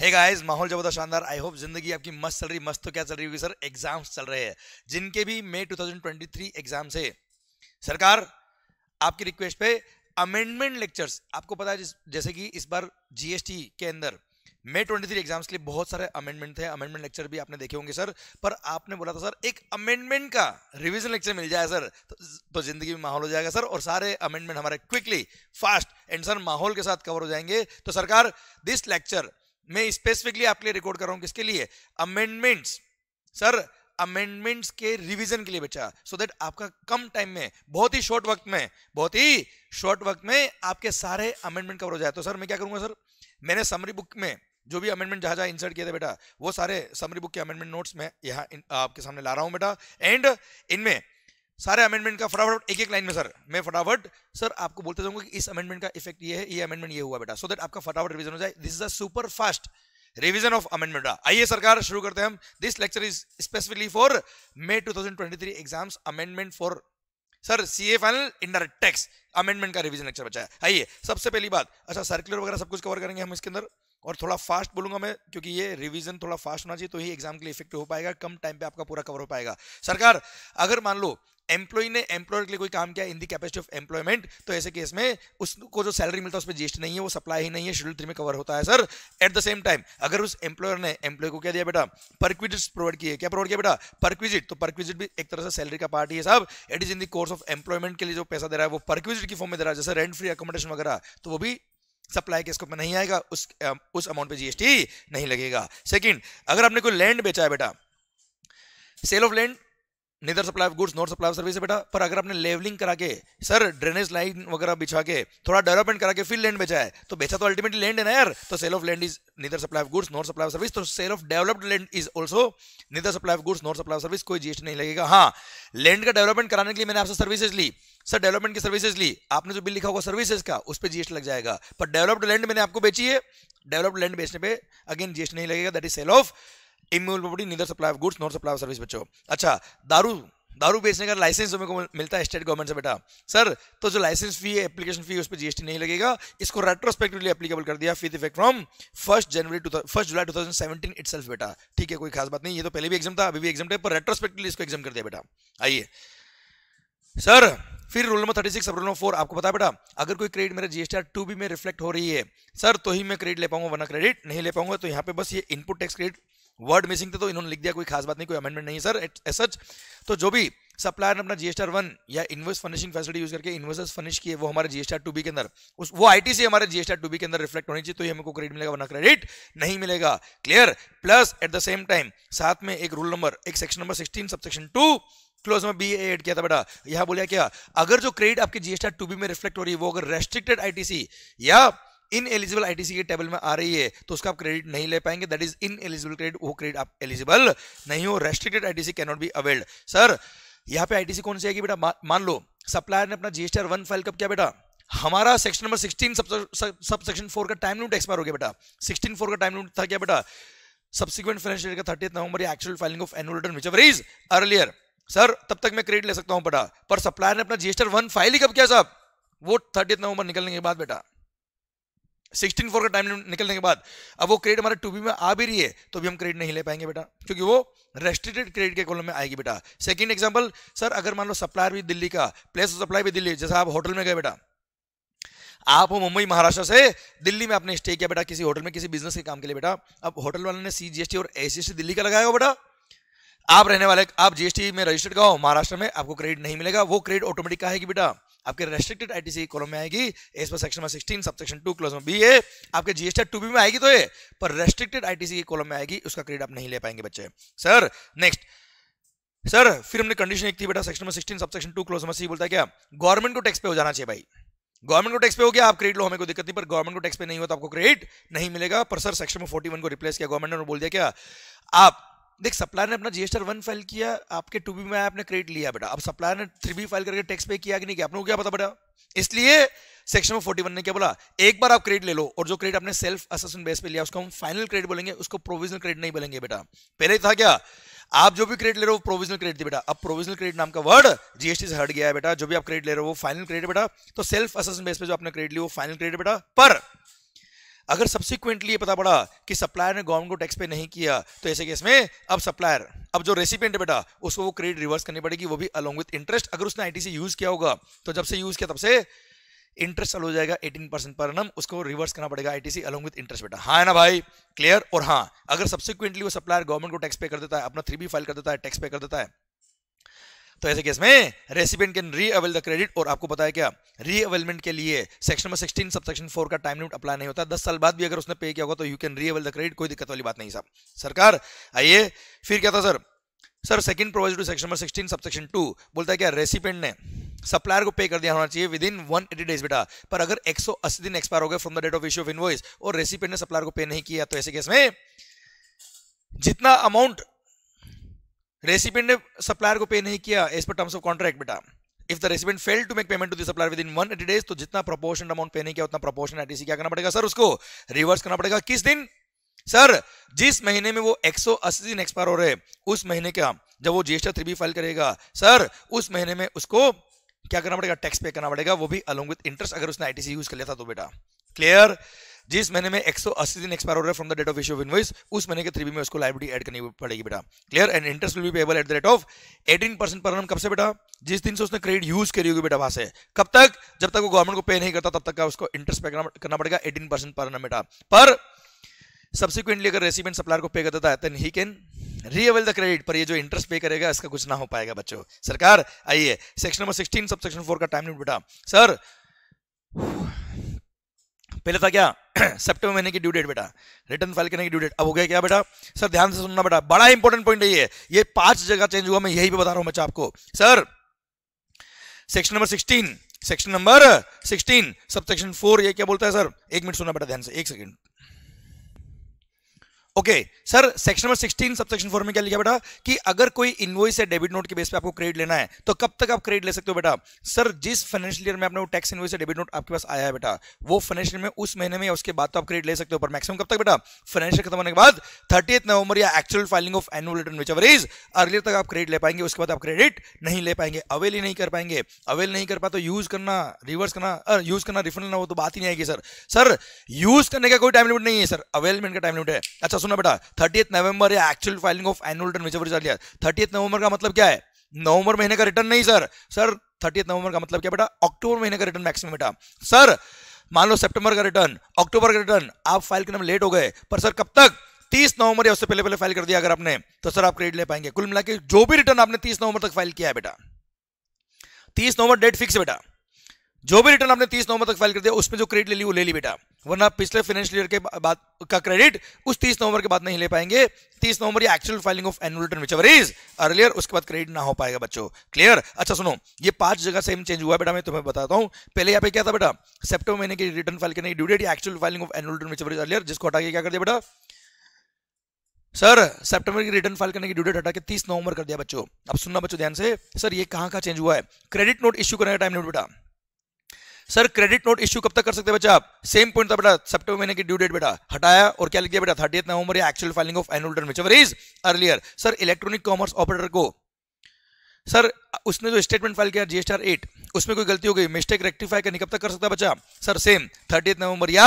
hey guys माहौल जबरदस्त शानदार आई होप जिंदगी आपकी मस्त चल रही मस्त तो क्या चल रही होगी सर एग्जाम्स चल रहे हैं जिनके भी मई 2023 एग्जाम्स है सरकार आपकी रिक्वेस्ट पे अमेंडमेंट लेक्चर्स आपको पता है जैसे कि इस बार जीएसटी के अंदर मई 23 एग्जाम्स के लिए बहुत सारे अमेंडमेंट थे अमेंडमेंट लेक्चर भी आपने देखे होंगे सर पर आपने बोला था सर एक अमेंडमेंट का रिविजन लेक्चर मिल जाए सर तो, तो जिंदगी में माहौल हो जाएगा सर और सारे अमेंडमेंट हमारे क्विकली फास्ट एंड सर माहौल के साथ कवर हो जाएंगे तो सरकार दिस लेक्चर मैं स्पेसिफिकली आपके लिए रिकॉर्ड कर रहा हूं किसके लिए अमेंडमेंट्स सर अमेंडमेंट्स के रिवीजन के लिए बचा सो so दैट आपका कम टाइम में बहुत ही शॉर्ट वक्त में बहुत ही शॉर्ट वक्त में आपके सारे अमेंडमेंट कवर हो जाए तो सर मैं क्या करूंगा सर मैंने समरी बुक में जो भी अमेंडमेंट जहां जहां इंसर्ट किए थे बेटा वो सारे समरी बुक के अमेंडमेंट नोट्स में यहाँ आपके सामने ला रहा हूं बेटा एंड इनमें सारे अमेंडमेंट का फटाफट एक एक लाइन में सर मैं फटाफट सर आपको बोलते जाऊंगा कि इस अमेंडमेंट का इफेक्ट ये है ये अमेंडमेंट ये हुआ बेटा सो so दैट आपका फटाफट रिवीजन हो जाए this is a super fast revision of amendment आइए सरकार शुरू करते हैं हम this lecture is specifically for May two exams amendment for sir C A final indirect tax amendment का रिविजन लेक्चर बचा है आइए सबसे पहली बात अच्छा सर्कुलर वगैरह सब कुछ कवर करेंगे हम इसके अंदर और थोड़ा फास्ट बोलूंगा मैं क्योंकि ये रिवीजन थोड़ा फास्ट होना चाहिए तो ही एग्जाम के लिए इफेक्टिव हो पाएगा कम टाइम पे आपका पूरा कवर हो पाएगा सरकार अगर मान लो एम्प्लॉय ने एम्प्लॉयर के लिए कोई काम किया in the capacity of employment तो ऐसे केस में उसको जो सैलरी मिलता है उस पर जीएसटी नहीं है वो सप्लाई ही नहीं है शेड्यूल थ्री में कवर होता है sir at the same time अगर उस एम्प्लॉयर ने एम्प्लॉय को क्या दिया बेटा परक्विजिट प्रोवाइड किए क्या प्रोवाइड किया बेटा परक्विजिट तो परक्विजिट भी एक तरह से सैलरी का पार्ट है साहब it is in the course of employment के लिए जो पैसा दे रहा है वो परक्विजिट की फॉर्म में दे रहा है जैसे रेंट फ्री अकोमोडेशन वगैरह तो वो भी सप्लाई के स्कोप में नहीं आएगा उस उस अमाउंट पे जीएसटी नहीं लगेगा सेकंड अगर आपने कोई लैंड बेचा है बेटा sale of land neither supply of goods not supply of service बेटा पर अगर आपने लेवलिंग करा के सर ड्रेनेज लाइन वगैरह बिछा के थोड़ा डेवलपमेंट करा के फिर लैंड बेचा है तो बेचा तो अल्टीमेटली लैंड है ना यार तो sale of land is neither supply of goods not supply of service तो sale of developed land is also neither supply of goods not supply of service कोई जीएसटी नहीं लगेगा हाँ लैंड का डेवलपमेंट कराने के लिए मैंने आपसे सर्विसेज ली सर डेवलपमेंट की सर्विसेज ली आपने जो बिल लिखा होगा सर्विसेज का उस पर जीएसटी लग जाएगा पर डेवलप्ड लैंड मैंने आपको बेची है डेवलप्ड लैंड बेचने पर अगेन जीएसटी नहीं लगेगा that is sale of immovable property neither supply of goods not supply of service बच्चों अच्छा दारू दारू बेचने का लाइसेंस तुम्हें को मिलता है स्टेट गवर्नमेंट से बेटा सर तो जो लाइसेंस फी है एप्लीकेशन फी उस पर जीएसटी नहीं लगेगा इसको रेट्रोस्पेक्टिवली एप्लीकेबल कर दिया with effect from first January first July two 2017 itself बेटा ठीक है कोई खास बात नहीं ये तो पहले भी एग्जाम था अभी भी एग्जाम है पर रेट्रोस्पेक्टिवली इसको एग्जाम कर दिया बेटा आइए सर फिर rule number thirty six rule number four आपको पता बेटा अगर कोई क्रेडिट मेरा जीएसटी टू बी में रिफ्लेक्ट हो रही है सर तो ही मैं क्रेडिट ले पाऊंगा वरना क्रेडिट नहीं ले पाऊंगा तो यहाँ पे बस ये input tax credit word missing थे तो इन्होंने लिख दिया कोई खास बात नहीं कोई अमेंडमेंट नहीं सर एस सच तो जो भी सप्लायर ने अपना जीएसटीआर वन या इन्वर्स फर्निशिंग फैसिलिटी यूज करके इन्वर्स फर्निश किए वो हमारे जीएसटीआर टू बी के अंदर उस वो आईटी से हमारे जीएसटीआर टू बी के अंदर रिफ्लेक्ट होनी चाहिए तो ये हमको क्रेडिट मिलेगा वरना क्रेडिट नहीं मिलेगा clear plus at the same time साथ में एक रूल नंबर एक section number sixteen subsection two clause में बी एड किया था बेटा यहां बोलिया क्या अगर जो क्रेडिट आपके जीएसटीआर टू बी में रिफ्लेक्ट हो रही है वो अगर रेस्ट्रिक्टेड आई या इन एलिजिबल आईटीसी के टेबल में आ रही है तो उसका आप क्रेडिट नहीं ले पाएंगे that is ineligible credit वो क्रेडिट आप एलिजिबल नहीं हो restricted ITC can not be availed sir यहाँ पे आईटीसी कौन सी आएगी बेटा मान लो सप्लायर ने अपना जीएसटी वन फाइल कब किया बेटा हमारा section number sixteen sub section four का टाइम लिमिट एक्सपायर हो गया बेटा सिक्सटीन फोर का टाइम लिमिट था क्या बेटा सब्सिक्वेंट फाइनेंशियल का thirty November actual filing of annual return which is earlier sir तब तक मैं क्रेडिट ले सकता हूं बेटा पर सप्लायर ने अपना जीएसटी वन फाइल ही कब किया साहब वो थर्टी नवंबर निकलने के बाद बेटा सिक्सटीन फोर का टाइम निकलने के बाद अब वो क्रेडिट हमारे टू बी में आ भी रही है तो भी हम क्रेडिट नहीं ले पाएंगे बेटा क्योंकि वो रेस्ट्रिक्टेड क्रेडिट के कॉलम में आएगी बेटा सेकंड एग्जांपल सर अगर मान लो सप्लायर भी दिल्ली का प्लेस ऑफ सप्लाई भी दिल्ली जैसा आप होटल में गए बेटा आप हो मुंबई महाराष्ट्र से दिल्ली में आपने स्टे किया बेटा किसी होटल में किसी बिजनेस के काम के लिए बेटा अब होटल वाले ने सी और ए दिल्ली का लगाया हो बेटा आप रहने वाले आप जीएसटी में रजिस्टर्ड का हो महाराष्ट्र में आपको क्रेडिट नहीं मिलेगा वो क्रेडिट ऑटोमेटिक का है कि बेटा आपके रेस्ट्रिक्टेड आईटीसी कॉलम में आएगी एस पर सेक्शन में 16 सब सेक्शन 2 क्लोज में बी ए आपके जीएसटी बी में आएगी तो ये पर रेस्ट्रिक्टेड आईटीसी की कॉलम में आएगी उसका क्रेडिट आप नहीं ले पाएंगे बच्चे सर नेक्स्ट सर फिर हमने कंडीशन एक थी बेटा सेक्शन नंबर 16 सब सेक्शन 2 क्लोज में सी बोलता है क्या गवर्नमेंट को टैक्स पे हो जाना चाहिए भाई गवर्नमेंट को टैक्स पे हो गया आप क्रेडिट लो हमें कोई दिक्कत नहीं पर गवर्नमेंट को टैक्स पे नहीं हो तो आपको क्रेडिट नहीं मिलेगा पर सर सेक्शन में 41 को रिप्लेस किया गवर्नमेंट ने बोल दिया क्या आप देख सप्लायर ने अपना जीएसटर वन फाइल किया आपके टू बी में आपने क्रेडिट लिया बेटा अब सप्लायर ने थ्री बी फाइल करके टैक्स पे किया कि नहीं किया आपने क्या पता बेटा इसलिए सेक्शन में फोर्टी वन ने क्या बोला एक बार आप क्रेडिट ले लो और जो क्रेडिट आपने सेल्फ असेसमेंट बेस पे लिया उसको हम फाइनल क्रेडिट बोलेंगे उसको प्रोविजनल क्रेडिट नहीं बोलेंगे बेटा पहले था क्या आप जो भी क्रेडिट ले रहे हो प्रोविजनल क्रेडिट थी बेटा अब प्रोविजनल क्रेडिट नाम का वर्ड जीएसटी से हट गया है बेटा जो भी आप क्रेडिट ले रहे हो वो फाइनल क्रेडिट बेटा तो सेल्फ असेसमेंट बेस पे जो आपने क्रेडिट लिया वो फाइनल क्रेडिट बेटा पर अगर सब्सिक्वेंटली पता पड़ा कि सप्लायर ने गवर्नमेंट को टैक्स पे नहीं किया तो ऐसे केस में अब सप्लायर अब जो रेसिपेंट है बेटा उसको वो क्रेडिट रिवर्स करनी पड़ेगी वो भी अलोंग विथ इंटरेस्ट अगर उसने आई से यूज किया होगा तो जब से यूज किया तब से इंटरेस्ट चल हो जाएगा 18 परसेंट पर नम उसको रिवर्स करना पड़ेगा आईटीसी अलोंग विद इंटरेस्ट बेटा हाँ है ना भाई क्लियर और हाँ अगर सब्सिक्वेंटली वो सप्लायर गवर्नमेंट को टैक्स पे कर देता है अपना थ्री फाइल कर देता है टैक्स पे कर देता है तो ऐसे केस में recipient can re avail the credit और आपको बताया क्या री अवेलमेंट के लिए section number sixteen sub section four का टाइम लिमिट अप्लाई नहीं होता दस साल बाद भी अगर उसने पे किया होगा तो you can re avail the credit कोई दिक्कत वाली बात नहीं साहब सरकार आइए फिर क्या था sir sir second provide to section number sixteen सब सेक्शन टू बोलता है क्या रेसिपेंट ने सप्लायर को पे कर दिया होना चाहिए within one eighty days बेटा पर अगर 180 दिन एक्सपायर हो गए from the date of issue of invoice और रेसिपेंट ने सप्लायर को पे नहीं किया तो ऐसे केस में जितना अमाउंट रेसिपेंट ने सप्लायर को पे नहीं किया as per terms of contract बेटा if the recipient fail to make payment to the supplier within one eighty days तो जितना प्रोपोर्शन अमाउंट पे नहीं किया उतना प्रोपोर्शन आईटीसी क्या करना पड़ेगा सर उसको रिवर्स करना पड़ेगा किस दिन सर जिस महीने में वो 180 दिन एक्सपायर हो रहे उस महीने का जब वो जीएसटी थ्री फाइल करेगा सर उस महीने में उसको क्या करना पड़ेगा टैक्स पे करना पड़ेगा वो भी अलोंग विद इंटरेस्ट अगर उसने आईटीसी यूज कर लिया था तो बेटा क्लियर जिस महीने में 180 दिन एक्सपायर हो रहा है from the date of issue of invoice उस महीने के थ्री में उसको लाइबिलिटी ऐड करनी पड़ेगी बेटा clear and interest will be payable at the rate of 18 percent पर कब से बेटा जिस दिन से उसने क्रेडिट यूज करी होगी बेटा वहां से कब तक जब तक वो गवर्नमेंट को पे नहीं करता तब तक का उसको इंटरेस्ट पे करना पड़ेगा एटीन परसेंट पर बेटा पर सब्सिक्वेंटली अगर रेसिपेंट सप्लायर को पे कर देता है देन ही कैन रीअवेल द क्रेडिट पर ये जो इंटरेस्ट पे करेगा इसका कुछ ना हो पाएगा बच्चों सरकार आइए section number sixteen sub section four का टाइम लिमिट बेटा सर पहले था क्या सेप्टेम्बर महीने की ड्यू डेट बेटा रिटर्न फाइल करने की ड्यू डेट अब हो गया क्या बेटा सर ध्यान से सुनना बेटा बड़ा इंपॉर्टेंट पॉइंट है ये ये पांच जगह चेंज हुआ मैं यही भी बता रहा हूं बच्चा आपको sir section number sixteen section number sixteen sub section four ये क्या बोलता है सर एक मिनट सुनना बेटा ध्यान से एक second okay sir section number 16 sub section four में क्या लिखा बेटा कि अगर कोई इनवॉइस या डेबिट नोट के बेस पे आपको क्रेडिट लेना है तो कब तक आप क्रेडिट ले सकते हो बेटा सर जिस फाइनेंशियल ईयर में आपने वो टैक्स इनवॉइस या डेबिट नोट आपके पास आया है बेटा वो फाइनेंशियल में उस महीने में उसके बाद तो आप क्रेडिट ले सकते हो पर मैक्सिमम कब तक बेटा फाइनेंशियल खत्म होने के बाद थर्टी नवंबर या actual filing of annual return whichever is earlier तक आप क्रेडिट ले पाएंगे उसके बाद आप क्रेडिट नहीं ले पाएंगे अवेल ही नहीं कर पाएंगे अवेल नहीं कर पाए तो यूज करना रिवर्स करना यूज करना रिफंड ना हो तो बात ही नहीं आएगी सर सर यूज करने का कोई टाइम लिमिट नहीं है सर अवेलमेंट का टाइम लिमिट है अच्छा सुना बेटा थर्टी नवंबर या actual filing of annual return whichever चल गया थर्टी नवंबर का मतलब क्या है नवंबर महीने का रिटर्न नहीं सर सर थर्टी नवंबर का मतलब क्या बेटा अक्टूबर महीने का रिटर्न मैक्सिमम बेटा सर मान लो सितंबर का रिटर्न अक्टूबर का रिटर्न आप फाइल करने में लेट हो गए पर सर कब तक 30 नवंबर या उससे पहले पहले फाइल कर दिया अगर आपने तो सर आप क्रेडिट ले पाएंगे कुल मिला जो भी रिटर्न आपने 30 नवंबर तक फाइल किया है बेटा 30 नवंबर डेट फिक्स बेटा जो भी रिटर्न आपने तीस नवंबर तक फाइल कर दिया उसमें जो क्रेडिट ले ली वो ले ली बेटा वरना पिछले फाइनेंशियल ईयर के बाद का क्रेडिट उस तीस नवंबर के बाद नहीं ले पाएंगे तीस नवंबर या actual filing of annual return which is earlier उसके बाद क्रेडिट ना हो पाएगा बच्चों क्लियर अच्छा सुनो ये पांच जगह सेम चेंज हुआ बेटा मैं तुम्हें बताता हूँ पहले यहाँ पे क्या था बेटा सेप्टेबर महीने की रिटर्न फाइल करने की due date actual filing of annual return which is earlier जिसको हटा के क्या कर दिया बेटा सर सितंबर की रिटर्न फाइल करने की ड्यूडेट हटा के 30 नवंबर कर दिया बच्चों अब सुनना बच्चों ध्यान से सर ये कहाँ का चेंज हुआ है क्रेडिट नोट इश्यू करने का टाइम नोट बेटा सर क्रेडिट नोट इश्यू कब तक कर सकते बच्चा आप सेम पॉइंट था बेटा सेप्टेबर महीने की ड्यू डेट बेटा हटाया और क्या लिख दिया बेटा थर्टी नवंबर या actual filing of annual return whichever is earlier sir electronic commerce operator को सर उसने जो स्टेटमेंट फाइल किया जीएसटीआर एट उसमें कोई गलती हो गई मिस्टेक रेक्टिफाई करनी कब तक कर सकता है बच्चा सर सेम थर्टी नवंबर या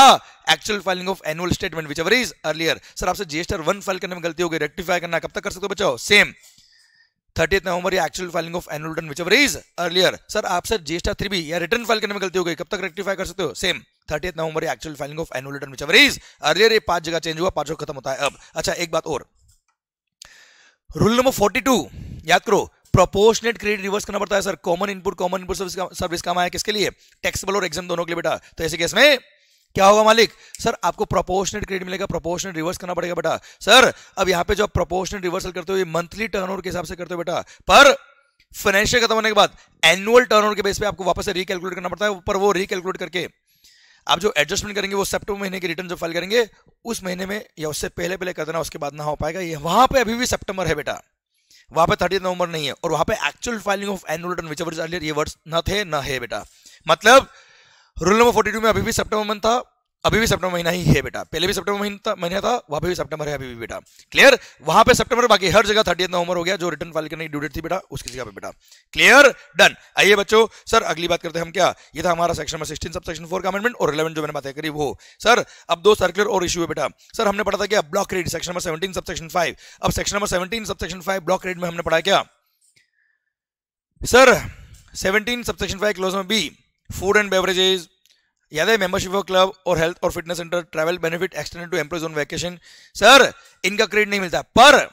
actual filing of annual statement whichever is earlier sir आपसे जीएसटीआर वन फाइल करने में गलती हो गई रेक्टिफाई करना कब तक कर सकते हो बच्चा सेम थर्टी नवंबर या actual filing of annual return which is earlier sir आपसे जीएसटी थ्री बी या रिटर्न फाइल करने में गलती हो गई कब तक रेक्टिफाई कर सकते हो सेम थर्टी नवंबर या actual filing of annual return which is earlier ये पांच जगह चेंज हुआ पांचों खत्म होता है अब अच्छा एक बात और रूल नंबर फोर्टी टू याद करो प्रोपोर्शनेट क्रेडिट रिवर्स करना पड़ता है sir common input common input service service काम है किसके लिए टैक्सेबल और एग्जाम दोनों के लिए बेटा तो ऐसे केस में क्या होगा मालिक सर आपको प्रोपोर्शनल क्रेडिट मिलेगा प्रोपोर्शनल रिवर्स करना पड़ेगा बेटा सर अब यहाँ पे जो आप प्रोपोर्शनेट रिवर्सल करते हो ये मंथली टर्नओवर के हिसाब से करते हो बेटा पर फाइनेंशियल खत्म होने के बाद एनुअल टर्नओवर के बेस पे आपको वापस से रिकैलकुलेट करना पड़ता है पर वो रिकैलकुलेट करके आप जो एडजस्टमेंट करेंगे वो सेप्टेम्बर महीने के रिटर्न जो फाइल करेंगे उस महीने में या उससे पहले पहले कर देना उसके बाद ना हो पाएगा ये वहां पे अभी भी सेप्टेम्बर है बेटा वहां पे थर्टी नवंबर नहीं है और वहां पे actual filing of annual return whichever एवर ये वर्ड्स न थे न है बेटा मतलब रूल नंबर फोर्टी टू में अभी भी सेप्टेम्बर मंथ था अभी भी सितंबर महीना ही है बेटा पहले भी सितंबर महीना था महीना था वहां पर भी सितंबर है अभी भी बेटा क्लियर वहां पे सितंबर बाकी हर जगह थर्टी नवंबर हो गया जो रिटर्न फाइल करने की ड्यूडेट थी बेटा उसकी जगह पे बेटा क्लियर डन आइए बच्चों सर अगली बात करते हैं हम क्या ये था हमारा section number sixteen sub section four का अमेंडमेंट और रिलेवेंट जो मैंने बात करी वो सर अब दो सर्कुलर और इशू है बेटा सर हमने पढ़ा था क्या block red section number seventeen sub section five अब section number seventeen sub section five block red में हमने पढ़ा क्या sir seventeen sub section five clause में बी फूड एंड बेवरेजेज याद है मेंबरशिप ऑफ क्लब और हेल्थ और fitness centre travel benefit extended to employees on vacation sir इनका क्रेडिट नहीं मिलता पर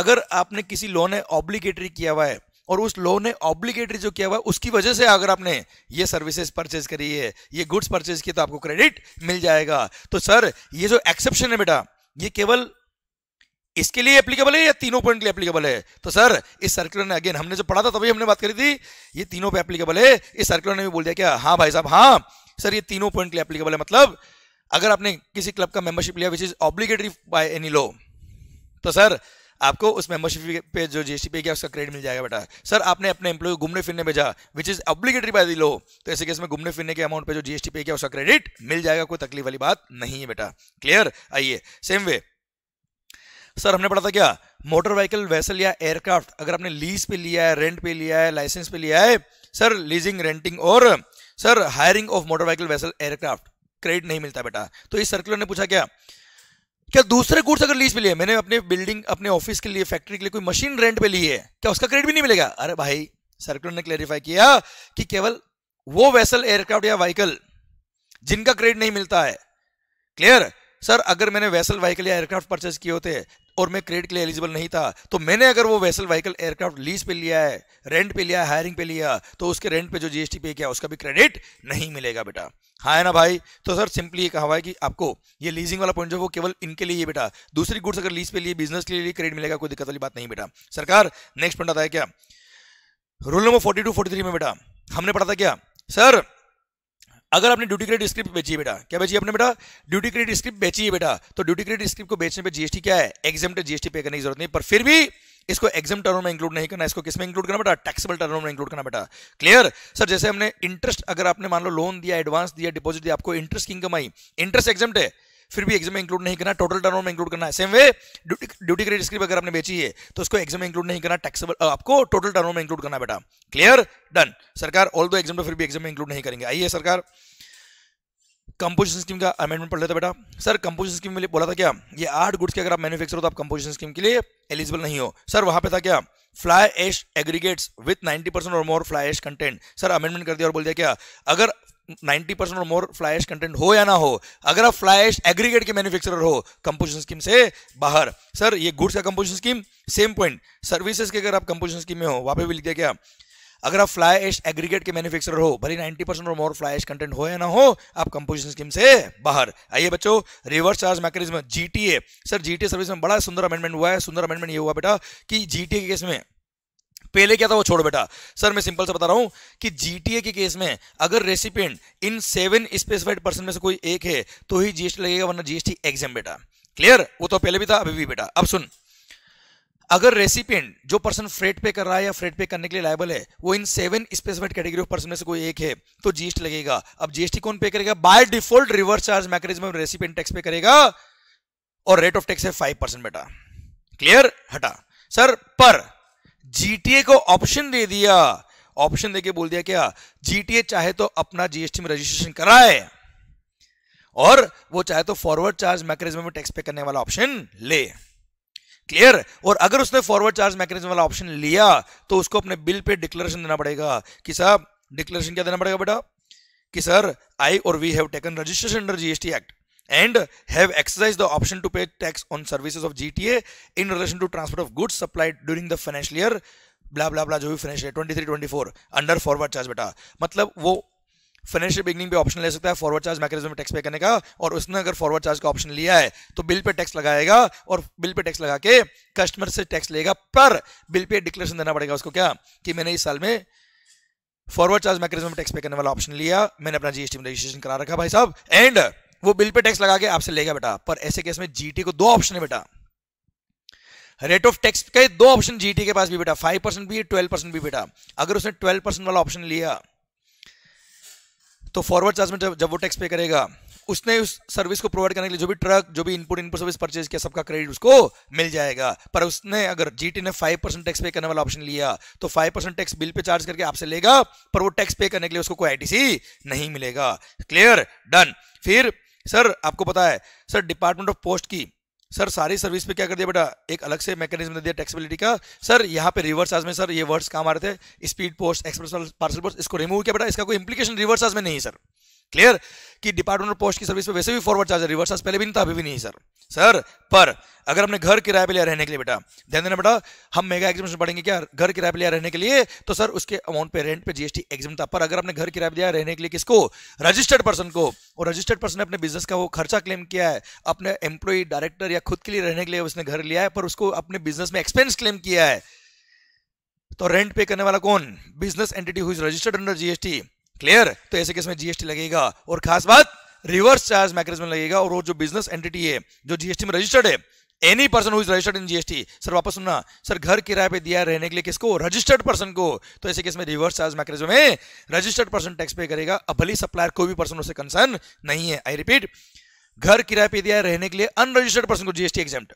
अगर आपने किसी लोन ने ऑब्लिकेटरी किया हुआ है और उस लोन ने ऑब्लिकेटरी जो किया हुआ है उसकी वजह से अगर आपने ये सर्विसेज परचेज करी है ये गुड्स परचेज किए तो आपको क्रेडिट मिल जाएगा तो सर ये जो एक्सेप्शन है बेटा ये केवल इसके लिए एप्लीकेबल है या तीनों पॉइंट के लिए एप्लीकेबल है तो सर इस सर्कुलर ने अगेन हमने जो पढ़ा था तभी हमने बात करी थी ये तीनों पे एप्लीकेबल है इस सर्कुलर ने भी बोल दिया क्या हाँ भाई साहब हाँ सर ये तीनों पॉइंट के लिए एप्लीकेबल है मतलब अगर आपने किसी क्लब का मेंबरशिप लिया which is obligatory by any law तो सर आपको उस मेंबरशिप पे जो जीएसटी पे गया उसका क्रेडिट मिल जाएगा बेटा सर आपने अपने एम्प्लॉय को घूमने फिरने भेजा which is obligatory by the law तो ऐसे केस में घूमने फिरने के अमाउंट पे जो जीएसटी पे गया उसका क्रेडिट मिल जाएगा कोई तकलीफ वाली बात नहीं है बेटा क्लियर आइए सेम वे सर हमने पढ़ा था क्या मोटर व्हीकल वेसल या एयरक्राफ्ट अगर आपने लीज पे लिया है रेंट पे लिया है लाइसेंस पे लिया है सर लीजिंग रेंटिंग और sir hiring of motor vehicle vessel aircraft credit नहीं मिलता बेटा तो इस सर्कुलर ने पूछा क्या क्या दूसरे गुड्स अगर लीज पे लिए मैंने अपने बिल्डिंग अपने ऑफिस के लिए फैक्ट्री के लिए कोई मशीन रेंट पे ली है क्या उसका क्रेडिट भी नहीं मिलेगा अरे भाई सर्कुलर ने क्लैरिफाई किया कि केवल वो वेसल एयरक्राफ्ट या व्हीकल जिनका क्रेडिट नहीं मिलता है क्लियर सर अगर मैंने वैसल व्हीकल या एयरक्राफ्ट परचेज किए होते और मैं क्रेडिट के लिए एलिजिबल नहीं था तो मैंने अगर वो वैसल व्हीकल एयरक्राफ्ट लीज पे लिया है रेंट पे लिया है हायरिंग पे लिया तो उसके रेंट पे जो जीएसटी पे किया उसका भी क्रेडिट नहीं मिलेगा बेटा हाँ है ना भाई तो सर सिंपली ये कहा हुआ है कि आपको ये लीजिंग वाला पॉइंट जो वो केवल इनके लिए बेटा दूसरी गुड्स अगर लीज पे लिए बिजनेस के लिए क्रेडिट मिलेगा कोई दिक्कत वाली बात नहीं बेटा सरकार नेक्स्ट पॉइंट आता है क्या rule number forty two forty three में बेटा हमने पढ़ा था क्या सर अगर आपने ड्यूटी क्रेडिट स्क्रिप्ट बेची है बेटा क्या बेची आपने बेटा ड्यूटी क्रेडिट स्क्रिप्ट बेची है बेटा तो ड्यूटी क्रेडिट स्क्रिप्ट को बेचने पर जीएसटी क्या है एग्जाम जीएसटी पे करने की जरूरत नहीं पर फिर भी इसको एग्जाम टर्म में इंक्लूड नहीं करना इसको किसमें इंक्लूड करना बेटा टैक्सेबल टर्म में इंक्लूड करना बेटा क्लियर सर जैसे हमने इंटरेस्ट अगर आपने मान लो लोन दिया एडवांस दिया डिपॉजिट दिया आपको इंटरेस्ट की इनकम आई इंटरेस्ट एग्जाम है फिर भी एग्जाम में इंक्लूड नहीं करना टोटल टर्न में इंक्लूड करना है same way duty credit script अगर आपने बेची है तो उसको एग्जाम में इंक्लूड नहीं करना टैक्सेबल आपको टोटल टर्न में इंक्लूड करना बेटा क्लियर डन सरकार ऑल दो एग्जाम फिर भी एग्जाम में इंक्लूड नहीं करेंगे आइए सरकार कंपोजिशन स्कीम का अमेंडमेंट पढ़ लेता बेटा सर कंपोजिशन स्कीम में बोला था क्या ये आठ गुड्स के अगर आप मैन्युफैक्चर हो तो आप कंपोजिशन स्कीम के लिए एलिजिबल नहीं हो सर वहां पे था क्या fly ash aggregates with 90 percent और more fly ash content sir amendment कर दिया और बोल दिया क्या अगर 90 परसेंट और मोर एश कंटेंट हो या ना हो अगर आप एश एग्रीगेट के मैन्युफैक्चरर हो कंपोजिशन स्कीम से बाहर सर ये गुड्स का composition scheme same point services के अगर आप कंपोजिशन स्कीम में हो वहां पे भी लिख दिया क्या अगर आप फ्लाई एश एग्रीगेट के मैन्युफैक्चरर हो भले 90 परसेंट और मोर फ्लाई एश कंटेंट हो या ना हो आप कंपोजिशन स्कीम से बाहर आइए बच्चों reverse charge mechanism GTA sir GTA service में बड़ा सुंदर अमेंडमेंट हुआ है सुंदर अमेंडमेंट ये हुआ बेटा कि जीटीए के केस में पहले क्या था वो छोड़ बेटा सर मैं सिंपल से बता रहा हूं कि जीटीए के केस में अगर recipient in seven specified person में से कोई एक है तो ही जीएसटी लगेगा वरना जीएसटी एग्जाम बेटा क्लियर वो तो पहले भी था अभी भी बेटा अब सुन अगर रेसिपिएंट जो पर्सन फ्रेट पे कर रहा है या फ्रेट पे करने के लिए लायबल है वो in seven specified category of person में से कोई एक है तो जीएसटी लगेगा अब जीएसटी कौन पे करेगा by default reverse charge mechanism recipient tax pay करेगा और रेट ऑफ टैक्स है फाइव परसेंट बेटा क्लियर हटा सर पर जीटीए को ऑप्शन दे दिया ऑप्शन देके बोल दिया क्या जीटीए चाहे तो अपना जीएसटी में रजिस्ट्रेशन कराए और वो चाहे तो फॉरवर्ड चार्ज मैकेजम में टैक्स पे करने वाला ऑप्शन ले क्लियर और अगर उसने फॉरवर्ड चार्ज मैकेनिज्म वाला ऑप्शन लिया तो उसको अपने बिल पे डिक्लेरेशन देना पड़ेगा कि साहब डिक्लेरेशन क्या देना पड़ेगा बेटा कि सर आई और we have taken registration under GST act and have exercise the option to pay tax on services of GTA in relation to transfer of goods supplied during the financial year blah blah blah जो भी financial three twenty four under forward charge बेटा मतलब वो financial beginning पे option ले सकता है forward charge mechanism में टैक्स पे करने का और उसने अगर फॉरवर्ड चार्ज का ऑप्शन लिया है तो बिल पे टैक्स लगाएगा और बिल पे टैक्स लगा के कस्टमर से टैक्स लेगा पर बिल पे डिक्लेरेशन देना पड़ेगा उसको क्या कि मैंने इस साल में फॉरवर्ड चार्ज मैकेनिज्म में टैक्स पे करने वाला ऑप्शन लिया मैंने अपना जीएसटी में रजिस्ट्रेशन करा रखा भाई साहब एंड वो बिल पे टैक्स लगा के आपसे लेगा बेटा पर ऐसे केस में जीटी को दो ऑप्शन है बेटा रेट ऑफ टैक्स के दो ऑप्शन जीटी के पास भी बेटा फाइव परसेंट भी ट्वेल्व परसेंट भी बेटा अगर उसने ट्वेल्व परसेंट वाला ऑप्शन लिया तो फॉरवर्ड चार्ज में जब जब वो टैक्स पे करेगा उसने उस सर्विस को प्रोवाइड करने के लिए जो भी ट्रक जो भी इनपुट इनपुट सर्विस परचेज किया सबका क्रेडिट उसको मिल जाएगा पर उसने अगर जीटी ने फाइव परसेंट टैक्स पे करने वाला ऑप्शन लिया तो फाइव परसेंट टैक्स बिल पे चार्ज करके आपसे लेगा पर वो टैक्स पे करने के लिए उसको कोई आईटीसी नहीं मिलेगा क्लियर डन फिर सर आपको पता है सर डिपार्टमेंट ऑफ पोस्ट की सर सारी सर्विस पे क्या कर दिया बेटा एक अलग से मैकेनिज्म दे दिया टैक्सेबिलिटी का सर यहाँ पे रिवर्स आज में सर ये वर्ड्स काम आ रहे थे speed post express parcel post इसको रिमूव किया बेटा इसका कोई इंप्लीकेशन रिवर्स आज में नहीं सर क्लियर कि डिपार्टमेंट ऑफ पोस्ट की सर्विस में वैसे भी फॉरवर्ड चार्ज है रिवर्स पहले भी नहीं था अभी भी नहीं सर सर पर अगर हमने घर किराए पे लिया रहने के लिए बेटा ध्यान देना बेटा हम मेगा एग्जामेशन पढ़ेंगे क्या घर किराए पे लिया रहने के लिए तो सर उसके अमाउंट पे रेंट पे जीएसटी एग्जाम था पर अगर हमने घर किराए पे लिया रहने के लिए किसको रजिस्टर्ड पर्सन को और रजिस्टर्ड पर्सन ने अपने बिजनेस का वो खर्चा क्लेम किया है अपने एम्प्लॉय डायरेक्टर या खुद के लिए रहने के लिए उसने घर लिया है पर उसको अपने बिजनेस में एक्सपेंस क्लेम किया है तो रेंट पे करने वाला कौन बिजनेस एंटिटी हुई रजिस्टर्ड अंडर जीएसटी क्लियर तो ऐसे केस में जीएसटी लगेगा और खास बात रिवर्स चार्ज में लगेगा और वो जो बिजनेस एंटिटी है जो जीएसटी में रजिस्टर्ड है any person is registered in GST sir वापस सुनना सर घर किराए पे दिया रहने के लिए किसको रजिस्टर्ड पर्सन को तो ऐसे केस में रिवर्स चार्ज मैकेनिज्म में रजिस्टर्ड पर्सन टैक्स पे करेगा अब भली सप्लायर कोई भी पर्सन उसे कंसर्न नहीं है आई रिपीट घर किराए पे दिया रहने के लिए अनरजिस्टर्ड पर्सन को जीएसटी एग्जाम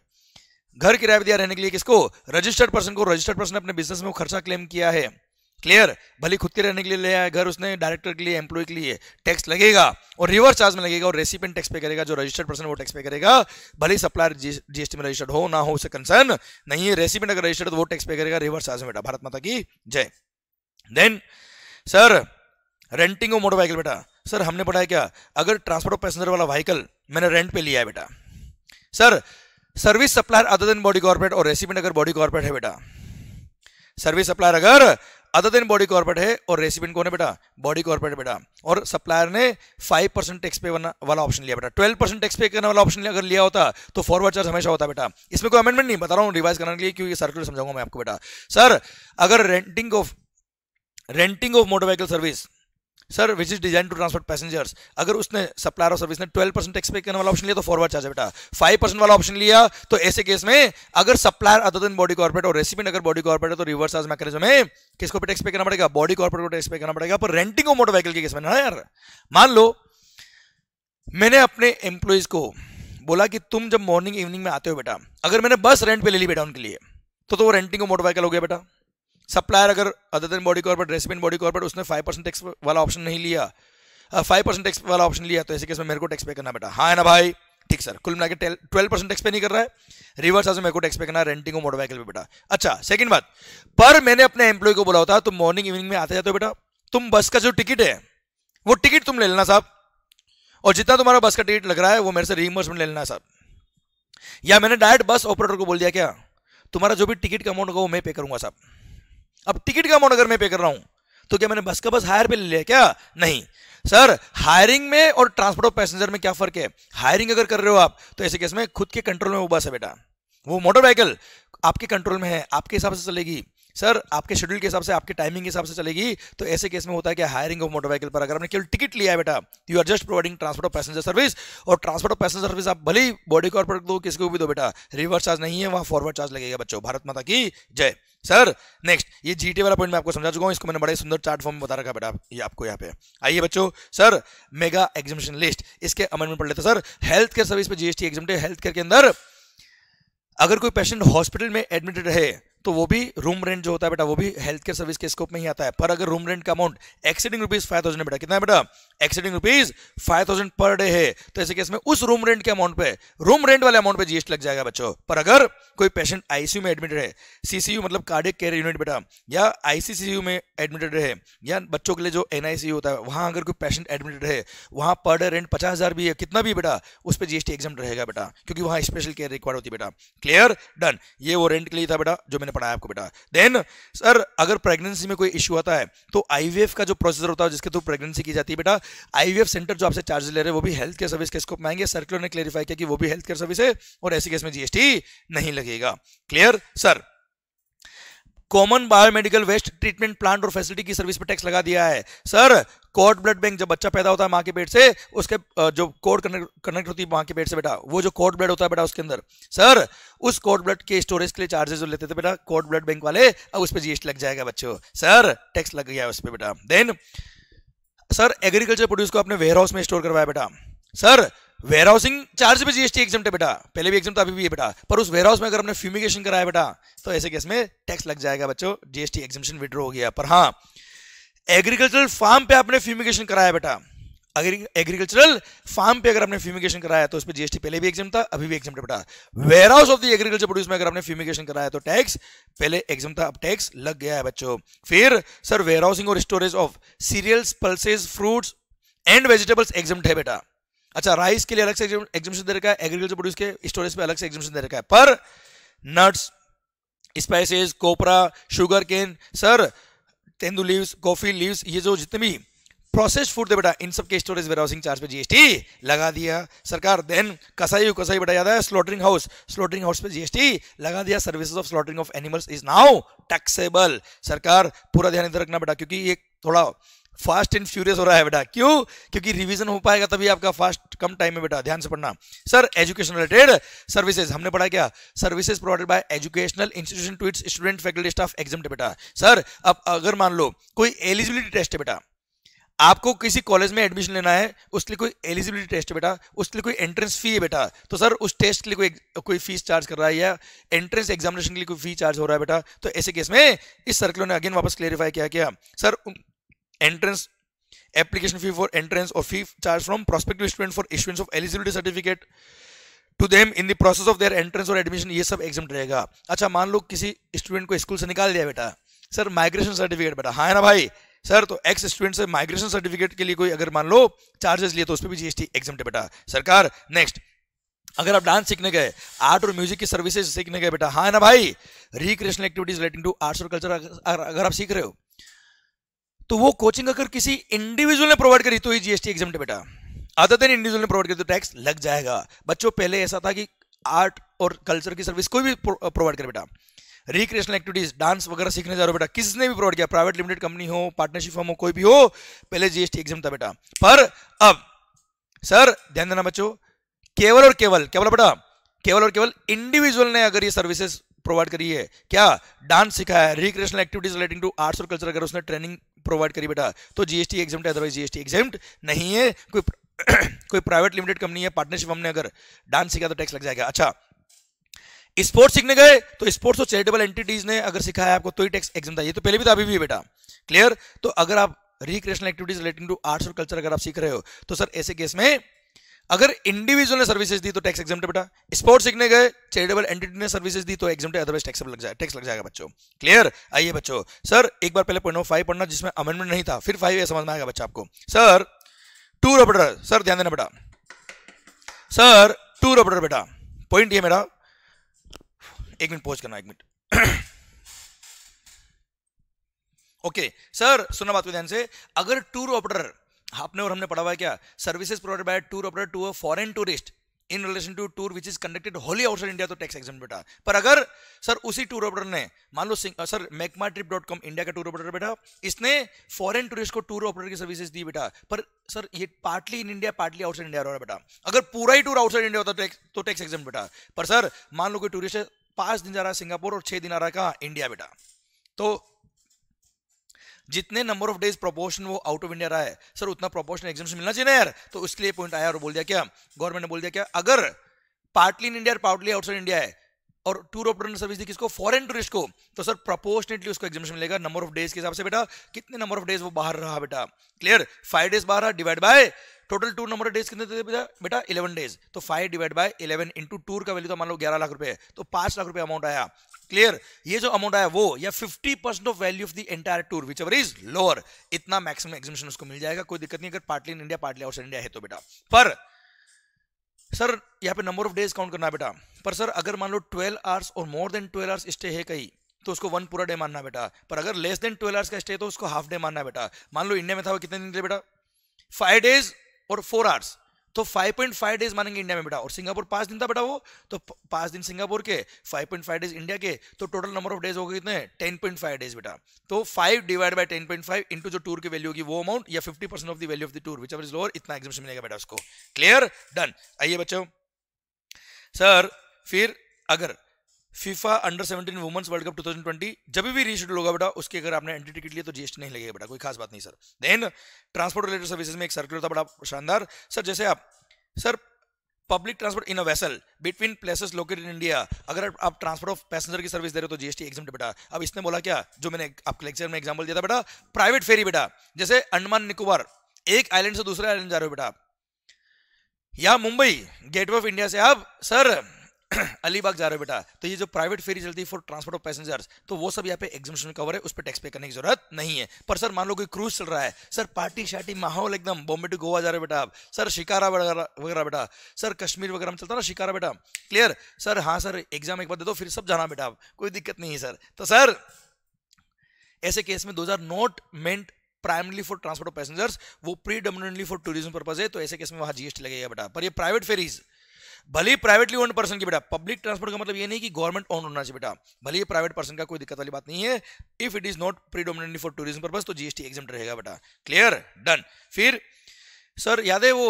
घर किराए पे दिया रहने के लिए किसको रजिस्टर्ड पर्सन को रजिस्टर्ड पर्सन अपने बिजनेस में खर्चा क्लेम किया है क्लियर भले खुद के रहने के लिए ले आया घर उसने डायरेक्टर के लिए एम्प्लॉय के लिए टैक्स लगेगा और रिवर्स चार्ज में लगेगा और रेसिपेंट टैक्स पे करेगा जो रजिस्टर्ड पर्सन वो टैक्स पे करेगा भले सप्लायर जीएसटी में रजिस्टर्ड हो ना हो उसे कंसर्न नहीं है रेसिपेंट अगर रजिस्टर्ड तो वो टैक्स पे करेगा रिवर्स चार्ज में बेटा भारत माता की जय then sir renting of motor vehicle बेटा सर हमने पढ़ा है क्या अगर ट्रांसपोर्ट ऑफ पैसेंजर वाला व्हीकल मैंने रेंट पे लिया है बेटा sir service supplier other than body corporate और रेसिपेंट अगर बॉडी कॉर्पोरेट है बेटा सर्विस सप्लायर अगर अदर देन बॉडी कॉर्पोरेट है और रेसिपेंट कौन है बेटा बॉडी कॉर्पोरेट बेटा और सप्लायर ने फाइव परसेंट टैक्स पे वाला ऑप्शन लिया बेटा ट्वेल्व परसेंट टैक्स पे करने वाला ऑप्शन अगर लिया होता तो फॉरवर्ड चार्ज हमेशा होता बेटा इसमें कोई अमेंडमेंट नहीं बता रहा हूँ रिवाइज करने के लिए क्योंकि सर्कुलर समझाऊंगा मैं आपको बेटा सर अगर renting of renting of motor service sir which is design to transport passengers अगर उसने सप्लायर और सर्विस ने ट्वेल्व परसेंट एक्सपेक्ट करने वाला ऑप्शन लिया तो फॉरवर्ड चार्ज बेटा फाइव परसेंट वाला ऑप्शन लिया तो ऐसे केस में अगर supplier other than body corporate और रेसिपेंट अगर बॉडी कॉर्पोरेट है तो रिवर्स चार्ज मैकेनिज्म है किसको पे टैक्स पे करना पड़ेगा बॉडी कॉर्पोरेट को टैक्स पे करना पड़ेगा पर रेंटिंग ऑफ मोटर व्हीकल के केस में ना यार मान लो मैंने अपने एम्प्लॉयज को बोला कि तुम जब मॉर्निंग इवनिंग में आते हो बेटा अगर मैंने बस रेंट पर ले ली बेटा उनके लिए तो तो वो रेंटिंग ऑफ मोटर व्हीकल हो गया बेटा सप्लायर अगर other than body corporate recipient body corporate उसने फाइव परसेंट टैक्स वाला ऑप्शन नहीं लिया फाइव परसेंट टैक्स वाला ऑप्शन लिया तो ऐसे केस में मेरे को टैक्स पे करना बेटा हाँ ना भाई ठीक सर कुल मिला के ट्वेल्व परसेंट टैक्स पे नहीं कर रहा है रिवर्स आज मेरे को टैक्स पे करना रेंटिंग और मोटरवाइकल पर बेटा अच्छा सेकंड बात पर मैंने अपने एम्प्लॉय को बोला होता तुम मॉर्निंग इवनिंग में आते जाते हो बेटा तुम बस का जो टिकट है वो टिकट तुम ले लेना साहब और जितना तुम्हारा बस का टिकट लग रहा है वो मेरे से रीइम्बर्समेंट ले लेना साहब या मैंने डायरेक्ट बस ऑपरेटर को बोल दिया क्या तुम्हारा जो भी टिकट का अमाउंट होगा वो मैं पे करूंगा साहब अब टिकट का अमाउंट अगर मैं पे कर रहा हूं तो क्या मैंने बस का बस हायर पे ले लिया क्या नहीं सर हायरिंग में और ट्रांसपोर्ट ऑफ पैसेंजर में क्या फर्क है हायरिंग अगर कर रहे हो आप तो ऐसे केस में खुद के कंट्रोल में वो बस है बेटा वो मोटर व्हीकल आपके कंट्रोल में है आपके हिसाब से चलेगी सर आपके शेड्यूल के हिसाब से आपके टाइमिंग के हिसाब से चलेगी तो ऐसे केस में होता है कि हायरिंग ऑफ मोटर व्हीकल पर अगर आपने केवल टिकट लिया है बेटा you are just providing transport of passenger service और ट्रांसपोर्ट ऑफ पैसेंजर सर्विस आप भली बॉडी कॉर्पोरेट दो किसी को भी दो बेटा रिवर्स चार्ज नहीं है वहां फॉरवर्ड चार्ज लगेगा बच्चों भारत माता की जय सर नेक्स्ट ये जीटी वाला पॉइंट मैं आपको समझा चुका हूँ इसको मैंने बड़े सुंदर चार्ट फॉर्म में बता रखा बेटा ये आपको यहाँ पे आइए बच्चों सर मेगा एग्जामिशन लिस्ट इसके अमेंडमेंट पढ़ लेते सर हेल्थ केयर सर्विस पे जीएसटी एग्जाम हेल्थ केयर के अंदर अगर कोई पेशेंट हॉस्पिटल में एडमिटेड है तो वो भी रूम रेंट जो होता है बेटा वो भी हेल्थ केयर सर्विस के स्कोप में ही आता है पर अगर रूम रेंट का amount exceeding rupees five thousand बेटा कितना है बेटा exceeding rupees five thousand per day है तो ऐसे केस में उस रूम रेंट के अमाउंट पे रूम रेंट वाले अमाउंट पे जीएसटी लग जाएगा बच्चों पर अगर कोई पेशेंट आईसीयू में एडमिटेड है सीसीयू मतलब कार्डिक केयर यूनिट बेटा या आईसीसीयू में एडमिटेड है या बच्चों के लिए जो एनआईसीयू होता है वहां अगर कोई पेशेंट एडमिटेड है वहां पर डे रेंट पचास हजार भी है कितना भी बेटा उस पर जीएसटी एग्जाम रहेगा बेटा क्योंकि वहां स्पेशल केयर रिक्वायर्ड होती है बेटा क्लियर डन ये वो रेंट के लिए था बेटा जो मैंने मैंने पढ़ाया आपको बेटा देन सर अगर प्रेगनेंसी में कोई इशू आता है तो आईवीएफ का जो प्रोसेसर होता है जिसके थ्रू प्रेगनेंसी की जाती है बेटा आईवीएफ सेंटर जो आपसे चार्ज ले रहे हैं वो भी हेल्थ केयर सर्विस के स्कोप में आएंगे सर्कुलर ने क्लेरिफाई किया कि वो भी हेल्थ केयर सर्विस है और ऐसे केस में जीएसटी नहीं लगेगा clear sir common biomedical waste treatment plant और फैसिलिटी की सर्विस पर टैक्स लगा दिया है सर कोड ब्लड बैंक जब बच्चा पैदा होता है मां के पेट से उसके जो कोड कनेक्ट होती है मां के पेट से बेटा वो जो कोड ब्लड होता है बेटा उसके अंदर सर उस कोड ब्लड के स्टोरेज के लिए चार्जेस जो लेते थे बेटा कोड ब्लड बैंक वाले अब उस पर जीएसटी लग जाएगा बच्चों सर टैक्स लग गया है उस पर बेटा देन सर एग्रीकल्चर प्रोड्यूस को अपने वेयर हाउस में स्टोर करवाया बेटा सर वेयर हाउसिंग चार्ज पे जीएसटी एग्जाम बेटा पहले भी एग्जाम तो अभी भी है बेटा पर उस वेयर हाउस में अगर हमने फ्यूमिगेशन कराया बेटा तो ऐसे केस में टैक्स लग जाएगा बच्चों जीएसटी एग्जामेशन विड्रॉ हो गया पर हाँ एग्रीकल्चरल फार्म पे आपने फ्यूमिगेशन कराया बेटा एग्रीकल्चरल फार्म पे अगर आपने फ्यूमिगेशन कराया तो उस पर जीएसटी पहले भी एग्जाम था अभी भी एग्जाम बेटा warehouse of the agriculture produce में अगर आपने फ्यूमिगेशन कराया तो टैक्स पहले एग्जाम था अब टैक्स लग गया है बच्चों फिर सर वेयर हाउसिंग और storage of cereals pulses fruits and vegetables exempt है बेटा अच्छा राइस के लिए अलग से एग्जिबिशन दे रखा है एग्रीकल्चर प्रोड्यूस के स्टोरेज पे अलग से एग्जिबिशन दे रखा है पर nuts spices copra sugar cane sir tendu leaves coffee leaves ये जो जितने भी प्रोसेस्ड फूड थे बेटा इन सब के स्टोरेज वेराउसिंग चार्ज पे जीएसटी लगा दिया सरकार देन कसाई कसाई बेटा याद है स्लॉटरिंग हाउस स्लॉटरिंग हाउस पे जीएसटी लगा दिया services of slaughtering of animals is now taxable सरकार पूरा ध्यान इधर रखना बेटा क्योंकि ये थोड़ा फास्ट एंड फ्यूरियस हो रहा है बेटा क्यों क्योंकि रिवीजन हो पाएगा तभी आपका फास्ट कम टाइम में बेटा ध्यान से पढ़ना सर एजुकेशन रिलेटेड सर्विसेज हमने पढ़ा क्या services provided by educational institution to its student faculty staff exempt बेटा सर अब अगर मान लो कोई एलिजिबिलिटी टेस्ट है बेटा आपको किसी कॉलेज में एडमिशन लेना है उसके लिए कोई एलिजिबिलिटी टेस्ट है बेटा उसके लिए कोई एंट्रेंस फी है बेटा तो सर उस टेस्ट के लिए कोई कोई फीस चार्ज कर रहा है या एंट्रेंस एग्जामिनेशन के लिए कोई फी चार्ज हो रहा है बेटा तो ऐसे केस में इस सर्कलों ने अगेन वापस क्लेरिफाई किया क्या sir entrance application fee for entrance or fee charged from prospective student for issuance of eligibility certificate to them in the process of their entrance और एडमिशन ये सब एग्जाम रहेगा अच्छा मान लो किसी स्टूडेंट को स्कूल से निकाल दिया बेटा सर माइग्रेशन सर्टिफिकेट बेटा हाँ है ना भाई सर तो एक्स स्टूडेंट से माइग्रेशन सर्टिफिकेट के लिए कोई अगर मान लो चार्जेस लिए तो उस पर भी जीएसटी एग्जाम बेटा सरकार नेक्स्ट अगर आप डांस सीखने गए आर्ट और म्यूजिक की सर्विसेज सीखने गए बेटा हाँ है ना भाई recreational activities relating to arts और कल्चर अगर आप सीख रहे हो तो वो कोचिंग अगर किसी इंडिविजुअल ने प्रोवाइड करी तो ही जीएसटी एग्जाम बेटा अदर देन इंडिविजुअल ने प्रोवाइड करी तो टैक्स लग जाएगा बच्चों पहले ऐसा था कि आर्ट और कल्चर की सर्विस कोई भी प्रोवाइड करे बेटा रिक्रिएशनल एक्टिविटीज डांस वगैरह सीखने जा रहे हो बेटा किसने भी प्रोवाइड किया प्राइवेट लिमिटेड कंपनी हो पार्टनरशिप फॉर्म हो कोई भी हो पहले जीएसटी एग्जाम था बेटा पर अब सर ध्यान देना बच्चों केवल और केवल क्या बोला बेटा केवल और केवल इंडिविजुअल ने अगर ये सर्विसेज प्रोवाइड करी है क्या डांस सिखाया है recreational activities relating to arts और कल्चर अगर उसने ट्रेनिंग प्रोवाइड करी बेटा तो GST exempt otherwise GST exempt नहीं है कोई कोई प्राइवेट लिमिटेड कंपनी है पार्टनरशिप हमने अगर डांस सीखा तो टैक्स लग जाएगा अच्छा स्पोर्ट्स सीखने गए तो स्पोर्ट्स और चैरिटेबल एंटिटीज ने अगर सिखाया आपको तो ही टैक्स एग्जाम था ये तो पहले भी था अभी भी है बेटा क्लियर तो अगर आप recreational activities relating to arts और कल्चर अगर आप सीख रहे हो तो सर ऐसे केस में अगर इंडिविजुअल ने सर्विसेज दी तो टैक्स एग्जाम बेटा स्पोर्ट्स सीखने गए चैरिटेबल एंटिटी ने सर्विसेज दी तो एग्जाम अदरवाइज टैक्स लग जाए टैक्स लग जाएगा बच्चों क्लियर आइए बच्चों सर एक बार पहले पॉइंट फाइव पढ़ना जिसमें अमेंडमेंट नहीं था फिर फाइव समझ में आएगा बच्चा आपको सर टू रोपटर सर ध्यान देना बेटा सर टू रोपटर बेटा पॉइंट ये मेरा एक मिनट पोज करना एक मिनट ओके सर सुनना बात को ध्यान से अगर टूर ऑपरेटर आपने और हमने पढ़ा हुआ क्या services provide by tour operator to a foreign tourist in relation to tour which is conducted wholly outside India तो टैक्स एग्जाम बेटा पर अगर सर उसी टूर ऑपरेटर ने मान लो sir MakeMyTrip dot com India का टूर ऑपरेटर बेटा इसने फॉरन टूरिस्ट को टूर ऑपरेटर की सर्विसेज दी बेटा पर सर ये partly in India partly outside India रहा बेटा अगर पूरा ही टूर आउटसाइड इंडिया होता तो टैक्स एग्जाम तो बेटा पर सर मान लो कोई टूरिस्ट पांच दिन जा रहा है सिंगापुर और छह दिन आ रहा है कहा इंडिया बेटा तो जितने नंबर ऑफ डेज प्रोपोर्शन वो आउट ऑफ इंडिया रहा है सर उतना प्रोपोर्शन एग्जाम मिलना चाहिए ना यार तो लिए पॉइंट आया और बोल दिया क्या गवर्नमेंट ने बोल दिया क्या अगर पार्टली इन इंडिया और पार्टली आउटसाइड इंडिया है और टूर ऑपरेटर सर्विस दी किसको फॉरेन टूरिस्ट को तो सर प्रपोर्शनेटली उसको एग्जामेशन मिलेगा नंबर ऑफ डेज के हिसाब से बेटा कितने नंबर ऑफ डेज वो बाहर रहा बेटा क्लियर फाइव डेज बाहर रहा divide by total tour number days कितने थे बेटा बेटा इलेवन डेज तो five divide by eleven into tour का वैल्यू तो मान लो ग्यारह लाख रुपए तो पांच लाख रुपए अमाउंट आया क्लियर ये जो अमाउंट आया वो या fifty percent of value of the entire tour whichever is lower इतना मैक्सिमम एग्जामेशन उसको मिल जाएगा कोई दिक्कत नहीं अगर partly in India partly out India है तो बेटा पर सर यहाँ पे नंबर ऑफ डेज काउंट करना बेटा पर सर अगर मान लो ट्वेल्व आवर्स और more than twelve hours stay है कहीं तो उसको वन पूरा डे मानना बेटा पर अगर लेस देन ट्वेल्व आवर्स का स्टे तो उसको हाफ डे मानना बेटा मान लो इंडिया में था वो कितने दिन के बेटा फाइव डेज और फोर आवर्स तो 5.5 डेज मानेंगे इंडिया में बेटा और सिंगापुर पांच दिन था बेटा वो तो पांच दिन सिंगापुर के 5.5 डेज इंडिया के तो टोटल नंबर ऑफ डेज हो गए कितने 10.5 डेज बेटा तो 5 डिवाइड बाय 10.5 पॉइंट इंटू जो टूर की वैल्यू होगी वो अमाउंट या 50 percent of the value of the tour whichever is lower इतना एग्जामेशन मिलेगा बेटा उसको क्लियर डन आइए बच्चों सर फिर अगर FIFA under 17 women's world cup 2020 जब भी रीशेड्यूल होगा बेटा उसके अगर आपने एंट्री टिकट लिया तो जीएसटी नहीं लगेगा बेटा कोई खास बात नहीं sir then transport related services में एक सर्कुलर था बड़ा शानदार सर जैसे आप sir public transport in a vessel between places located in India अगर आप ट्रांसपोर्ट ऑफ पैसेंजर की सर्विस दे रहे हो तो जीएसटी एग्जाम बेटा अब इसने बोला क्या जो मैंने आपके लेक्चर में एग्जाम्पल दिया था बेटा प्राइवेट फेरी बेटा जैसे अंडमान निकोबार एक आइलैंड से दूसरे आइलैंड जा रहे हो बेटा या मुंबई गेटवे ऑफ इंडिया से आप सर अलीबाग जा रहे हो बेटा तो ये जो प्राइवेट फेरी चलती है फॉर ट्रांसपोर्ट ऑफ पैसेंजर्स तो वो सब यहाँ पे एग्जामेशन कवर है उस पर टैक्स पे करने की जरूरत नहीं है पर सर मान लो कोई क्रूज चल रहा है सर पार्टी शार्टी माहौल एकदम बॉम्बे टू गोवा जा रहे बेटा आप सर शिकारा वगैरह वगैरह बेटा सर कश्मीर वगैरह में चलता ना शिकारा बेटा क्लियर सर हाँ सर एग्जाम एक बार दे दो फिर सब जाना बेटा आप कोई दिक्कत नहीं है सर तो सर ऐसे केस में दो हजार not meant primarily for transport of passengers वो प्रीडोमिनेटली फॉर टूरिज्म पर्पज है तो ऐसे केस में वहां जीएसटी लगेगा बेटा पर ये प्राइवेट फेरीज भले ही प्राइवेटली ओन पर्सन की बेटा पब्लिक ट्रांसपोर्ट का मतलब ये नहीं कि गवर्नमेंट ओन होना चाहिए बेटा भले ही प्राइवेट पर्सन का कोई दिक्कत वाली बात नहीं है if it is not predominantly for tourism purpose तो जीएसटी एग्जाम रहेगा बेटा क्लियर डन फिर सर याद है वो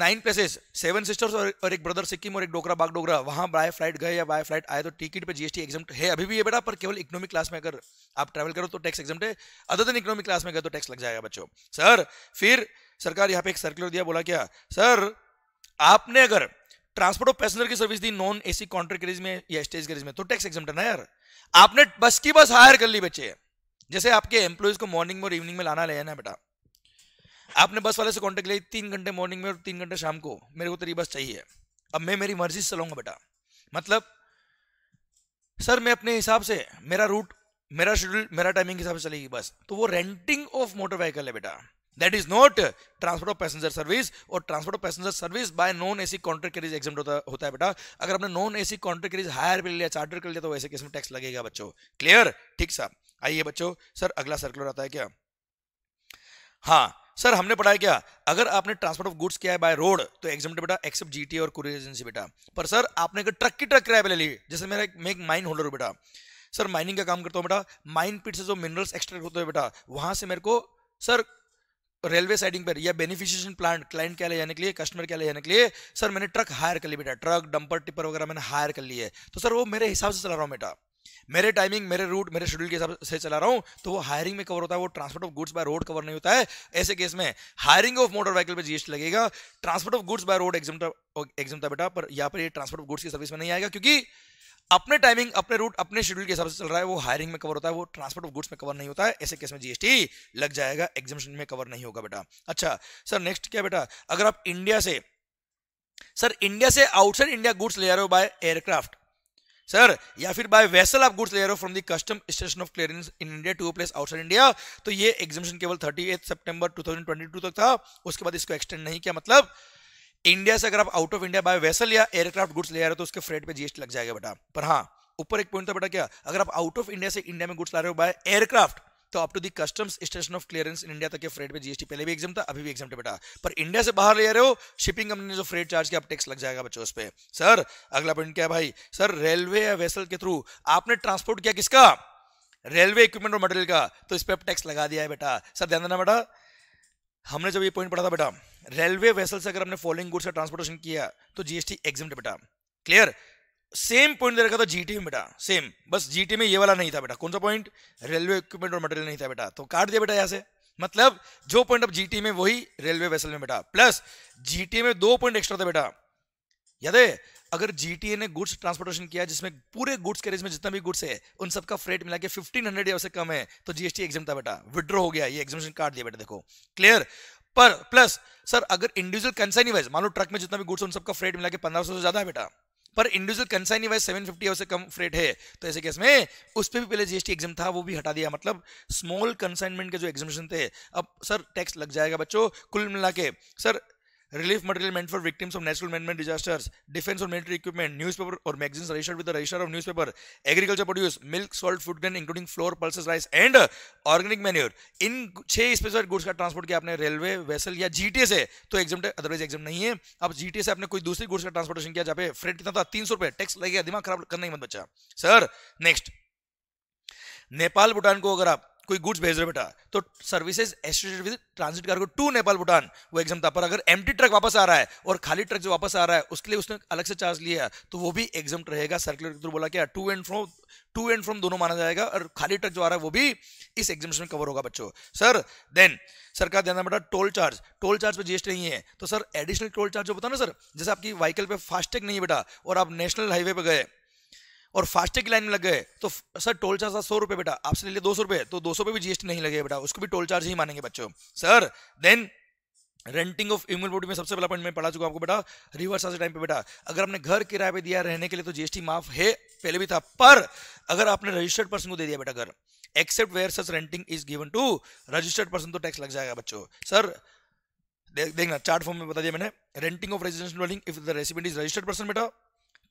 नाइन प्लेसेस सेवन सिस्टर्स और, और एक ब्रदर सिक्किम और एक डोकरा बाग डोगरा वहां बाय फ्लाइट गए या बाय फ्लाइट आए तो टिकट पे जीएसटी एग्जाम है अभी भी ये बेटा पर केवल इकोनॉमिक क्लास में अगर आप ट्रैवल करो तो टैक्स एग्जाम है अदर देन इकोनॉमिक क्लास में गए तो टैक्स लग जाएगा बच्चों सर फिर सरकार यहाँ पे एक सर्कुलर दिया बोला क्या सर आपने अगर ट्रांसपोर्ट ऑफ पैसेंजर की सर्विस दी नॉन एसी कॉन्ट्रैक्ट गैरेज में या स्टेज गैरेज में तो टैक्स एग्जाम ना यार आपने बस की बस हायर कर ली बच्चे जैसे आपके एम्प्लॉयज को मॉर्निंग में और इवनिंग में लाना ले ना बेटा आपने बस वाले से कॉन्टेक्ट लिया तीन घंटे मॉर्निंग में और तीन घंटे शाम को मेरे को तेरी बस चाहिए अब मैं मेरी मर्जी से चलाऊंगा बेटा मतलब सर मैं अपने हिसाब से मेरा रूट मेरा शेड्यूल मेरा टाइमिंग के हिसाब से चलेगी बस तो वो रेंटिंग ऑफ मोटर व्हीकल है बेटा that is not transport of passenger service और transport of passenger service by non AC contract carriage exempt होता, होता है बेटा अगर आपने non AC contract carriage hire पे लिया चार्टर कर लिया तो वैसे किसमें टैक्स लगेगा बच्चों क्लियर ठीक साहब आइए बच्चों सर अगला सर्कुलर आता है क्या हाँ सर हमने पढ़ा है क्या अगर आपने ट्रांसपोर्ट ऑफ गुड्स किया है बाय रोड तो एग्जाम बेटा एक्सेप्ट जीटी और कुरियर एजेंसी बेटा पर सर आपने अगर ट्रक की ट्रक किराया पे ले ली जैसे मेरा मैं एक माइन होल्डर हूँ बेटा सर माइनिंग का काम करता हूँ बेटा माइन पिट से जो मिनरल्स एक्सट्रैक्ट होते हैं बेटा वहां से मेरे को सर रेलवे साइडिंग पर या बेनिफिशिएशन प्लांट क्लाइंट क्या ले जाने के लिए कस्टमर क्या ले जाने के लिए सर मैंने ट्रक हायर कर लिया बेटा ट्रक डंपर टिपर वगैरह मैंने हायर कर लिए है तो सर वो मेरे हिसाब से चला रहा हूँ बेटा मेरे टाइमिंग मेरे रूट मेरे शेड्यूल के हिसाब से चला रहा हूँ तो वो हायरिंग में कवर होता है वो transport of goods by road cover नहीं होता है ऐसे केस में हायरिंग ऑफ मोटर व्हीकल पर जीएसटी लगेगा transport of goods by road exempt था बेटा पर यहाँ पर ये ट्रांसपोर्ट ऑफ गुड्स की सर्विस में नहीं आएगा क्योंकि अपने टाइमिंग अपने रूट अपने शेड्यूल के हिसाब से चल रहा है वो हायरिंग में कवर होता है वो ट्रांसपोर्ट ऑफ गुड्स में कवर नहीं होता है ऐसे केस में जीएसटी लग जाएगा एग्जामेशन में कवर नहीं होगा बेटा अच्छा सर नेक्स्ट क्या बेटा अगर आप इंडिया से सर इंडिया से आउटसाइड इंडिया गुड्स ले रहे हो बाय एयरक्राफ्ट सर या फिर बाय वेसल आप गुड्स ले रहे हो from the custom station of clearance in India to place outside India तो ये एग्जामेशन केवल थर्टी एथ सेप्टेम्बर टू तक था उसके बाद इसको एक्सटेंड नहीं किया मतलब इंडिया से अगर आप out of India by vessel या एयरक्राफ्ट गुड्स ले रहे हो तो उसके फ्रेट पे जीएसटी लग जाएगा बेटा पर हाँ ऊपर एक पॉइंट था बेटा क्या अगर आप आउट ऑफ इंडिया से इंडिया में गुड्स ला रहे हो बाय एयरक्राफ्ट तो up to the customs station of clearance in India तक के फ्रेट पे जीएसटी पहले भी एग्जाम था अभी भी एग्जाम था बेटा पर इंडिया से बाहर ले रहे हो शिपिंग कंपनी ने जो फ्रेट चार्ज किया टैक्स लग जाएगा बच्चों उस पर सर अगला पॉइंट क्या है भाई सर रेलवे या वेसल के थ्रू आपने ट्रांसपोर्ट किया किसका रेलवे इक्विपमेंट और मटेरियल का तो इस पर टैक्स लगा दिया है बेटा सर ध्यान देना बेटा हमने जब ये पॉइंट पढ़ा था बेटा रेलवे वेसल से अगर हमने फॉलोइंग गुड्स का ट्रांसपोर्टेशन किया तो जीएसटी एग्जाम बेटा क्लियर सेम पॉइंट दे रखा था जीटी में बेटा सेम बस जीटी में ये वाला नहीं था बेटा कौन सा पॉइंट रेलवे इक्विपमेंट और मटेरियल नहीं था बेटा तो काट दिया बेटा यहां से मतलब जो पॉइंट अब जीटी में वही रेलवे वेसल में बेटा प्लस जीटी में दो पॉइंट एक्स्ट्रा था बेटा याद है अगर जीटीए ने गुड्स ट्रांसपोर्टेशन किया जिसमें पूरे गुड्स के रेज में जितना भी गुड्स है उन सबका फ्रेट मिला के फिफ्टीन हंड्रेड या उससे कम है तो जीएसटी एग्जाम था बेटा विड्रॉ हो गया ये एग्जामेशन काट दिया बेटा देखो क्लियर पर प्लस सर अगर इंडिविजुअल कंसाइनी वाइज मान लो ट्रक में जितना भी गुड्स उन सबका फ्रेट मिला के पंद्रह सौ से ज्यादा है बेटा पर individual consignee wise seven fifty से कम फ्रेट है तो ऐसे केस में उस पर भी पहले जीएसटी एग्जाम था वो भी हटा दिया मतलब स्मॉल कंसाइनमेंट के जो एग्जामेशन थे अब सर टैक्स लग जाएगा बच्चों कुल मिला के sir relief material meant for victims of natural man-made disasters, defense or military equipment, newspaper or magazines registered with the register of newspaper, agriculture produce, milk, salt, food grain including flour, pulses, rice and organic manure in छह specified goods का transport किया आपने railway vessel या GTA से तो exempt otherwise exam नहीं है आप जीटीए से आपने कोई दूसरी गुड्स का ट्रांसपोर्टेशन किया जहाँ पे फ्रेट कितना था तीन सौ रुपए टैक्स लगेगा दिमाग खराब करना ही मत बच्चा सर नेक्स्ट नेपाल भूटान को अगर आप कोई गुड्स भेज रहे बेटा तो services associated with transit cargo to Nepal Bhutan वो एग्जाम था पर अगर एम ट्रक वापस आ रहा है और खाली ट्रक जो वापस आ रहा है उसके लिए उसने अलग से चार्ज लिया तो वो भी एग्जाम रहेगा सर्कुलर के थ्रू बोला क्या to and from to and from दोनों माना जाएगा और खाली ट्रक जो आ रहा है वो भी इस एग्जामेशन में कवर होगा बच्चों सर देन सर का ध्यान बेटा टोल चार्ज टोल चार्ज पर जीएसटी नहीं है तो सर एडिशनल टोल चार्ज जो बता ना सर जैसे आपकी व्हीकल पे फास्टैग नहीं है बेटा और आप नेशनल हाईवे पे गए और फास्टैग की लाइन में लग गए तो सर टोल चार्ज था सौ रुपये बेटा आपसे ले लिया दो सौ रुपये तो दो सौ भी जीएसटी नहीं लगे बेटा उसको भी टोल चार्ज ही मानेंगे बच्चों sir then renting of immune body में सबसे पहला पॉइंट मैं पढ़ा चुका आपको बेटा रिवर्स आज टाइम पे बेटा अगर आपने घर किराए पे दिया रहने के लिए तो जीएसटी माफ है पहले भी था पर अगर आपने रजिस्टर्ड पर्सन को दे दिया बेटा घर except where such renting is given to registered person तो टैक्स लग जाएगा बच्चों सर देखना चार्ट फॉर्म में बता दिया मैंने renting of residential dwelling if the recipient is registered person बेटा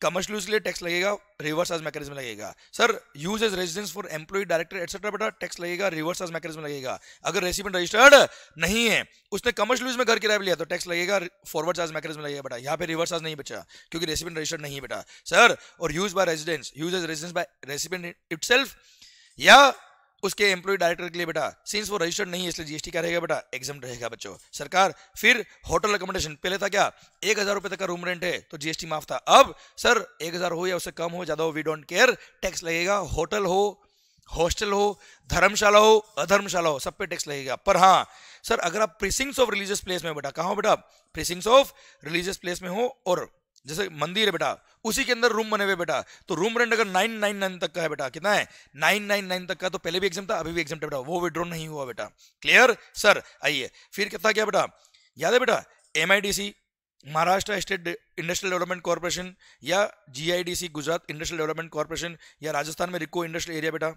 कमर्शियल यूज के लिए टैक्स लगेगा रिवर्स आज मैकेनिज्म लगेगा sir use as residence for employ director etcetera बेटा टैक्स लगेगा रिवर्स आज मैकेनिज्म लगेगा अगर रेसिपेंट रजिस्टर्ड नहीं है उसने कमर्शियल यूज में घर किराया लिया तो टैक्स लगेगा फॉरवर्ड चार्ज मैकेनिज्म लगेगा बेटा यहाँ पे रिवर्स चार्ज नहीं बचा क्योंकि रेसिपेंट रजिस्टर्ड नहीं बेटा सर और use by residence use as residence by recipient it या उसके एम्प्लॉय डायरेक्टर के लिए बेटा सिंस वो रजिस्टर्ड नहीं है इसलिए जीएसटी क्या रहेगा बेटा एग्जाम रहेगा बच्चों सरकार फिर होटल अकोमोडेशन पहले था क्या एक हजार रुपए तक का रूम रेंट है तो जीएसटी माफ था अब सर एक हजार हो या उससे कम हो ज्यादा हो वी डोंट केयर टैक्स लगेगा होटल हो हॉस्टल हो धर्मशाला हो अधर्मशाला हो सब पे टैक्स लगेगा पर हाँ सर अगर आप प्रिसिंग्स ऑफ रिलीजियस प्लेस में बेटा कहा हो बेटा प्रिसिंग्स ऑफ रिलीजियस प्लेस में हो और जैसे मंदिर है बेटा उसी के अंदर रूम बने हुए बेटा तो रूम रेंट अगर नाइन नाइन नाइन तक का है बेटा कितना है नाइन नाइन नाइन तक का तो पहले भी एग्जाम था अभी भी एग्जाम था बेटा वो विड्रॉ नहीं हुआ बेटा क्लियर सर आइए फिर कितना क्या बेटा याद है बेटा M Maharashtra state industrial development corporation या G Gujarat industrial development corporation या राजस्थान में रिको इंडस्ट्रियल एरिया बेटा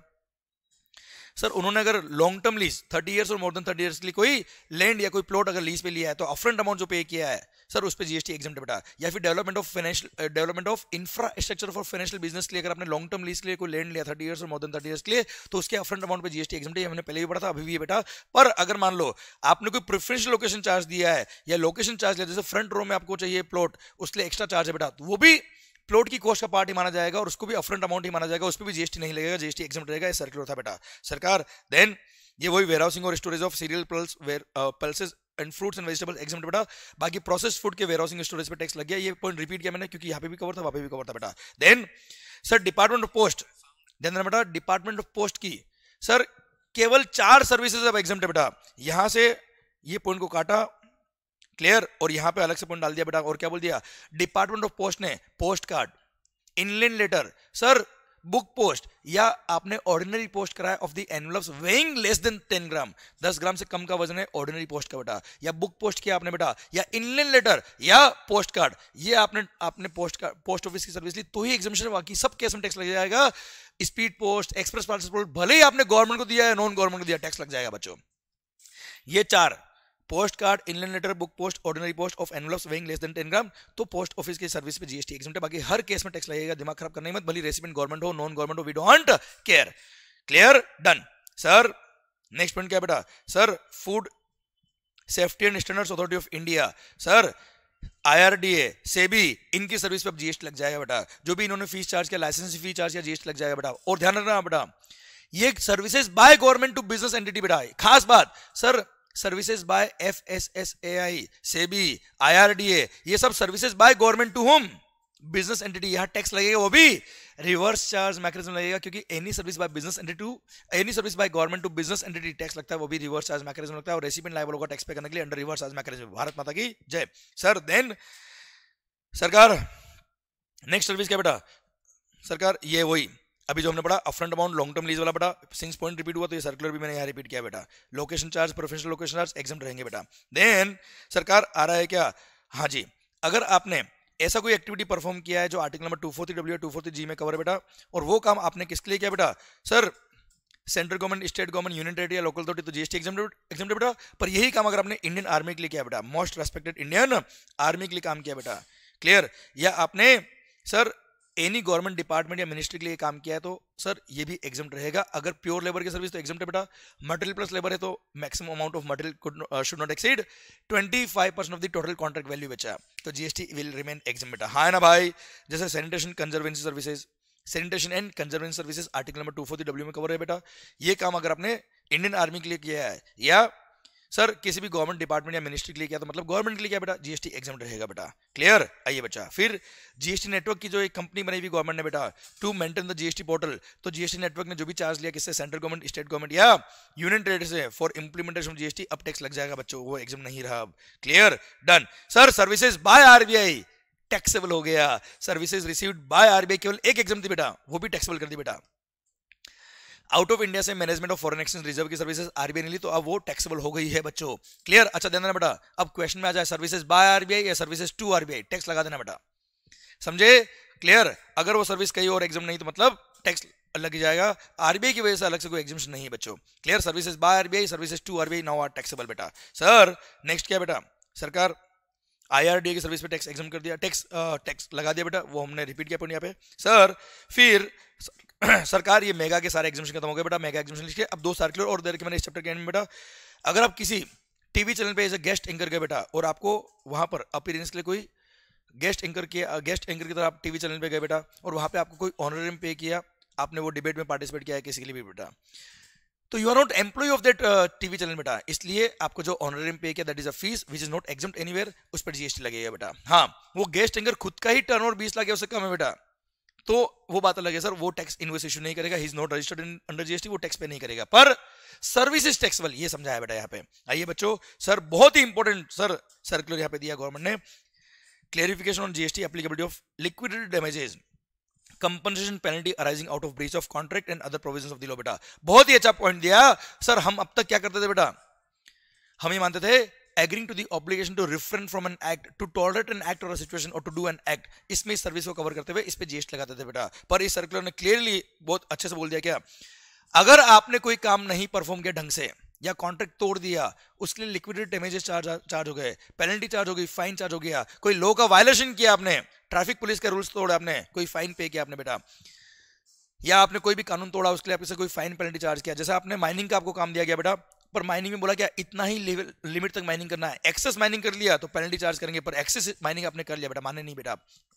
सर उन्होंने अगर long term lease thirty years और मोर देन थर्टी ईयर्स के लिए कोई लैंड या कोई प्लॉट अगर लीज पे लिया है तो अफ्रंट अमाउंट जो पे किया है सर उस पर जीएसटी एग्जाम बेटा या फिर development of financial development of infrastructure for financial business के लिए अगर आपने लॉन्ग टर्म लीज के लिए कोई लैंड लिया थर्टी ईयर्स और मोर देन थर्टी ईयर्स के लिए तो उसके अफ्रंट अमाउंट पर जीएसटी एग्जाम हमने पहले भी पढ़ा था अभी भी बेटा पर अगर मान लो आपने कोई प्रिफरेंशियल लोकेशन चार्ज दिया है या लोकेशन चार्ज लिया जैसे फ्रंट रो में आपको चाहिए प्लॉट उसके लिए एक्स्ट्रा चार्ज है बेटा तो वो भी प्लॉट की कॉस्ट का पार्ट ही माना जाएगा और उसको भी अफ्रंट अमाउंट ही माना जाएगा उस पर भी जीएसटी नहीं लगेगा जीएसटी एग्जाम रहेगा ये सर्कुलर था बेटा सरकार देन ये वही वेयर हाउसिंग और storage of cereal pulse where pulses and fruits and vegetable exempt बेटा बाकी प्रोसेस फूड के वेयर हाउसिंग स्टोरेज पर टैक्स लग गया ये पॉइंट रिपीट किया मैंने क्योंकि यहाँ पे भी कवर था वहाँ पे भी कवर था बेटा then sir department of post ध्यान बेटा डिपार्टमेंट ऑफ पोस्ट की सर केवल चार सर्विसेज अब एग्जाम बेटा यहाँ से ये पॉइंट को काटा क्लियर और यहां पे अलग से पॉइंट डाल दिया बेटा और क्या बोल दिया डिपार्टमेंट ऑफ पोस्ट ने post card inland letter sir book post या आपने ऑर्डिनरी पोस्ट कराया of the envelopes weighing less than ten gram दस ग्राम से कम का वजन है ऑर्डिनरी पोस्ट का बेटा या बुक पोस्ट किया आपने बेटा या इनलैंड लेटर या पोस्ट कार्ड ये आपने आपने पोस्ट कार्ड पोस्ट ऑफिस की सर्विस ली तो ही एग्जामिशन बाकी सब केस में टैक्स लग जाएगा स्पीड पोस्ट एक्सप्रेस पार्सल भले ही आपने गवर्नमेंट को दिया है नॉन गवर्नमेंट को दिया टैक्स लग जाएगा बच्चों ये चार post card inland letter book post ordinary post of envelopes weighing less than ten gram तो पोस्ट ऑफिस की सर्विस पे जीएसटी एग्जाम बाकी हर केस में टैक्स लगेगा दिमाग खराब करने मत भली रेसिपेंट गवर्नमेंट हो नॉन गवर्नमेंट हो we don't care clear done sir next point क्या बेटा sir food safety and standards authority of India sir IRDA SEBI इनकी सर्विस पे अब जीएसटी लग जाएगा बेटा जो भी इन्होंने फीस चार्ज किया लाइसेंस फी चार्ज किया जीएसटी लग जाएगा बेटा और ध्यान रखना बेटा ये services by government to business entity बेटा खास बात sir services by F S S A I SEBI I R D A ये सब services by government to home business entity यहां टैक्स लगेगा वो भी रिवर्स चार्ज मैकेनिज्म लगेगा क्योंकि any service by business entity to any service bye government to business entity tax लगता है वो भी रिवर्स चार्ज मैकेनिज्म लगता है और रेसिपेंट लाइबल होगा टैक्स पे करने के लिए under reverse charge mechanism Bharat माता की जय सर देन सरकार नेक्स्ट सर्विस क्या बेटा सरकार ये वही अभी जो हमने पढ़ा upfront amount long term lease वाला बेटा सिंग्स पॉइंट रिपीट हुआ तो ये सर्कुलर भी मैंने यहाँ रिपीट किया बेटा location charge professional location charge exempt रहेंगे बेटा देन सरकार आ रहा है क्या हाँ जी अगर आपने ऐसा कोई एक्टिविटी परफॉर्म किया है जो article number two four three W two four three G में कवर बेटा और वो काम आपने किसके लिए किया बेटा sir central government state government union territory या लोकल अथॉरिटी तो जीएसटी एग्जाम एग्जाम बेटा पर यही काम अगर आपने इंडियन आर्मी के लिए किया बेटा मोस्ट रेस्पेक्टेड इंडियन आर्मी के लिए काम किया बेटा क्लियर या आपने सर एनी गवर्नमेंट डिपार्टमेंट या मिनिस्ट्री के लिए काम किया है तो सर ये भी एग्जाम रहेगा अगर प्योर लेबर की सर्विस तो एग्जाम बेटा मटेरियल प्लस लेबर है तो maximum amount of material should not exceed 25 percent of the total contract value बचा है तो जीएसटी विल रिमेन एग्जाम बेटा हाँ ना भाई जैसे sanitation conservancy services sanitation and conservancy services article number two four में कवर है बेटा ये काम अगर आपने इंडियन आर्मी के लिए किया है या सर किसी भी गवर्नमेंट डिपार्टमेंट या मिनिस्ट्री के लिए क्या तो मतलब गवर्नमेंट के लिए क्या बेटा जीएसटी एग्जाम रहेगा बेटा क्लियर आइए बच्चा फिर जीएसटी नेटवर्क की जो एक कंपनी बनाई हुई गवर्नमेंट ने बेटा to maintain the GST portal तो जीएसटी नेटवर्क ने जो भी चार्ज लिया किससे सेंट्रल गवर्नमेंट स्टेट गवर्नमेंट या यूनियन टेरिटरी से फॉर इंप्लीमेंटेशन जीएसटी अब टैक्स लग जाएगा बच्चों वो एग्जाम नहीं रहा clear done sir services by RBI taxable हो गया सर्विसेज रिसीव्ड बाय आरबीआई केवल एक एग्जाम थी बेटा वो भी टैक्सेबल कर दी बेटा आउट ऑफ इंडिया से management of foreign exchange reserve की सर्विसेज आरबीआई ने ली तो अब वो टैक्सेबल हो गई है बच्चों क्लियर अच्छा ध्यान देना बेटा अब क्वेश्चन में आ जाए सर्विसेज बाय आरबीआई या सर्विसेज टू आरबीआई टैक्स लगा देना बेटा समझे क्लियर अगर वो सर्विस कहीं और एग्जाम नहीं तो मतलब टैक्स लग जाएगा आरबीआई की वजह से अलग से कोई एग्जामेशन नहीं है बच्चों clear services by RBI services to RBI now are taxable बेटा सर नेक्स्ट क्या बेटा सरकार आईआरडीए की सर्विस पे टैक्स एग्जाम कर दिया टैक्स टैक्स लगा दिया बेटा वो हमने रिपीट किया पे सर फिर सरकार ये मेगा के सारे एग्जामिशन खत्म हो गए बेटा मेगा एग्जामिशन लिखिए अब दो सर्कुलर और देर के मैंने इस चैप्टर के एंड में बेटा अगर आप किसी टीवी चैनल पे एज ए गेस्ट एंकर गए बेटा और आपको वहाँ पर अपीरेंस के लिए कोई गेस्ट एंकर किया गेस्ट एंकर की तरह आप टीवी चैनल पे गए बेटा और वहाँ पे आपको कोई ऑनरेरियम पे किया आपने वो डिबेट में पार्टिसिपेट किया है किसी के लिए भी बेटा तो you are not employ of that TV channel बेटा इसलिए आपको जो ऑनरेरियम पे किया that is a fees which is not exempt anywhere उस पर जीएसटी लगेगा बेटा हाँ वो गेस्ट एंकर खुद का ही टर्न और बीस लाख या उससे कम है बेटा तो वो बात अलग है सर वो टैक्स इन्वेस्ट नहीं करेगा is not registered in under GST वो टैक्स पे नहीं करेगा पर सर्विसेज टैक्स वाली ये समझाया बेटा यहाँ पे आइए बच्चों सर बहुत ही इंपॉर्टेंट सर सर्कुलर यहाँ पे दिया गवर्नमेंट ने clarification on GST applicability of liquid damages compensation penalty arising out of breach of contract and other provision of दिलो बेटा बहुत ही अच्छा पॉइंट दिया सर हम अब तक क्या करते थे बेटा हम ये मानते थे agreeing to the obligation to refrain from an act to tolerate an act और सिचुएशन और टू डू एन एक्ट इसमें इस सर्विस को कवर करते हुए इस पे जीएसटी लगाते थे बेटा पर इस सर्कुलर ने क्लियरली बहुत अच्छे से बोल दिया क्या अगर आपने कोई काम नहीं परफॉर्म किया ढंग से या कॉन्ट्रैक्ट तोड़ दिया उसके लिए लिक्विडेड डेमेजेस चार्ज चार्ज हो गए पेनल्टी चार्ज हो गई फाइन चार्ज हो गया कोई लॉ का वायलेशन किया आपने ट्रैफिक पुलिस के रूल्स तोड़े आपने कोई फाइन पे किया आपने बेटा या आपने कोई भी कानून तोड़ा उसके लिए आपसे कोई फाइन पेनल्टी चार्ज किया जैसे आपने माइनिंग का आपको काम दिया गया बेटा पर माइनिंग में बोला क्या इतना ही लेवल लिमिट तक माइनिंग करना है एक्सेस माइनिंग कर लिया तो पेनल्टी चार्ज करेंगे पर एक्सेस माइनिंग आपने कर लिया बेटा माने नहीं बेटा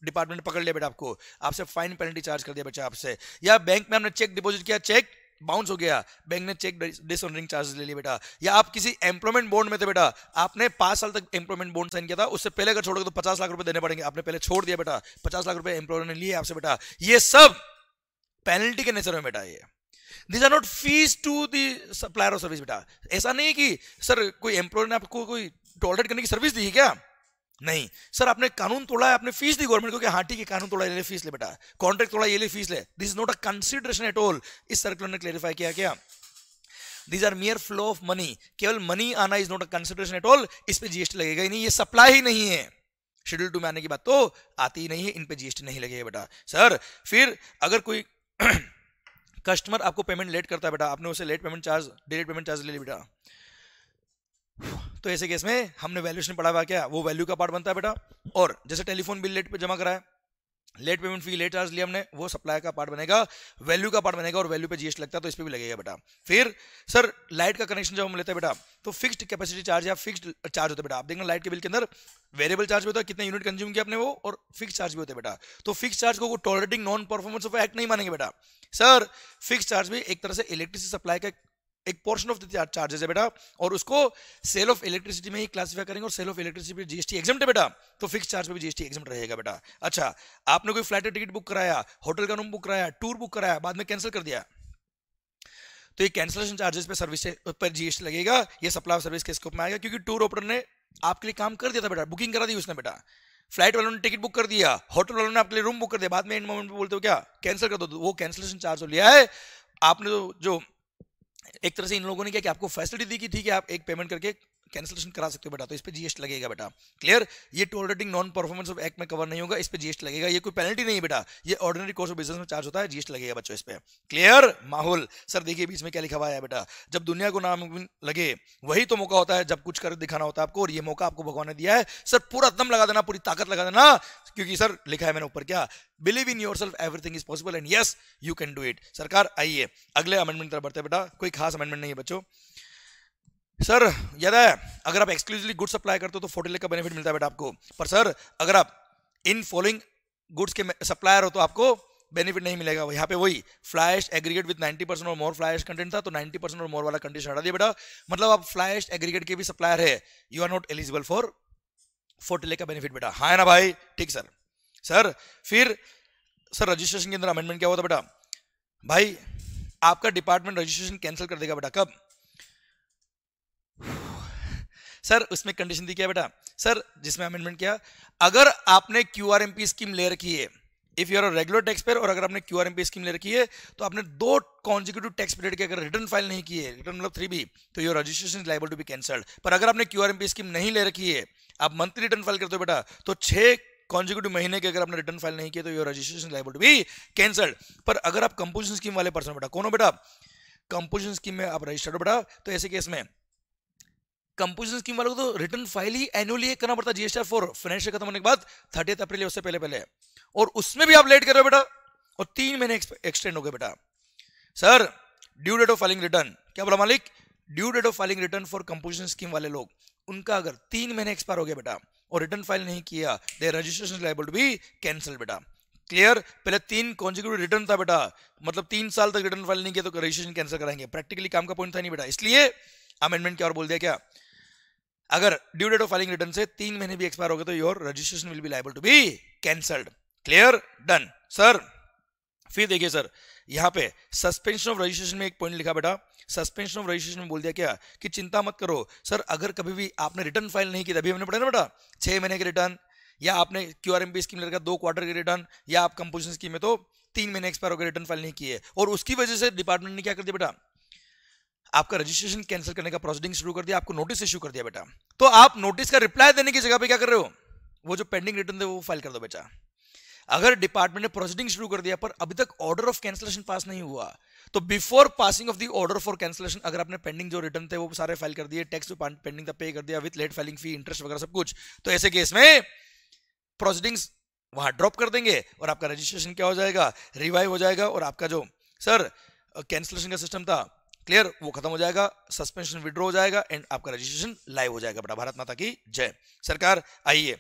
डिपार्टमेंट पकड़ लिया बेटा आपको आपसे फाइन पेनल्टी चार्ज कर दिया बच्चा आपसे या बैंक में हमने चेक डिपोजिट किया चेक बाउंस हो गया बैंक ने चेक डिसऑनरिंग चार्जेस ले लिया बेटा या आप किसी एम्प्लॉयमेंट बोर्ड में थे बेटा आपने पांच साल तक एम्प्लॉयमेंट बोर्ड साइन किया था उससे पहले अगर छोड़ोगे तो पचास लाख रुपए देने पड़ेंगे आपने पहले छोड़ दिया बेटा पचास लाख रुपए एम्प्लॉयर ने लिए आपसे बेटा ये सब पेनल्टी के नेचर में बेटा ये these are not fees to the supplier of service बेटा ऐसा नहीं कि सर कोई एम्प्लॉय ने आपको कोई टॉलरेट करने की सर्विस दी है क्या नहीं सर आपने कानून तोड़ा है आपने फीस दी गवर्नमेंट को कि हाँ ठीक है कानून तोड़ा ये ले फीस ले बेटा कॉन्ट्रैक्ट तोड़ा ये ले फीस ले this is not a consideration at all इस सर्कुलर ने क्लेरिफाई किया क्या these are mere flow of money केवल मनी आना is not a consideration at all इस पर जीएसटी लगेगा ही नहीं ये सप्लाई ही नहीं है शेड्यूल टू में आने की बात तो आती ही नहीं है इन पर जीएसटी नहीं लगेगा बेटा सर फिर अगर कोई कस्टमर आपको पेमेंट लेट करता है बेटा आपने उसे late payment charge delayed payment charge ले लिया बेटा तो ऐसे केस में हमने वैल्यूशन पढ़ा हुआ क्या वो वैल्यू का पार्ट बनता है बेटा और जैसे टेलीफोन बिल लेट पे जमा कराया late payment fee late charge लिया हमने वो सप्लाई का पार्ट बनेगा वैल्यू का पार्ट बनेगा और वैल्यू पे जीएसटी लगता है तो इस पर भी लगेगा बेटा फिर सर लाइट का कनेक्शन जब हम लेते हैं बेटा तो फिक्स्ड कैपेसिटी चार्ज या फिक्स्ड चार्ज होता है बेटा आप देखना लाइट के बिल के अंदर वेरिएबल चार्ज भी होता है कितने यूनिट कंज्यूम किया अपने वो और फिक्स चार्ज भी होते हैं बेटा तो फिक्स चार्ज को tolerating non performance of act नहीं मानेंगे बेटा सर फिक्स चार्ज भी एक तरह से इलेक्ट्रिसिटी सप्लाई का एक पोर्शन ऑफ चार्जेस है बेटा और उसको सेल ऑफ इलेक्ट्रिसिटी में ही क्लासिफाई करेंगे और सेल ऑफ इलेक्ट्रिसिटी पे जीएसटी एग्जाम है बेटा तो फिक्स चार्ज पे भी जीएसटी एग्जाम रहेगा बेटा अच्छा आपने कोई फ्लाइट टिकट बुक कराया होटल का रूम बुक कराया टूर बुक कराया बाद में कैंसिल कर दिया तो ये कैंसिलेशन चार्जेस पे सर्विस पर जीएसटी लगेगा ये सप्लाई सर्विस के स्कोप में आएगा क्योंकि टूर ऑपरेटर ने आपके लिए काम कर दिया था बेटा बुकिंग करा दी उसने बेटा फ्लाइट वालों ने टिकट बुक कर दिया होटल वालों ने आपके लिए रूम बुक कर दिया बाद में इन मोमेंट पे बोलते हो क्या कैंसिल कर दो तो वो कैंसिलेशन चार्ज लिया है आपने तो जो एक तरह से इन लोगों ने क्या कि आपको फैसिलिटी दी कि ठीक है आप एक पेमेंट करके कैंसिलेशन करा सकते हो बेटा तो इस पर जीएसटी लगेगा बेटा क्लियर ये to tolerating non performance of act में कवर नहीं होगा इस पर जीएसटी लगेगा ये कोई पेनल्टी नहीं बेटा ये ऑर्डिनरी कोर्स ऑफ बिजनेस में चार्ज होता है जीएसटी लगेगा बच्चों इस पर क्लियर माहौल सर देखिए बीच में क्या लिखा हुआ है बेटा जब दुनिया को नाम लगे वही तो मौका होता है जब कुछ कर दिखाना होता है आपको और ये मौका आपको भगवान ने दिया है सर पूरा दम लगा देना पूरी ताकत लगा देना क्योंकि सर लिखा है मैंने ऊपर क्या believe in yourself everything is possible and yes you can do it सरकार आइए अगले अमेंडमेंट तरफ बढ़ते बेटा कोई खास अमेंडमेंट नहीं है बच्चों सर याद है अगर आप एक्सक्लूसिवली गुड्स सप्लाई करते हो तो फोर्टी का बेनिफिट मिलता है बेटा आपको पर सर अगर आप इन फॉलोइंग गुड्स के सप्लायर हो तो आपको बेनिफिट नहीं मिलेगा यहाँ पे वही फ्लैश एग्रीगेट विद 90 परसेंट और मोर फ्लैश कंटेंट था तो 90 परसेंट और मोर वाला कंडीशन हटा दिया बेटा मतलब आप फ्लैश एग्रीगेट के भी सप्लायर है you are not eligible for forty lakh का बेनिफिट बेटा हाँ ना भाई ठीक सर सर फिर सर रजिस्ट्रेशन के अंदर अमेंडमेंट क्या हुआ था बेटा भाई आपका डिपार्टमेंट रजिस्ट्रेशन कैंसिल कर देगा बेटा कब सर उसमें कंडीशन दी क्या बेटा सर जिसमें अमेंडमेंट किया अगर आपने क्यू आर स्कीम ले रखी है if you are regular taxpayer और अगर आपने क्यू आर स्कीम ले रखी है तो आपने दो कॉन्जिक्यूटिव टैक्स पीरियड के अगर रिटर्न फाइल नहीं किए रिटर्न मतलब थ्री बी तो your registration is liable to be cancelled पर अगर आपने क्यू आर स्कीम नहीं ले रखी है आप मंथली रिटर्न फाइल करते हो बेटा तो छह कॉन्जिक्यूटिव महीने के अगर आपने रिटर्न फाइल नहीं किया तो your registration liable to be cancelled पर अगर आप कंपोजिशन स्कीम वाले पर्सन बेटा कौन हो बेटा कंपोजिशन स्कीम में आप रजिस्टर्ड हो बेटा तो ऐसे केस में कंपोजिशन स्कीम वालों को तो रिटर्न फाइल ही एनुअली करना पड़ता है जीएसटी फोर फाइनेंशियल खत्म होने के बाद थर्टी अप्रैल उससे पहले पहले और उसमें भी आप लेट कर रहे हो बेटा और तीन महीने एक्सटेंड हो गए बेटा sir due date of filing return क्या बोला मालिक due date of filing return for composition scheme वाले लोग उनका अगर तीन महीने एक्सपायर हो गया बेटा और रिटर्न फाइल नहीं किया they registration liable to be cancel बेटा क्लियर पहले तीन कॉन्जिक्यूटिव रिटर्न था बेटा मतलब तीन साल तक रिटर्न फाइल नहीं किया तो रजिस्ट्रेशन कैंसिल कराएंगे प्रैक्टिकली काम का पॉइंट था नहीं बेटा इसलिए अमेंडमेंट क्या और बोल दिया क्या अगर due date of filing return से तीन महीने भी एक्सपायर हो गए तो your registration will be liable to be cancelled clear done sir फिर देखिए सर यहाँ पे सस्पेंशन ऑफ रजिस्ट्रेशन में एक पॉइंट लिखा बेटा सस्पेंशन ऑफ रजिस्ट्रेशन में बोल दिया क्या कि चिंता मत करो सर अगर कभी भी आपने रिटर्न फाइल नहीं किया अभी हमने पढ़ा ना बेटा छः महीने के रिटर्न या आपने Q R M P scheme लेकर दो क्वार्टर के रिटर्न या आप कंपोजिशन स्कीम में तो तीन महीने एक्सपायर होकर रिटर्न फाइल नहीं किए और उसकी वजह से डिपार्टमेंट ने क्या कर दिया बेटा आपका रजिस्ट्रेशन कैंसिल करने का प्रोसीडिंग शुरू कर दिया आपको नोटिस इशू कर दिया बेटा तो आप नोटिस का रिप्लाई देने की जगह पे क्या कर रहे हो वो जो पेंडिंग रिटर्न थे वो फाइल कर दो बेटा अगर डिपार्टमेंट ने प्रोसीडिंग शुरू कर दिया पर अभी तक ऑर्डर ऑफ कैंसिलेशन पास नहीं हुआ तो before passing of the order for cancellation अगर आपने पेंडिंग जो रिटर्न थे वो सारे फाइल कर दिए टैक्स पेंडिंग था पे कर दिया with late filing fee interest वगैरह सब कुछ तो ऐसे केस में प्रोसीडिंग्स वहां ड्रॉप कर देंगे और आपका रजिस्ट्रेशन क्या हो जाएगा रिवाइव हो जाएगा और आपका जो सर कैंसिलेशन का सिस्टम था क्लियर वो खत्म हो जाएगा सस्पेंशन विड्रॉ हो जाएगा एंड आपका रजिस्ट्रेशन लाइव हो जाएगा बेटा भारत माता की जय सरकार आइए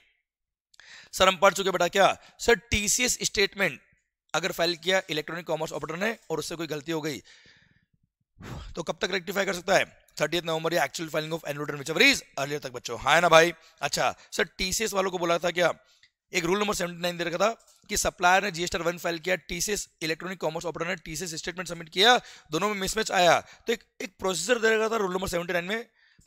सर हम पढ़ चुके बेटा क्या सर टीसीएस स्टेटमेंट अगर फाइल किया इलेक्ट्रॉनिक कॉमर्स ऑपरेटर ने और उससे कोई गलती हो गई तो कब तक रेक्टिफाई कर सकता है थर्टी नवंबर या actual filing of annual return whichever earlier तक बच्चों हाँ ना भाई अच्छा सर टीसीएस वालों को बोला था क्या एक रूल नंबर सेवेंटी नाइन दे रखा था कि सप्लायर ने जीएसटर वन फाइल किया टीसीएस इलेक्ट्रॉनिक कॉमर्स ऑपरेटर ने टीसीएस स्टेटमेंट सबमिट किया दोनों में मिसमैच आया तो एक एक प्रोसीजर दे रहा था रूल नंबर सेवेंटी में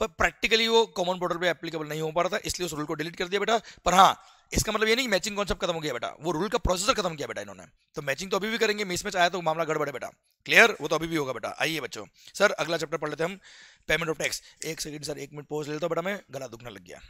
पर प्रैक्टिकली वो कॉमन बॉर्डर पे एप्लीकेबल नहीं हो पा रहा था इसलिए उस रूल को डिलीट कर दिया बेटा पर हाँ इसका मतलब ये नहीं कि मैचिंग कॉन्सेप्ट खत्म हो गया बेटा वो रूल का प्रोसेसर खत्म किया बेटा इन्होंने तो मैचिंग तो अभी भी करेंगे मिसमैच आया तो मामला गड़बड़े बेटा क्लियर वो तो अभी भी होगा बेटा आइए बच्चों सर अगला चैप्टर पढ़ लेते हम पेमेंट ऑफ टैक्स एक सेकंड सर एक मिनट पोस्ट ले लेता तो बेटा मैं गला दुखने लग गया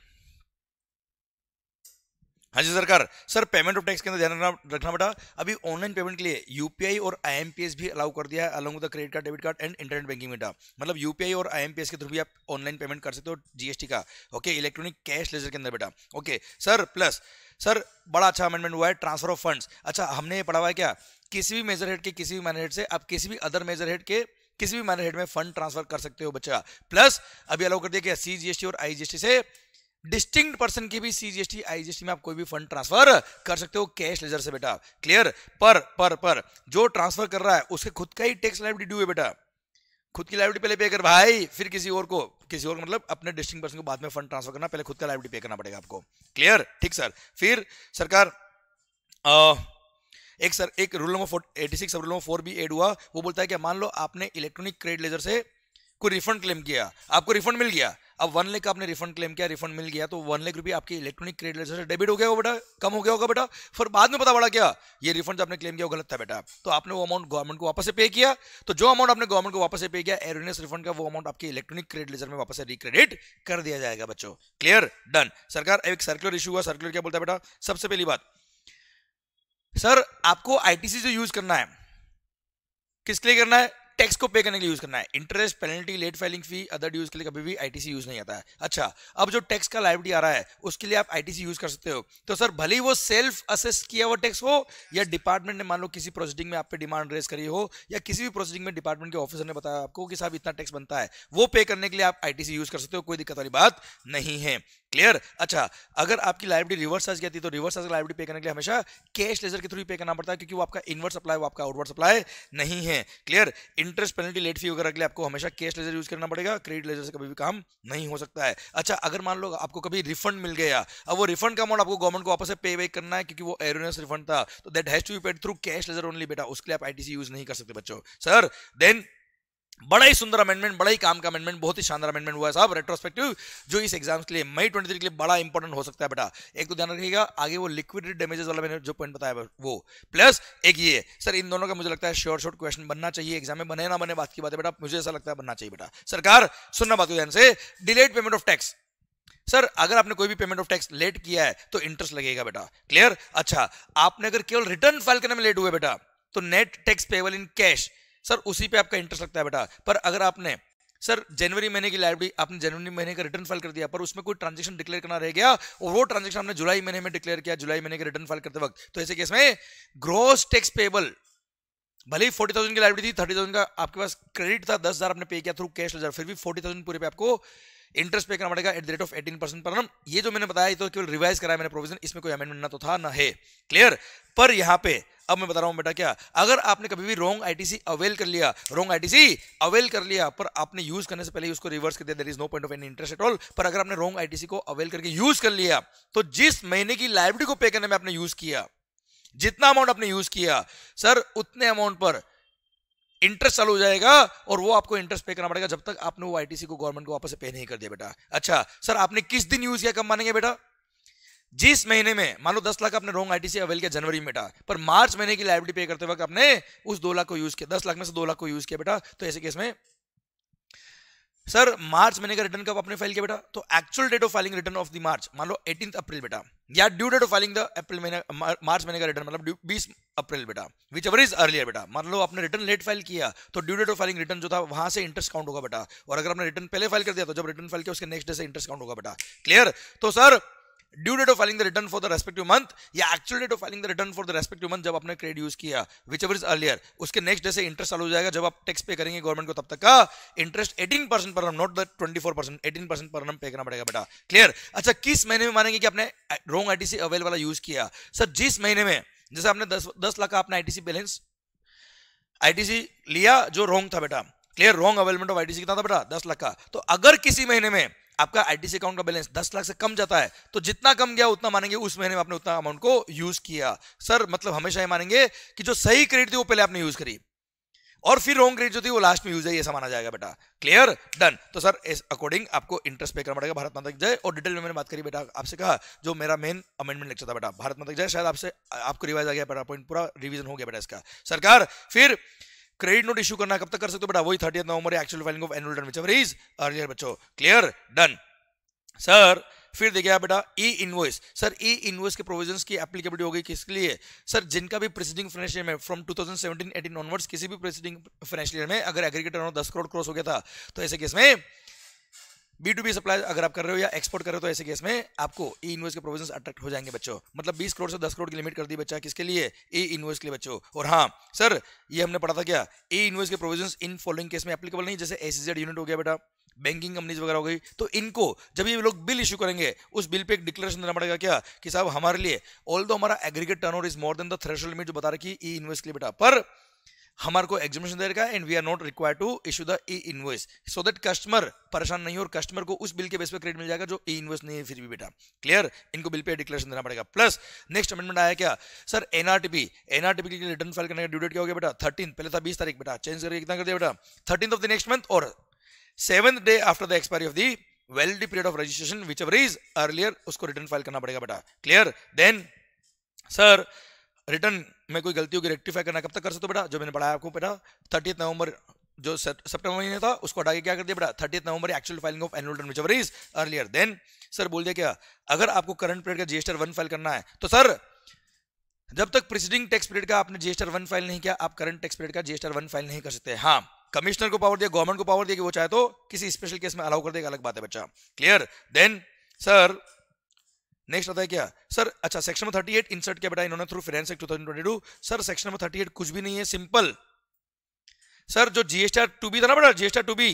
हाँ जी सरकार सर पेमेंट ऑफ टैक्स के अंदर ध्यान रखना बेटा अभी ऑनलाइन पेमेंट के लिए यूपीआई और आईएमपीएस भी अलाउ कर दिया है along with credit card debit card and internet banking बेटा मतलब यूपीआई और आईएमपीएस के थ्रू भी आप ऑनलाइन पेमेंट कर सकते हो जीएसटी का ओके इलेक्ट्रॉनिक कैश लेजर के अंदर बेटा ओके सर प्लस सर बड़ा अच्छा अमेंडमेंट हुआ है ट्रांसफर ऑफ फंड अच्छा हमने ये पढ़ा हुआ है क्या किसी भी मेजर हेड के किसी भी मैनर हेड से आप किसी भी अदर मेजर हेड के किसी भी मैनर हेड में फंड ट्रांसफर कर सकते हो बच्चा प्लस अभी अलाउ कर दिया कि सीजीएसटी और टी से डिस्टिंग पर्सन की भी सीजीएसटी आईजीएसटी में आप कोई भी फंड ट्रांसफर कर सकते हो कैश लेजर से बेटा क्लियर पर पर पर जो ट्रांसफर कर रहा है उसके खुद का ही टैक्स लाइबिलिटी ड्यू है बेटा खुद की लाइबिलिटी पहले पे कर भाई फिर किसी और को किसी और मतलब अपने डिस्टिंग पर्सन को बाद में फंड ट्रांसफर करना पहले खुद का लाइबिलिटी पे करना पड़ेगा आपको क्लियर ठीक सर फिर सरकार आ, एक सर एक rule number eighty six rule number four भी एड हुआ वो बोलता है कि मान लो आपने इलेक्ट्रॉनिक क्रेडिट लेजर से कोई रिफंड क्लेम किया आपको रिफंड मिल गया अब वन लेख आपने रिफंड क्लेम किया रिफंड मिल गया तो वन लेख रुपये आपके इलेक्ट्रॉनिक क्रेडिट से डेबिट हो गया होगा बेटा कम हो गया होगा बेटा फिर बाद में पता पड़ा क्या ये रिफंड जो आपने क्लेम किया वो गलत था बेटा तो आपने वो अमाउंट गवर्नमेंट को वापस से पे किया तो जो अमाउंट आपने गवर्नमेंट को वापस से पे किया एरोनेस रिफंड का वो अमाउंट आपके इलेक्ट्रॉनिक क्रेडिट में वापस से रिक्रेडिट कर दिया जाएगा बच्चों क्लियर डन सरकार एक सर्कुलर इशू हुआ सर्कुलर क्या बोलता है बेटा सबसे पहली बात सर आपको आईटीसी जो यूज करना है किसके लिए करना है टैक्स को पे करने के लिए यूज करना है interest penalty late filing fee other dues के लिए कभी भी आईटीसी यूज नहीं आता है अच्छा अब जो टैक्स का लाइबिलिटी आ रहा है उसके लिए आप आईटीसी यूज कर सकते हो तो सर भले ही वो सेल्फ असेस किया हुआ टैक्स हो या डिपार्टमेंट ने मान लो किसी प्रोसीडिंग में आप पे डिमांड रेस करी हो या किसी भी प्रोसीडिंग में डिपार्टमेंट के ऑफिसर ने बताया आपको कि साहब इतना टैक्स बनता है वो पे करने के लिए आप आईटीसी यूज कर सकते हो कोई दिक्कत वाली बात नहीं है क्लियर अच्छा अगर आपकी लाइब्रेरी रिवर्स गया थी तो रिवर्स आज लाइब्रेरी पे करने के लिए हमेशा कैश लेजर के थ्रू पे करना पड़ता है क्योंकि वो आपका इनवर्ट सप्लाई वो आपका आउटवर्ड सप्लाई नहीं है clear interest penalty late fee वगैरह के लिए आपको हमेशा कैश लेजर यूज करना पड़ेगा क्रेडिट लेजर से कभी भी काम नहीं हो सकता है अच्छा अगर मान लो आपको कभी रिफंड मिल गया अब वो रिफंड का अमाउंट आपको गवर्नमेंट को वापस से पे वे करना है क्योंकि वो एरोनेस रिफंड था तो that has to be paid through cash ledger only बेटा उसके लिए आप आईटीसी यूज नहीं कर सकते बच्चों सर देन बड़ा ही सुंदर अमेंडमेंट बड़ा ही काम का अमेंडमेंट बहुत ही शानदार अमेंडमेंट हुआ है साहब रेट्रोस्पेक्टिव जो इस एग्जाम्स के लिए मई ट्वेंटी के लिए बड़ा इंपॉर्टेंट हो सकता है बेटा एक तो ध्यान रखिएगा आगे वो लिक्विडिटी डैमेजेस वाला मैंने जो पॉइंट बताया वो प्लस एक ये सर इन दोनों का मुझे लगता है श्योर शॉर्ट क्वेश्चन बनना चाहिए एग्जाम में बने ना बने बात की बात है बेटा मुझे ऐसा लगता है बनना चाहिए बेटा सरकार सुनना बात ध्यान से delayed payment of tax sir अगर आपने कोई भी पेमेंट ऑफ टैक्स लेट किया है तो इंटरेस्ट लगेगा बेटा क्लियर अच्छा आपने अगर केवल रिटर्न फाइल करने में लेट हुए बेटा तो net tax payable in cash sir उसी पे आपका इंटरेस्ट लगता है बेटा पर अगर आपने सर जनवरी महीने की लाइब्रेरी आपने जनवरी महीने का रिटर्न फाइल कर दिया पर उसमें कोई ट्रांजेक्शन डिक्लेयर करना रह गया और वो ट्रांजेक्शन आपने जुलाई महीने में डिक्लेयर किया जुलाई महीने के रिटर्न फाइल करते वक्त तो ऐसे केस में ग्रोस टैक्स पेबल भले ही फोर्टी थाउजेंड की लाइब्रेरी थी थर्टी थाउजेंड का आपके पास क्रेडिट था दस हजार आपने पे किया थ्रू कैश लेजर फिर भी फोर्टी थाउजेंड पूरे पे आपको इंटरेस्ट पे करना पड़ेगा at the rate of eighteen percent पर ये जो मैंने बताया तो केवल रिवाइज कराया मैंने प्रोविजन इसमें कोई अमेंडमेंट ना तो था ना है क्लियर पर यहाँ पे अब मैं बता रहा हूं बेटा क्या अगर आपने कभी भी रॉन्ग आईटीसी अवेल कर लिया रॉन्ग आईटीसी अवेल कर लिया पर आपने यूज करने से पहले उसको रिवर्स कर दिया there is no point of any interest at all पर अगर आपने रॉन्ग आईटीसी को अवेल करके यूज कर लिया तो जिस महीने की लाइब्रेरी को पे करने में आपने यूज किया जितना अमाउंट आपने यूज किया सर उतने अमाउंट पर इंटरेस्ट चालू हो जाएगा और वो आपको इंटरेस्ट पे करना पड़ेगा जब तक आपने वो आईटीसी को गवर्नमेंट को वापस पे नहीं कर दिया बेटा अच्छा सर आपने किस दिन यूज किया कब मानेंगे बेटा जिस महीने में मान लो दस लाख आपने रॉन्ग आईटीसी अवेल किया जनवरी में बेटा पर मार्च महीने की लाइब्रेटी पे करते वक्त आपने उस दो लाख को यूज किया दस लाख में से दो लाख को यूज किया बेटा तो ऐसे केस में सर मार्च महीने का रिटर्न कब आपने फाइल किया बेटा तो actual date of filing return of the March मान लो एटीन अप्रैल बेटा या due date of filing the April महीने मार्च महीने का रिटर्न मतलब बीस अप्रैल बेटा विच एवर इज अर्लियर बेटा मान लो आपने रिटर्न लेट फाइल किया तो due date of filing return जो था वहां से इंटरेस्ट काउंट होगा बेटा और अगर आपने रिटर्न पहले फाइल कर दिया तो जब रिटर्न फाइल किया उसके नेक्स्ट डे से इंटरेस्ट काउंट होगा बेटा क्लियर तो sir due date of filing the return for the respective month या actual date of filing the return for the respective month जब आपने क्रेडिट यूज किया विच एवर इज अर्लियर उसके next day से interest चालू हो जाएगा जब आप टैक्स पे करेंगे गवर्नमेंट को तब तक का इंटरेस्ट 18 परसेंट पर not the 24 percent eighteen percent पर पे करना पड़ेगा बेटा क्लियर अच्छा किस महीने में मानेंगे कि आपने रॉन्ग आईटीसी अवेल वाला यूज किया सर जिस महीने में जैसे आपने दस दस लाख का आपने आईटीसी बैलेंस आईटीसी लिया जो रॉन्ग था बेटा clear wrong availment of ITC कितना था बेटा दस लाख का तो अगर किसी महीने में आपका आईटीसी अकाउंट का बैलेंस दस लाख से कम जाता है तो जितना कम गया उतना मानेंगे उस महीने में आपने उतना अमाउंट को यूज किया सर मतलब हमेशा ये मानेंगे कि जो सही क्रेडिट थी वो पहले आपने यूज करी और फिर रॉन्ग क्रेडिट जो थी वो लास्ट में यूज है ऐसा माना जाएगा बेटा क्लियर डन तो सर इस अकॉर्डिंग आपको इंटरेस्ट पे करना पड़ेगा भारत माता की जय और डिटेल में मैंने बात करी बेटा आपसे कहा जो मेरा मेन अमेंडमेंट लेक्चर था बेटा भारत माता की जय शायद आपसे आपको रिवाइज आ गया बेटा पॉइंट पूरा रिविजन हो गया बेटा इसका सरकार फिर क्रेडिट नोट इशू करना कब तक कर सकते हो बट वही thirty November actual filing of annual return is earlier बच्चों क्लियर डन सर फिर देखिए बेटा e invoice sir e invoice के प्रोविजंस की एप्लीकेबिलिटी होगी किसके लिए सर जिनका भी प्रेसिडिंग फाइनेंशियल में फ्रॉम 2017-18 ऑनवर्ड्स किसी भी प्रेसिडिंग फाइनेंशियल में अगर एग्रीगेटर दस करोड़ क्रॉस हो गया था तो ऐसे केस में बी टू बी सप्लाई अगर आप कर रहे हो या एक्सपोर्ट कर रहे हो तो ऐसे केस में आपको ई e इन्वेस्ट के प्रोविजन अट्रैक्ट हो जाएंगे बच्चों मतलब बीस करोड़ से दस करोड़ की लिमिट कर दी बच्चा किसके लिए ई e इन्वेस्ट के लिए बच्चों और हाँ सर ये हमने पढ़ा था क्या ई e इन्वेस्ट के प्रोविजन इन फॉलोइंग केस में एप्लीकेबल नहीं जैसे एस यूनिट हो गया बेटा बैंकिंग कंपनीज वगैरह हो गई तो इनको जब ये लोग बिल इशू करेंगे उस बिल पे एक डिक्लेरेशन देना पड़ेगा क्या कि साहब हमारे लिए ऑल दो हमारा aggregate turn is more than the threshold limit जो बता रखी ई इन्वेस्ट के लिए बेटा पर हमारे को एग्जामिनेशन दे रखा है and we are not require to issue the e invoice so that customer परेशान नहीं हो और कस्टमर को उस बिल के बेस पर क्रेडिट मिल जाएगा जो ई इनवॉइस नहीं है फिर भी बेटा क्लियर इनको बिल पे डिक्लेरेशन देना पड़ेगा प्लस नेक्स्ट अमेंडमेंट आया क्या सर एनआरटीपी एनआरटीपी के लिए रिटर्न फाइल करने का ड्यू डेट क्या हो गया बेटा थर्टीन पहले था बीस तारीख बेटा चेंज करके कितना कर दिया बेटा thirteen of the next month और seven day after the expiry of the valid period of registration whichever is earlier उसको रिटर्न फाइल करना पड़ेगा बेटा क्लियर देन सर रिटर्न में कोई गलती होगी रेक्टिफाई करना कब तक कर सकते हो बेटा जो मैंने पढ़ाया आपको बेटा थर्टी नवंबर जो सेप्टेम्बर महीने था उसको हटा के क्या कर दिया बेटा thirty November actual filing of annual return whichever earlier then sir बोल दिया क्या अगर आपको करंट पीरियड का जीएसटर वन फाइल करना है तो सर जब तक प्रिसीडिंग टैक्स पीरियड का आपने जीएसटर वन फाइल नहीं किया आप करंट टैक्स पीरियड का जीएसटर वन फाइल नहीं कर सकते हाँ कमिश्नर को पावर दिया गवर्नमेंट को पावर दिया कि वो चाहे तो किसी स्पेशल केस में अलाउ कर देगा अलग बात है बच्चा क्लियर देन सर नेक्स्ट आता है क्या सर अच्छा section number thirty eight insert क्या बेटा इन्होंने through finance act two sir section number thirty eight कुछ भी नहीं है सिंपल सर जो जीएसटी टू बी था ना बेटा जीएसटी टू बी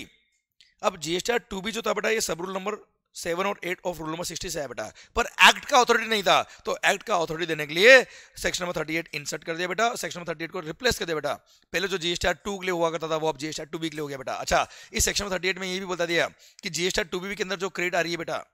अब जीएसटी टू बी जो था बेटा ये सब रूल नंबर सेवन और eight of rule number sixty से है बेटा पर एक्ट का अथॉरिटी नहीं था तो एक्ट का अथॉरिटी देने के लिए section number thirty eight insert कर दिया बेटा सेक्शन नंबर थर्टी एट को रिप्लेस कर दिया बेटा पहले जो जीएसटी टू के लिए हुआ करता था वो अब जीएसटी टू बी के लिए हो गया बेटा अच्छा इस सेक्शन नंबर थर्टी एट में ये भी बता दिया कि जीएसटी टू बी के अंदर जो क्रेडिट आ रही है बेटा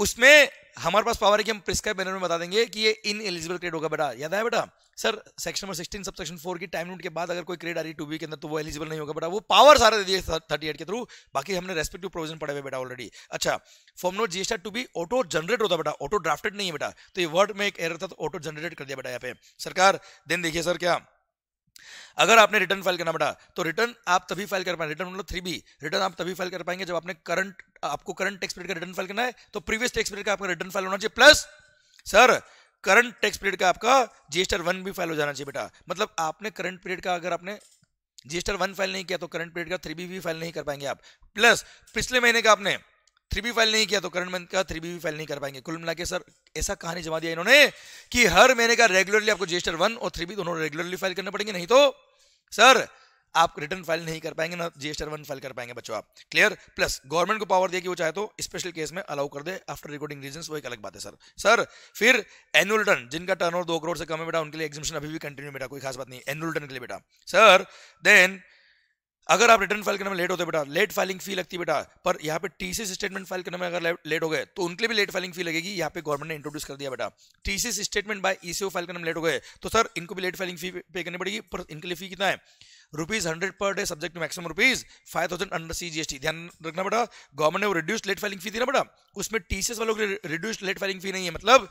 उसमें हमारे पास पावर है कि हम प्रिस्क्राइब बैनर में बता देंगे कि ये इन एलिजिबल क्रेड होगा बेटा याद है बेटा sir section number sixteen sub section four की टाइम लिमिट के बाद अगर कोई क्रेड आ रही टू बी के अंदर तो वो एलिजिबल नहीं होगा बेटा वो पावर सारा दे दिए थर्टी एट के थ्रू बाकी हमने रेस्पेक्टिव प्रोविजन पड़े हुए बेटा ऑलरेडी अच्छा form note GST two B auto generate होता बेटा ऑटो ड्राफ्टेड नहीं है बेटा तो ये वर्ड में एक एरर था तो ऑटो जनरेट कर दिया बेटा यहाँ पे सरकार देन देखिए सर क्या अगर आपने रिटर्न फाइल करना पड़ा तो रिटर्न आप तभी फाइल कर पाए रिटर्न मतलब थ्री बी रिटर्न आप तभी फाइल कर पाएंगे जब आपने करंट आपको करंट टैक्स पीरियड का रिटर्न फाइल करना है तो प्रीवियस टैक्स पीरियड का आपका रिटर्न फाइल होना चाहिए plus sir current tax period का आपका जीएसटर वन भी फाइल हो जाना चाहिए बेटा मतलब आपने करंट पीरियड का अगर आपने जीएसटर वन फाइल नहीं किया तो करंट पीरियड का थ्री बी भी फाइल नहीं कर पाएंगे आप प्लस पिछले महीने का आपने थ्री बी फाइल नहीं किया तो करंट मंथ का थ्री बी फाइल नहीं कर पाएंगे कुल मिला के सर ऐसा कहानी जमा दिया इन्होंने कि हर महीने का रेगुलरली आपको जेस्टर वन और थ्री बी दोनों रेगुलरली फाइल करना पड़ेंगे नहीं तो सर आप रिटर्न फाइल नहीं कर पाएंगे ना जीएसटी वन फाइल कर पाएंगे बच्चों आप क्लियर प्लस गवर्नमेंट को पावर दिया कि वो चाहे तो स्पेशल केस में अलाउ कर दे आफ्टर रिकॉर्डिंग रीजंस वो एक अलग बात है सर सर फिर एनुअल रिटर्न जिनका टर्न दो करोड़ से कम है बेटा उनके लिए एग्जिबिशन अभी भी कंटिन्यू बेटा कोई खास बात नहीं एनुअल रिटर्न के लिए बेटा सर देन अगर आप रिटर्न फाइल करने में लेट होते बेटा लेट फाइलिंग फी लगती बेटा पर यहाँ पे टीसी स्टेटमेंट फाइल करने में अगर लेट हो गए तो उनके लिए भी लेट फाइलिंग फी लगेगी यहाँ पे गवर्नमेंट ने इंट्रोड्यूस कर दिया बेटा TC statement by ECO file करने में लेट हो गए तो सर इनको भी लेट फाइलिंग फी पे करनी पड़ेगी पर इनके लिए फी कितना है rupees hundred per day subject to maximum rupees five thousand under CGST ध्यान रखना बेटा गवर्नमेंट ने रिड्यूस लेट फाइलिंग फी ना बेटा उसमें टीसीएस वालों की रिड्यूस लेट फाइलिंग फी नहीं है मतलब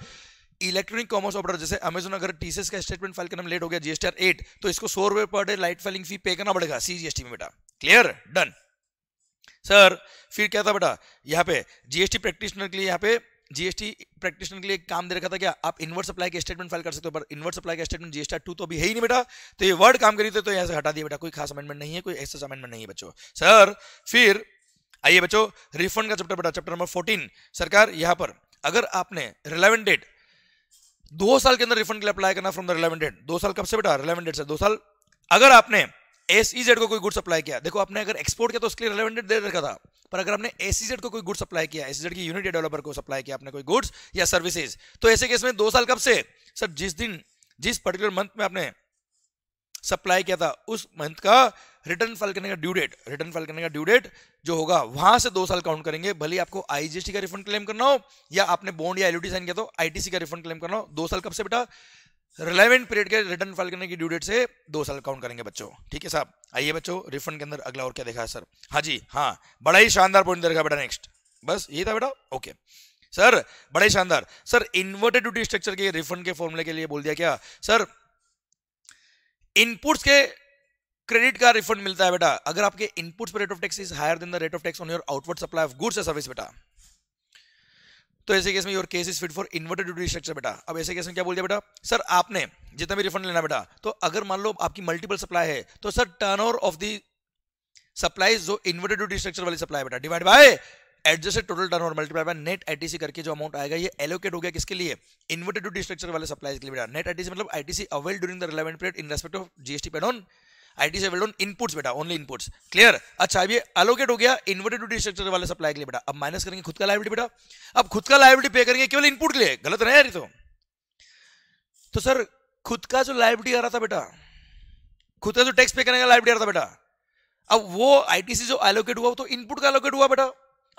इलेक्ट्रॉनिक कॉमर्स ऑर्डर जैसे अमेजोन अगर टीसीएस का स्टेटमेंट फाइल करना लेट हो गया जीएसटी एट तो इसको सौ रुपए पर डे लाइट फाइलिंग फी पे करना पड़ेगा सीजीएसटी में बेटा क्लियर डन सर फिर क्या था बेटा यहाँ पे जीएसटी प्रैक्टिशनर के लिए यहाँ पे जीएसटी प्रैक्टिशनर के लिए काम दे रखा था क्या आप इनवर्स सप्लाई के स्टेटमेंट फाइल कर सकते हो पर इनवर्स सप्लाई का स्टेटमेंट जीएसटी टू तो अभी है ही नहीं बेटा तो ये वर्ड काम करी थे तो यहाँ से हटा दिया बेटा कोई खास अमेंडमेंट नहीं है कोई एक्सेस अमेंडमेंट नहीं है बच्चों सर फिर आइए बच्चों रिफंड का चैप्टर बेटा चैप्टर नंबर फोर्टीन सरकार यहाँ पर अगर आपने रिलेवेंट डेट दो साल के अंदर रिफंड के लिए अप्लाई करना फ्रॉम द रिलेवेंट डेट दो साल कब से बेटा रिलेवेंट डेट से दो साल अगर आपने एस ई जेड को कोई गुड सप्लाई किया देखो आपने अगर एक्सपोर्ट किया तो उसके लिए रिलेवेंट डेट दे रखा था पर अगर आपने एस ई जेड को कोई गुड सप्लाई किया एस जेड e की यूनिट डेवलपर को सप्लाई किया आपने कोई गुड्स या सर्विसेज तो ऐसे केस में दो साल कब से सर जिस दिन जिस पर्टिकुलर मंथ में आपने सप्लाई किया था उस मंथ का रिटर्न फाइल करने का ड्यू डेट रिटर्न फाइल करने का ड्यू डेट जो होगा वहां से दो साल काउंट करेंगे भले आपको आईजीएसटी का रिफंड क्लेम करना हो या आपने बॉन्ड या एलओटी साइन किया तो आईटीसी का रिफंड क्लेम करना हो दो साल कब से बेटा रिलेवेंट पीरियड के रिटर्न फाइल करने की ड्यू डेट से दो साल काउंट करेंगे बच्चों ठीक है साहब आइए बच्चों रिफंड के अंदर अगला और क्या देखा है सर हाँ जी हाँ बड़ा ही शानदार पॉइंट देखा बेटा नेक्स्ट बस ये था बेटा ओके सर बड़ा ही शानदार सर इन्वर्टेड ड्यूटी स्ट्रक्चर के रिफंड के फॉर्मुले के लिए बोल दिया क्या सर इनपुट्स के क्रेडिट का रिफंड मिलता है बेटा अगर आपके इनपुट्स पर rate of tax is higher than the rate of tax on your outward supply of goods service बेटा तो ऐसे केस में your case is fit for inverted duty structure बेटा अब ऐसे केस में क्या बोल दिया बेटा सर आपने जितना भी रिफंड लेना बेटा तो अगर मान लो आपकी मल्टीपल सप्लाई है तो sir turn of the supply जो इन्वर्टेड ड्यूटी स्ट्रक्चर वाली सप्लाई बेटा divide by adjusted total turn और मल्टीप्लाई बाय नेट आईटीसी करके जो अमाउंट आएगा ये एलोकेट हो गया किसके लिए इन्वर्टेड ड्यूटी स्ट्रक्चर वाले सप्लाई के लिए बेटा नेट आईटीसी मतलब ITC avail during the relevant period in respect of GST paid on IT से वेल्डन इनपुट्स बेटा ओनली इनपुट्स क्लियर अच्छा अब ये अलोकेट हो गया इन्वर्टेड ड्यूटी स्ट्रक्चर वाले सप्लाई के लिए बेटा अब माइनस करेंगे खुद का लाइबिलिटी बेटा अब खुद का लाइबिलिटी पे करेंगे केवल इनपुट के लिए गलत नहीं तो तो सर खुद का जो लाइबिलिटी आ रहा था बेटा खुद का जो टैक्स पे करने का लाइबिलिटी आ रहा था बेटा अब वो आईटीसी जो एलोकेट हुआ तो इनपुट का एलोकेट हुआ बेटा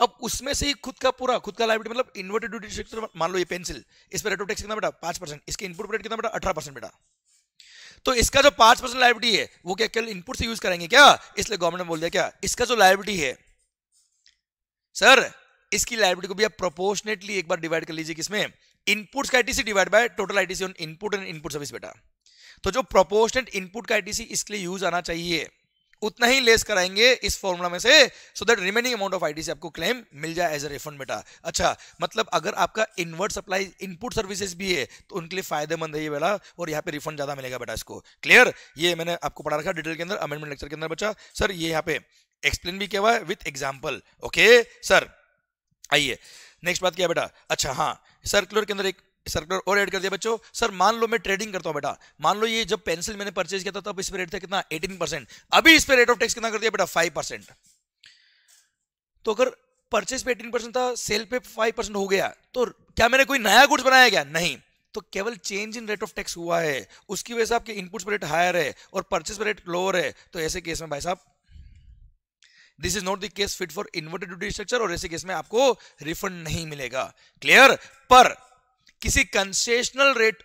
अब उसमें से ही खुद का पूरा खुद का लाइबिलिटी मतलब इन्वर्टेड ड्यूटी स्ट्रक्चर मान लो ये पेंसिल इस पर रेट ऑफ टैक्स कितना बेटा पांच परसेंट इसके इनपुट रेट कितना बेटा अठारह बेटा तो इसका जो पांच परसेंट लाइबिलिटी है वो क्या केवल इनपुट से यूज करेंगे क्या इसलिए गवर्नमेंट ने बोल दिया क्या इसका जो लाइबिलिटी है सर इसकी लाइबिलिटी को भी आप प्रोपोर्शनेटली एक बार डिवाइड कर लीजिए किसमें इनपुट का ITC divide by total ITC on input and input service बेटा तो जो प्रोपोर्शनेट इनपुट का आईटीसी इसके लिए यूज आना चाहिए उतना ही लेस कराएंगे इस फॉर्मूला में से so that remaining amount of IT से आपको क्लेम मिल जाए एज ए रिफंड बेटा अच्छा मतलब अगर आपका इनवर्ट सप्लाई इनपुट सर्विसेज भी है तो उनके लिए फायदेमंद है ये वाला और यहाँ पे रिफंड ज्यादा मिलेगा बेटा इसको क्लियर ये मैंने आपको पढ़ा रखा डिटेल के अंदर अमेंडमेंट लेक्चर के अंदर बच्चा सर ये यहाँ पे एक्सप्लेन भी किया हुआ है विथ एग्जाम्पल ओके सर आइए नेक्स्ट बात क्या बेटा अच्छा हाँ सर्कुलर के अंदर एक सर्कुलर और ऐड कर दिया बच्चों सर मान लो मैं ट्रेडिंग करता हूं बेटा मान लो ये जब पेंसिल मैंने परचेज किया था तब इस पर रेट था कितना 18 परसेंट अभी इस पर रेट ऑफ टैक्स कितना कर दिया बेटा 5 परसेंट तो अगर परचेज पे 18 परसेंट था सेल पे 5 परसेंट हो गया तो क्या मैंने कोई नया गुड्स बनाया गया नहीं तो केवल change in rate of tax हुआ है उसकी वजह से आपके इनपुट्स पर रेट हायर है और परचेज पर रेट लोअर है तो ऐसे केस में भाई साहब this is not the case fit for inverted duty structure और ऐसे केस में आपको रिफंड नहीं मिलेगा क्लियर पर किसी कंसेशनल रेट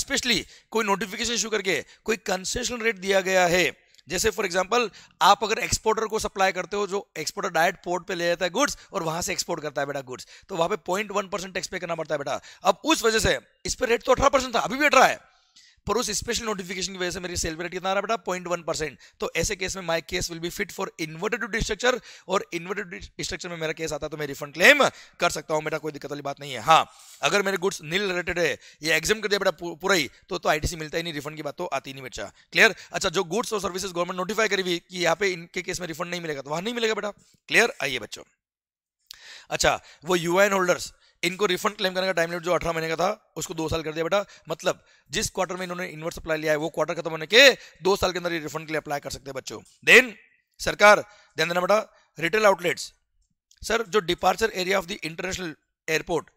स्पेशली कोई नोटिफिकेशन इशू करके कोई कंसेशनल रेट दिया गया है जैसे फॉर एग्जाम्पल आप अगर एक्सपोर्टर को सप्लाई करते हो जो एक्सपोर्टर डायरेक्ट पोर्ट पे ले जाता है गुड्स और वहां से एक्सपोर्ट करता है बेटा गुड्स तो वहां पे पॉइंट वन परसेंट टैक्स पे करना पड़ता है बेटा अब उस वजह से इस पर रेट तो अठारह परसेंट था अभी भी अठारह है पर उस स्पेशल नोटिफिकेशन की वजह से मेरी सेल रेट कितना रहा बेटा पॉइंट वन परसेंट तो ऐसे केस में my case will be fit for inverted duty structure और इन्वर्टेड स्ट्रक्चर में मेरा केस आता है तो मैं रिफंड क्लेम कर सकता हूं बेटा कोई दिक्कत वाली बात नहीं है हाँ अगर मेरे गुड्स नील रिलेटेड है या एग्जाम कर दिया बेटा पूरा ही तो, तो आईटीसी मिलता ही नहीं रिफंड की बात तो आती नहीं बच्चा क्लियर अच्छा जो गुड्स और सर्विसेज गवर्नमेंट नोटिफाई करी हुई कि यहाँ पे इनके केस में रिफंड नहीं मिलेगा तो वहां नहीं मिलेगा बेटा क्लियर आइए बच्चों अच्छा वो यूएन होल्डर्स इनको रिफंड क्लेम करने का टाइम लिमिट जो अठारह महीने का था उसको दो साल कर दिया बेटा मतलब जिस क्वार्टर में इन्होंने इन्वर्स अप्लाई लिया है वो क्वार्टर खत्म होने के दो साल के अंदर ये रिफंड के लिए अप्लाई कर सकते हैं बच्चों देन सरकार ध्यान देना बेटा रिटेल आउटलेट्स सर जो departure area of the international airport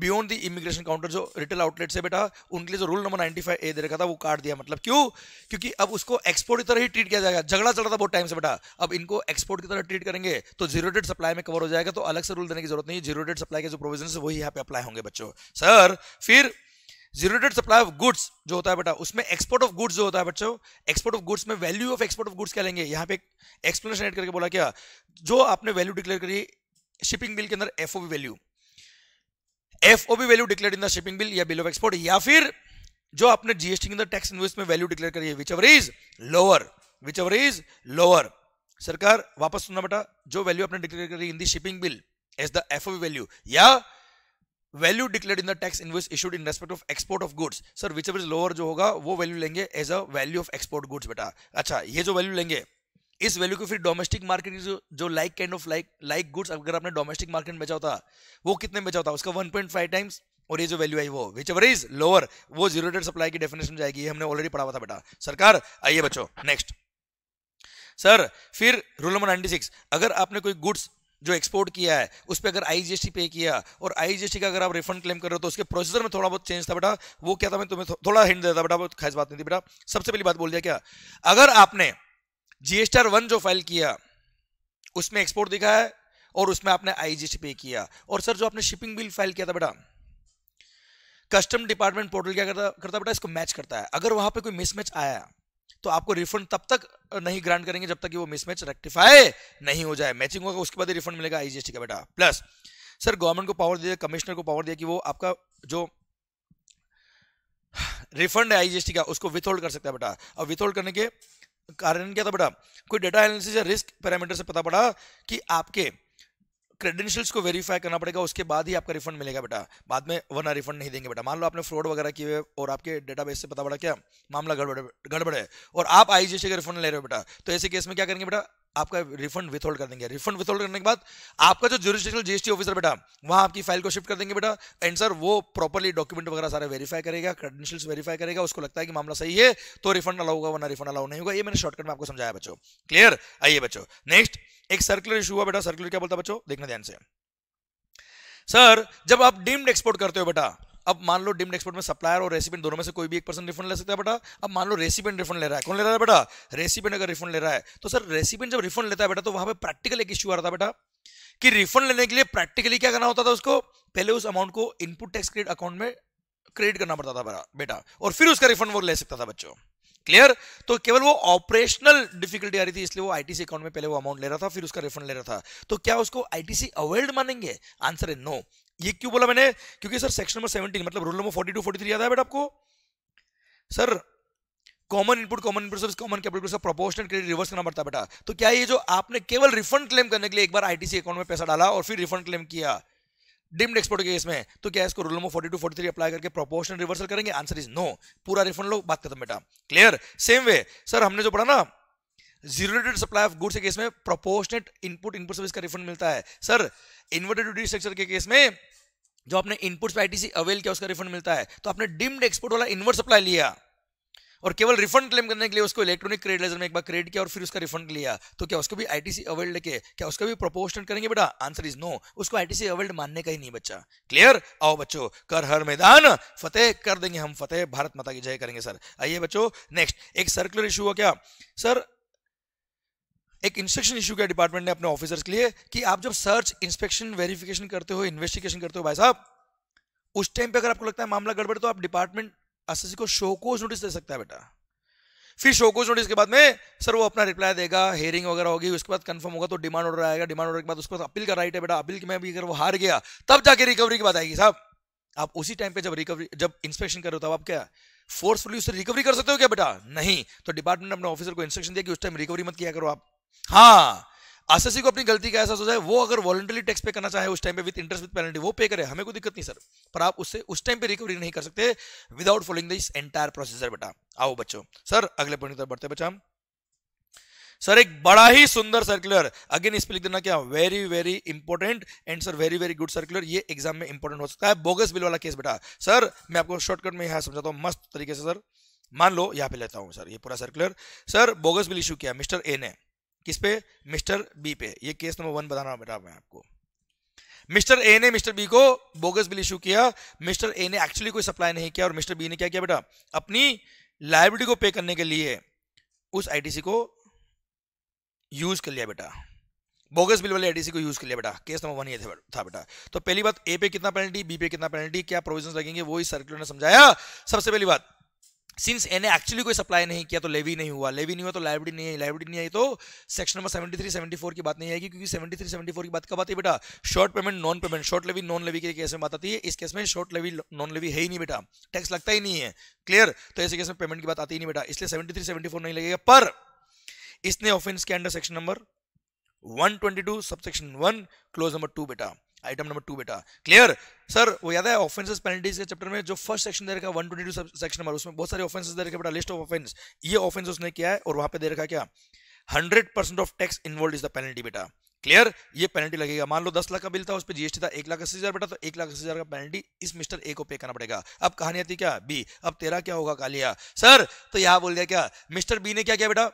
beyond the immigration counter जो रिटेल आउटलेट से बेटा उनके लिए जो रूल नंबर 95 ए दे रखा था वो काट दिया मतलब क्यों क्योंकि अब उसको एक्सपोर्ट की तरह ही ट्रीट किया जाएगा झगड़ा चल रहा था बहुत टाइम से बेटा अब इनको एक्सपोर्ट की तरह ट्रीट करेंगे तो जीरो डेट सप्लाई में कवर हो जाएगा तो अलग से रूल देने की जरूरत नहीं जीरो डेट सप्लाई के जो प्रोविजन है वही यहाँ पे अप्लाई होंगे बच्चों सर फिर zero rated supply of goods जो होता है बेटा उसमें एक्सपोर्ट ऑफ गुड्स जो होता है बच्चों एक्सपोर्ट ऑफ गुड्स में value of export of goods क्या लेंगे यहाँ पे एक्सप्लेनेशन एड करके बोला क्या जो आपने वैल्यू डिक्लेयर करी शिपिंग बिल के अंदर एफओबी वैल्यू बी value declare in the shipping bill या बिल ऑफ एक्सपोर्ट या फिर जो आपने जीएसटी के अंदर टैक्स इन्वेस्ट में वैल्यू डिक्लेयर करी है whichever is lower whichever is lower सरकार वापस सुनना बेटा जो वैल्यू आपने डिक्लेयर करी in the shipping bill as the F B value या value declare in the tax invest issued in respect of export of goods sir whichever is lower जो होगा वो वैल्यू लेंगे as a value of export goods बेटा अच्छा ये जो value लेंगे इस वैल्यू को फिर डोमेस्टिक मार्केट की जो जो like kind of like like goods अगर आपने डोमेस्टिक मार्केट में बचा होता वो कितने में बेचा होता उसका 1.5 टाइम्स और ये जो वैल्यू आई वो विच एवर इज लोअर वो जीरो सप्लाई की डेफिनेशन में जाएगी हमने ऑलरेडी पढ़ा हुआ था बेटा सरकार आइए बच्चों नेक्स्ट सर फिर रूल नंबर सिक्स अगर आपने कोई गुड्स जो एक्सपोर्ट किया है उस पर अगर आईजीएसटी पे किया और आईजीएसटी का अगर आप रिफंड क्लेम कर रहे हो तो उसके प्रोसेसर में थोड़ा बहुत चेंज था बेटा वो क्या था मैं तुम्हें थोड़ा हिंट देता बेटा बहुत खास बात नहीं थी बेटा सबसे पहली बात बोल दिया क्या अगर आपने जीएसटीआर वन जो फाइल किया उसमें एक्सपोर्ट दिखा है और उसमें आपने आईजीएसटी पे किया और सर जो आपने शिपिंग बिल फाइल किया था बेटा कस्टम डिपार्टमेंट पोर्टल क्या करता करता बेटा इसको मैच करता है अगर वहां पे कोई मिसमैच आया तो आपको रिफंड तब तक नहीं ग्रांट करेंगे जब तक कि वो मिसमैच रेक्टिफाई नहीं हो जाए मैचिंग होगा उसके बाद रिफंड मिलेगा आईजीएसटी का बेटा प्लस सर गवर्नमेंट को पावर दिया कमिश्नर को पावर दिया कि वो आपका जो रिफंड है आईजीएसटी का उसको विथहोल्ड कर सकता है बेटा और विथहोल्ड करने के कारण क्या था बेटा कोई डेटा एनालिसिस या रिस्क पैरामीटर से पता पड़ा कि आपके क्रेडेंशियल्स को वेरीफाई करना पड़ेगा उसके बाद ही आपका रिफंड मिलेगा बेटा बाद में वरना रिफंड नहीं देंगे बेटा मान लो आपने फ्रॉड वगैरह किए और आपके डेटाबेस से पता पड़ा क्या मामला गड़बड़ गड़बड़ है और आप आई जी का रिफंड ले रहे हो बेटा तो ऐसे केस में क्या करेंगे बेटा आपका रिफंड विथहोल्ड कर देंगे रिफंड विथहोल्ड करने के बाद आपका जो जुरिस्टिशनल जीएसटी ऑफिसर बेटा वहां आपकी फाइल को शिफ्ट कर देंगे बेटा एंड सर वो प्रॉपरली डॉक्यूमेंट वगैरह सारे वेरीफाई करेगा क्रेडेंशियल्स वेरीफाई करेगा उसको लगता है कि मामला सही है तो रिफंड अलाउ होगा वरना रिफंड अलाउ नहीं होगा ये मैंने शॉर्टकट में आपको समझाया बच्चों क्लियर आइए बच्चों नेक्स्ट एक सर्कुलर इशू हुआ बेटा सर्कुलर क्या बोलता बच्चों देखना ध्यान से सर जब आप डीम्ड एक्सपोर्ट करते हो बेटा अब मान लो डिम्ड एक्सपोर्ट में सप्लायर और रेसिपेंट दोनों में से कोई भी एक पर्सन रिफंड ले सकता है बेटा अब मान लो रेसिपेंट रिफंड ले रहा है कौन ले रहा है बेटा रेसिपेंट अगर रिफंड ले रहा है तो सर रेसिपेंट जब रिफंड लेता है बेटा तो वहां पर प्रैक्टिकल एक इश्यू आ रहा था बेटा कि रिफंड लेने के लिए प्रैक्टिकली क्या करना होता था उसको पहले उस अमाउंट को इनपुट टैक्स क्रेडिट अकाउंट में क्रेडिट करना पड़ता था बेटा और फिर उसका रिफंड वो ले सकता था बच्चों क्लियर तो केवल वो ऑपरेशनल डिफिकल्टी आ रही थी इसलिए वो आईटीसी अकाउंट में पहले वो अमाउंट ले रहा था फिर उसका रिफंड ले रहा था तो क्या उसको आईटीसी अवेल्ड मानेंगे आंसर है नो ये क्यों बोला मैंने क्योंकि सर सेक्शन नंबर सेवनटीन मतलब rule number forty two forty three याद है बेटा आपको sir common input common input service common capital sir proportional credit reverse करना पड़ता है बेटा तो क्या ये जो आपने केवल रिफंड क्लेम करने के लिए एक बार आईटीसी अकाउंट में पैसा डाला और फिर रिफंड क्लेम किया डिम्ड एक्सपोर्ट के केस में तो क्या इसको rule number forty two forty three apply करके प्रोपोर्शनल रिवर्सल करेंगे आंसर इज नो पूरा रिफंड लो बात खत्म बेटा क्लियर सेम वे सर हमने जो पढ़ा ना zero rated supply of goods के केस में प्रोपोर्शनेट इनपुट इनपुट सर्विस का रिफंड मिलता है सर इन्वर्टेड ड्यूटी स्ट्रक्चर के केस में जो आपने इनपुट पे आईटीसी अवेल किया उसका रिफंड मिलता है तो आपने डिम्ड एक्सपोर्ट वाला इनवर्ट सप्लाई लिया और केवल रिफंड क्लेम करने के लिए उसको इलेक्ट्रॉनिक क्रेडिट लेजर में एक बार क्रेडिट किया और फिर उसका रिफंड लिया तो क्या उसको भी आईटीसी अवेल्ड लेके क्या उसका भी प्रोपोर्शन करेंगे बेटा आंसर इज नो उसको आईटीसी अवेल्ड मानने का ही नहीं बच्चा क्लियर आओ बच्चों कर हर मैदान फतेह कर देंगे हम फतेह भारत माता की जय करेंगे सर आइए बच्चों नेक्स्ट एक सर्कुलर इशू हुआ क्या सर एक इंस्ट्रक्शन इशू किया डिपार्टमेंट ने अपने ऑफिसर्स के लिए कि आप जब सर्च इंस्पेक्शन वेरिफिकेशन करते हो इन्वेस्टिगेशन करते हो भाई साहब उस टाइम पे अगर आपको लगता है मामला गड़बड़ तो आप डिपार्टमेंट एसएससी को शोकोज नोटिस दे सकता है बेटा फिर शोकोज नोटिस के बाद में सर वो अपना रिप्लाई देगा हेयरिंग वगैरह होगी उसके बाद कंफर्म होगा तो डिमांड ऑर्डर आएगा डिमांड ऑर्डर के बाद उसके बाद अपील का राइट है बेटा अपील में भी अगर वो हार गया तब जाके रिकवरी की बात आएगी साहब आप उसी टाइम पे जब रिकवरी जब इंस्पेक्शन कर रहे हो तब आप क्या फोर्सफुली उससे रिकवरी कर सकते हो क्या बेटा नहीं तो डिपार्टमेंट ने अपने ऑफिसर को इंस्ट्रक्शन दिया कि उस टाइम रिकवरी मत किया करो आप हाँ आससी को अपनी गलती का एहसास हो जाए वो अगर वॉलेंटरी टैक्स पे करना चाहे उस टाइम पे विद इंटरेस्ट विद पेनल्टी वो पे करे हमें कोई दिक्कत नहीं सर पर आप उससे उस टाइम पे रिकवरी नहीं कर सकते without following this entire procedure बेटा आओ बच्चों सर अगले पॉइंट तरफ बढ़ते बच्चा हम सर एक बड़ा ही सुंदर सर्कुलर अगेन इस पर लिख देना क्या very very important and sir very very good circular ये एग्जाम में इंपॉर्टेंट हो सकता है बोगस बिल वाला केस बेटा सर मैं आपको शॉर्टकट में यहाँ समझाता हूँ मस्त तरीके से सर मान लो यहाँ पे लेता हूँ सर ये पूरा circular sir bogus bill issue किया मिस्टर ए ने किस पे मिस्टर बी पे ये केस नंबर वन बताना बेटा मैं आपको मिस्टर ए ने मिस्टर बी को बोगस बिल इशू किया मिस्टर ए ने एक्चुअली कोई सप्लाई नहीं किया और मिस्टर बी ने क्या किया बेटा अपनी लाइब्रेरी को पे करने के लिए उस आईटीसी को यूज कर लिया बेटा बोगस बिल वाले आईटीसी को यूज कर लिया बेटा केस नंबर वन ये था बेटा तो पहली बात ए पे कितना पेनल्टी बी पे कितना पेनल्टी क्या प्रोविजन लगेंगे वो ही सर्कुलर ने समझाया सबसे पहली बात सिंस एन एक्चुअली कोई सप्लाई नहीं किया तो लेवी नहीं हुआ लेवी नहीं हुआ तो लाइब्रेरी नहीं आई लाइब्रेरी नहीं आई तो section number seventy three seventy four की बात नहीं आएगी क्योंकि सेवेंटी थ्री सेवेंटी फोर की बात कब आती है बेटा short payment non payment short levy non levy के केस में बात आती है इस केस में शॉर्ट लेवी नॉन लेवी है ही नहीं बेटा टैक्स लगता ही नहीं है क्लियर तो ऐसे केस में पेमेंट की बात आती ही नहीं बेटा इसलिए सेवेंटी थ्री सेवेंटी फोर नहीं लगेगा पर इसने ऑफेंस के under section number one twenty two sub section one clause number two बेटा आइटम नंबर टू बेटा क्लियर सर वो याद है ऑफेंसेस पेनल्टीज के चैप्टर में जो फर्स्ट सेक्शन दे रखा है one twenty two section number उसमें बहुत सारे ऑफेंसेस दे रखे बेटा लिस्ट ऑफ ऑफेंस ये ऑफेंस उसने किया है और वहां पे दे रखा क्या hundred percent of tax involve is the penalty बेटा क्लियर ये पेनल्टी लगेगा मान लो दस लाख का बिल था उस पर जीएसटी था एक लाख अस्सी हजार बेटा तो एक लाख अस्सी हजार का पेनल्टी इस मिस्टर ए को पे करना पड़ेगा अब कहानी आती क्या बी अब तेरा क्या होगा कालिया सर तो यहां बोल दिया क्या मिस्टर बी ने क्या किया बेटा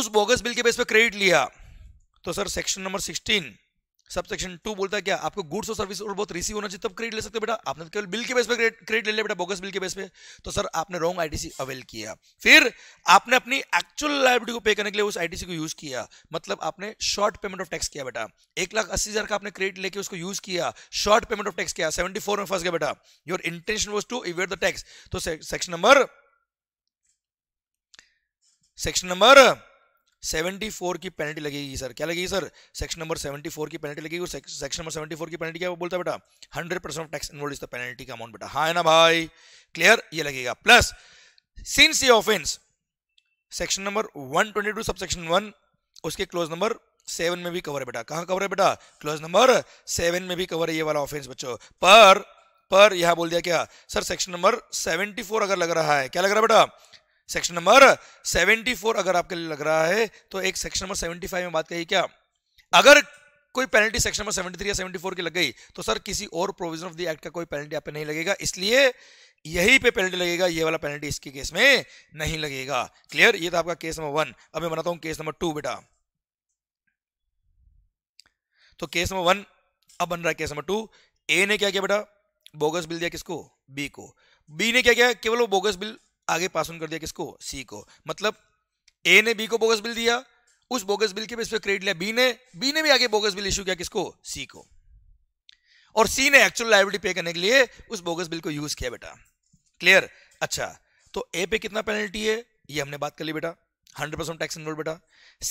उस बोगस बिल के बेस पे क्रेडिट लिया तो sir section number sixteen subsection section two बोलता है क्या आपको गुड्स और सर्विस और बहुत रिसीव होना चाहिए तब क्रेडिट ले सकते हो बेटा आपने तो केवल बिल के बेस पे क्रेडिट ले लिया बेटा बोगस बिल के बेस पे तो सर आपने रॉन्ग आईटीसी अवेल किया फिर आपने अपनी एक्चुअल लाइबिलिटी को पे करने के लिए उस आईटीसी को यूज किया मतलब आपने शॉर्ट पेमेंट ऑफ टैक्स किया बेटा एक लाख अस्सी हजार का आपने क्रेडिट लेके उसको यूज किया शॉर्ट पेमेंट ऑफ टैक्स किया सेवेंटी फोर में फंस गया बेटा your intention was to evade the tax तो सेक्शन नंबर सेक्शन नंबर 74 की पेनल्टी लगेगी सर क्या लगेगी सर सेक्शन नंबर 74 की पेनल्टी लगेगी और सेक्शन नंबर 74 की पेनल्टी क्या बोलता है बेटा 100 percent of tax involve is the penalty का अमाउंट बेटा हाँ है ना भाई क्लियर ये लगेगा प्लस सिंस ये offence section number 122 sub section one उसके क्लोज नंबर सेवन में भी कवर है बेटा कहाँ कवर है बेटा क्लोज नंबर सेवन में भी कवर है ये वाला ऑफेंस बच्चों पर पर यह बोल दिया क्या सर सेक्शन नंबर 74 अगर लग रहा है क्या लग रहा है बेटा सेक्शन नंबर 74 अगर आपके लिए लग रहा है तो एक सेक्शन नंबर 75 में बात कही क्या अगर कोई पेनल्टी सेक्शन नंबर 73 या 74 की लग गई तो सर किसी और प्रोविजन ऑफ द एक्ट का कोई पेनल्टी आप पे नहीं लगेगा इसलिए यही पे पेनल्टी लगेगा ये वाला पेनल्टी इसके केस में नहीं लगेगा क्लियर ये था आपका केस नंबर वन अब मैं बनाता हूं केस नंबर टू बेटा तो केस नंबर वन अब बन रहा है केस नंबर टू ए ने क्या किया बेटा बोगस बिल दिया किसको बी को बी ने क्या किया केवल वो बोगस बिल आगे पास ऑन कर दिया किसको सी को मतलब ए ने बी को बोगस बिल दिया उस बोगस बिल के बेस पे क्रेडिट लिया बी ने बी ने भी आगे बोगस बिल इश्यू किया किसको सी को और सी ने एक्चुअल लाइबिलिटी पे करने के लिए उस बोगस बिल को यूज किया बेटा क्लियर अच्छा तो ए पे कितना पेनल्टी है ये हमने बात कर ली बेटा 100 परसेंट टैक्स इनरोड बेटा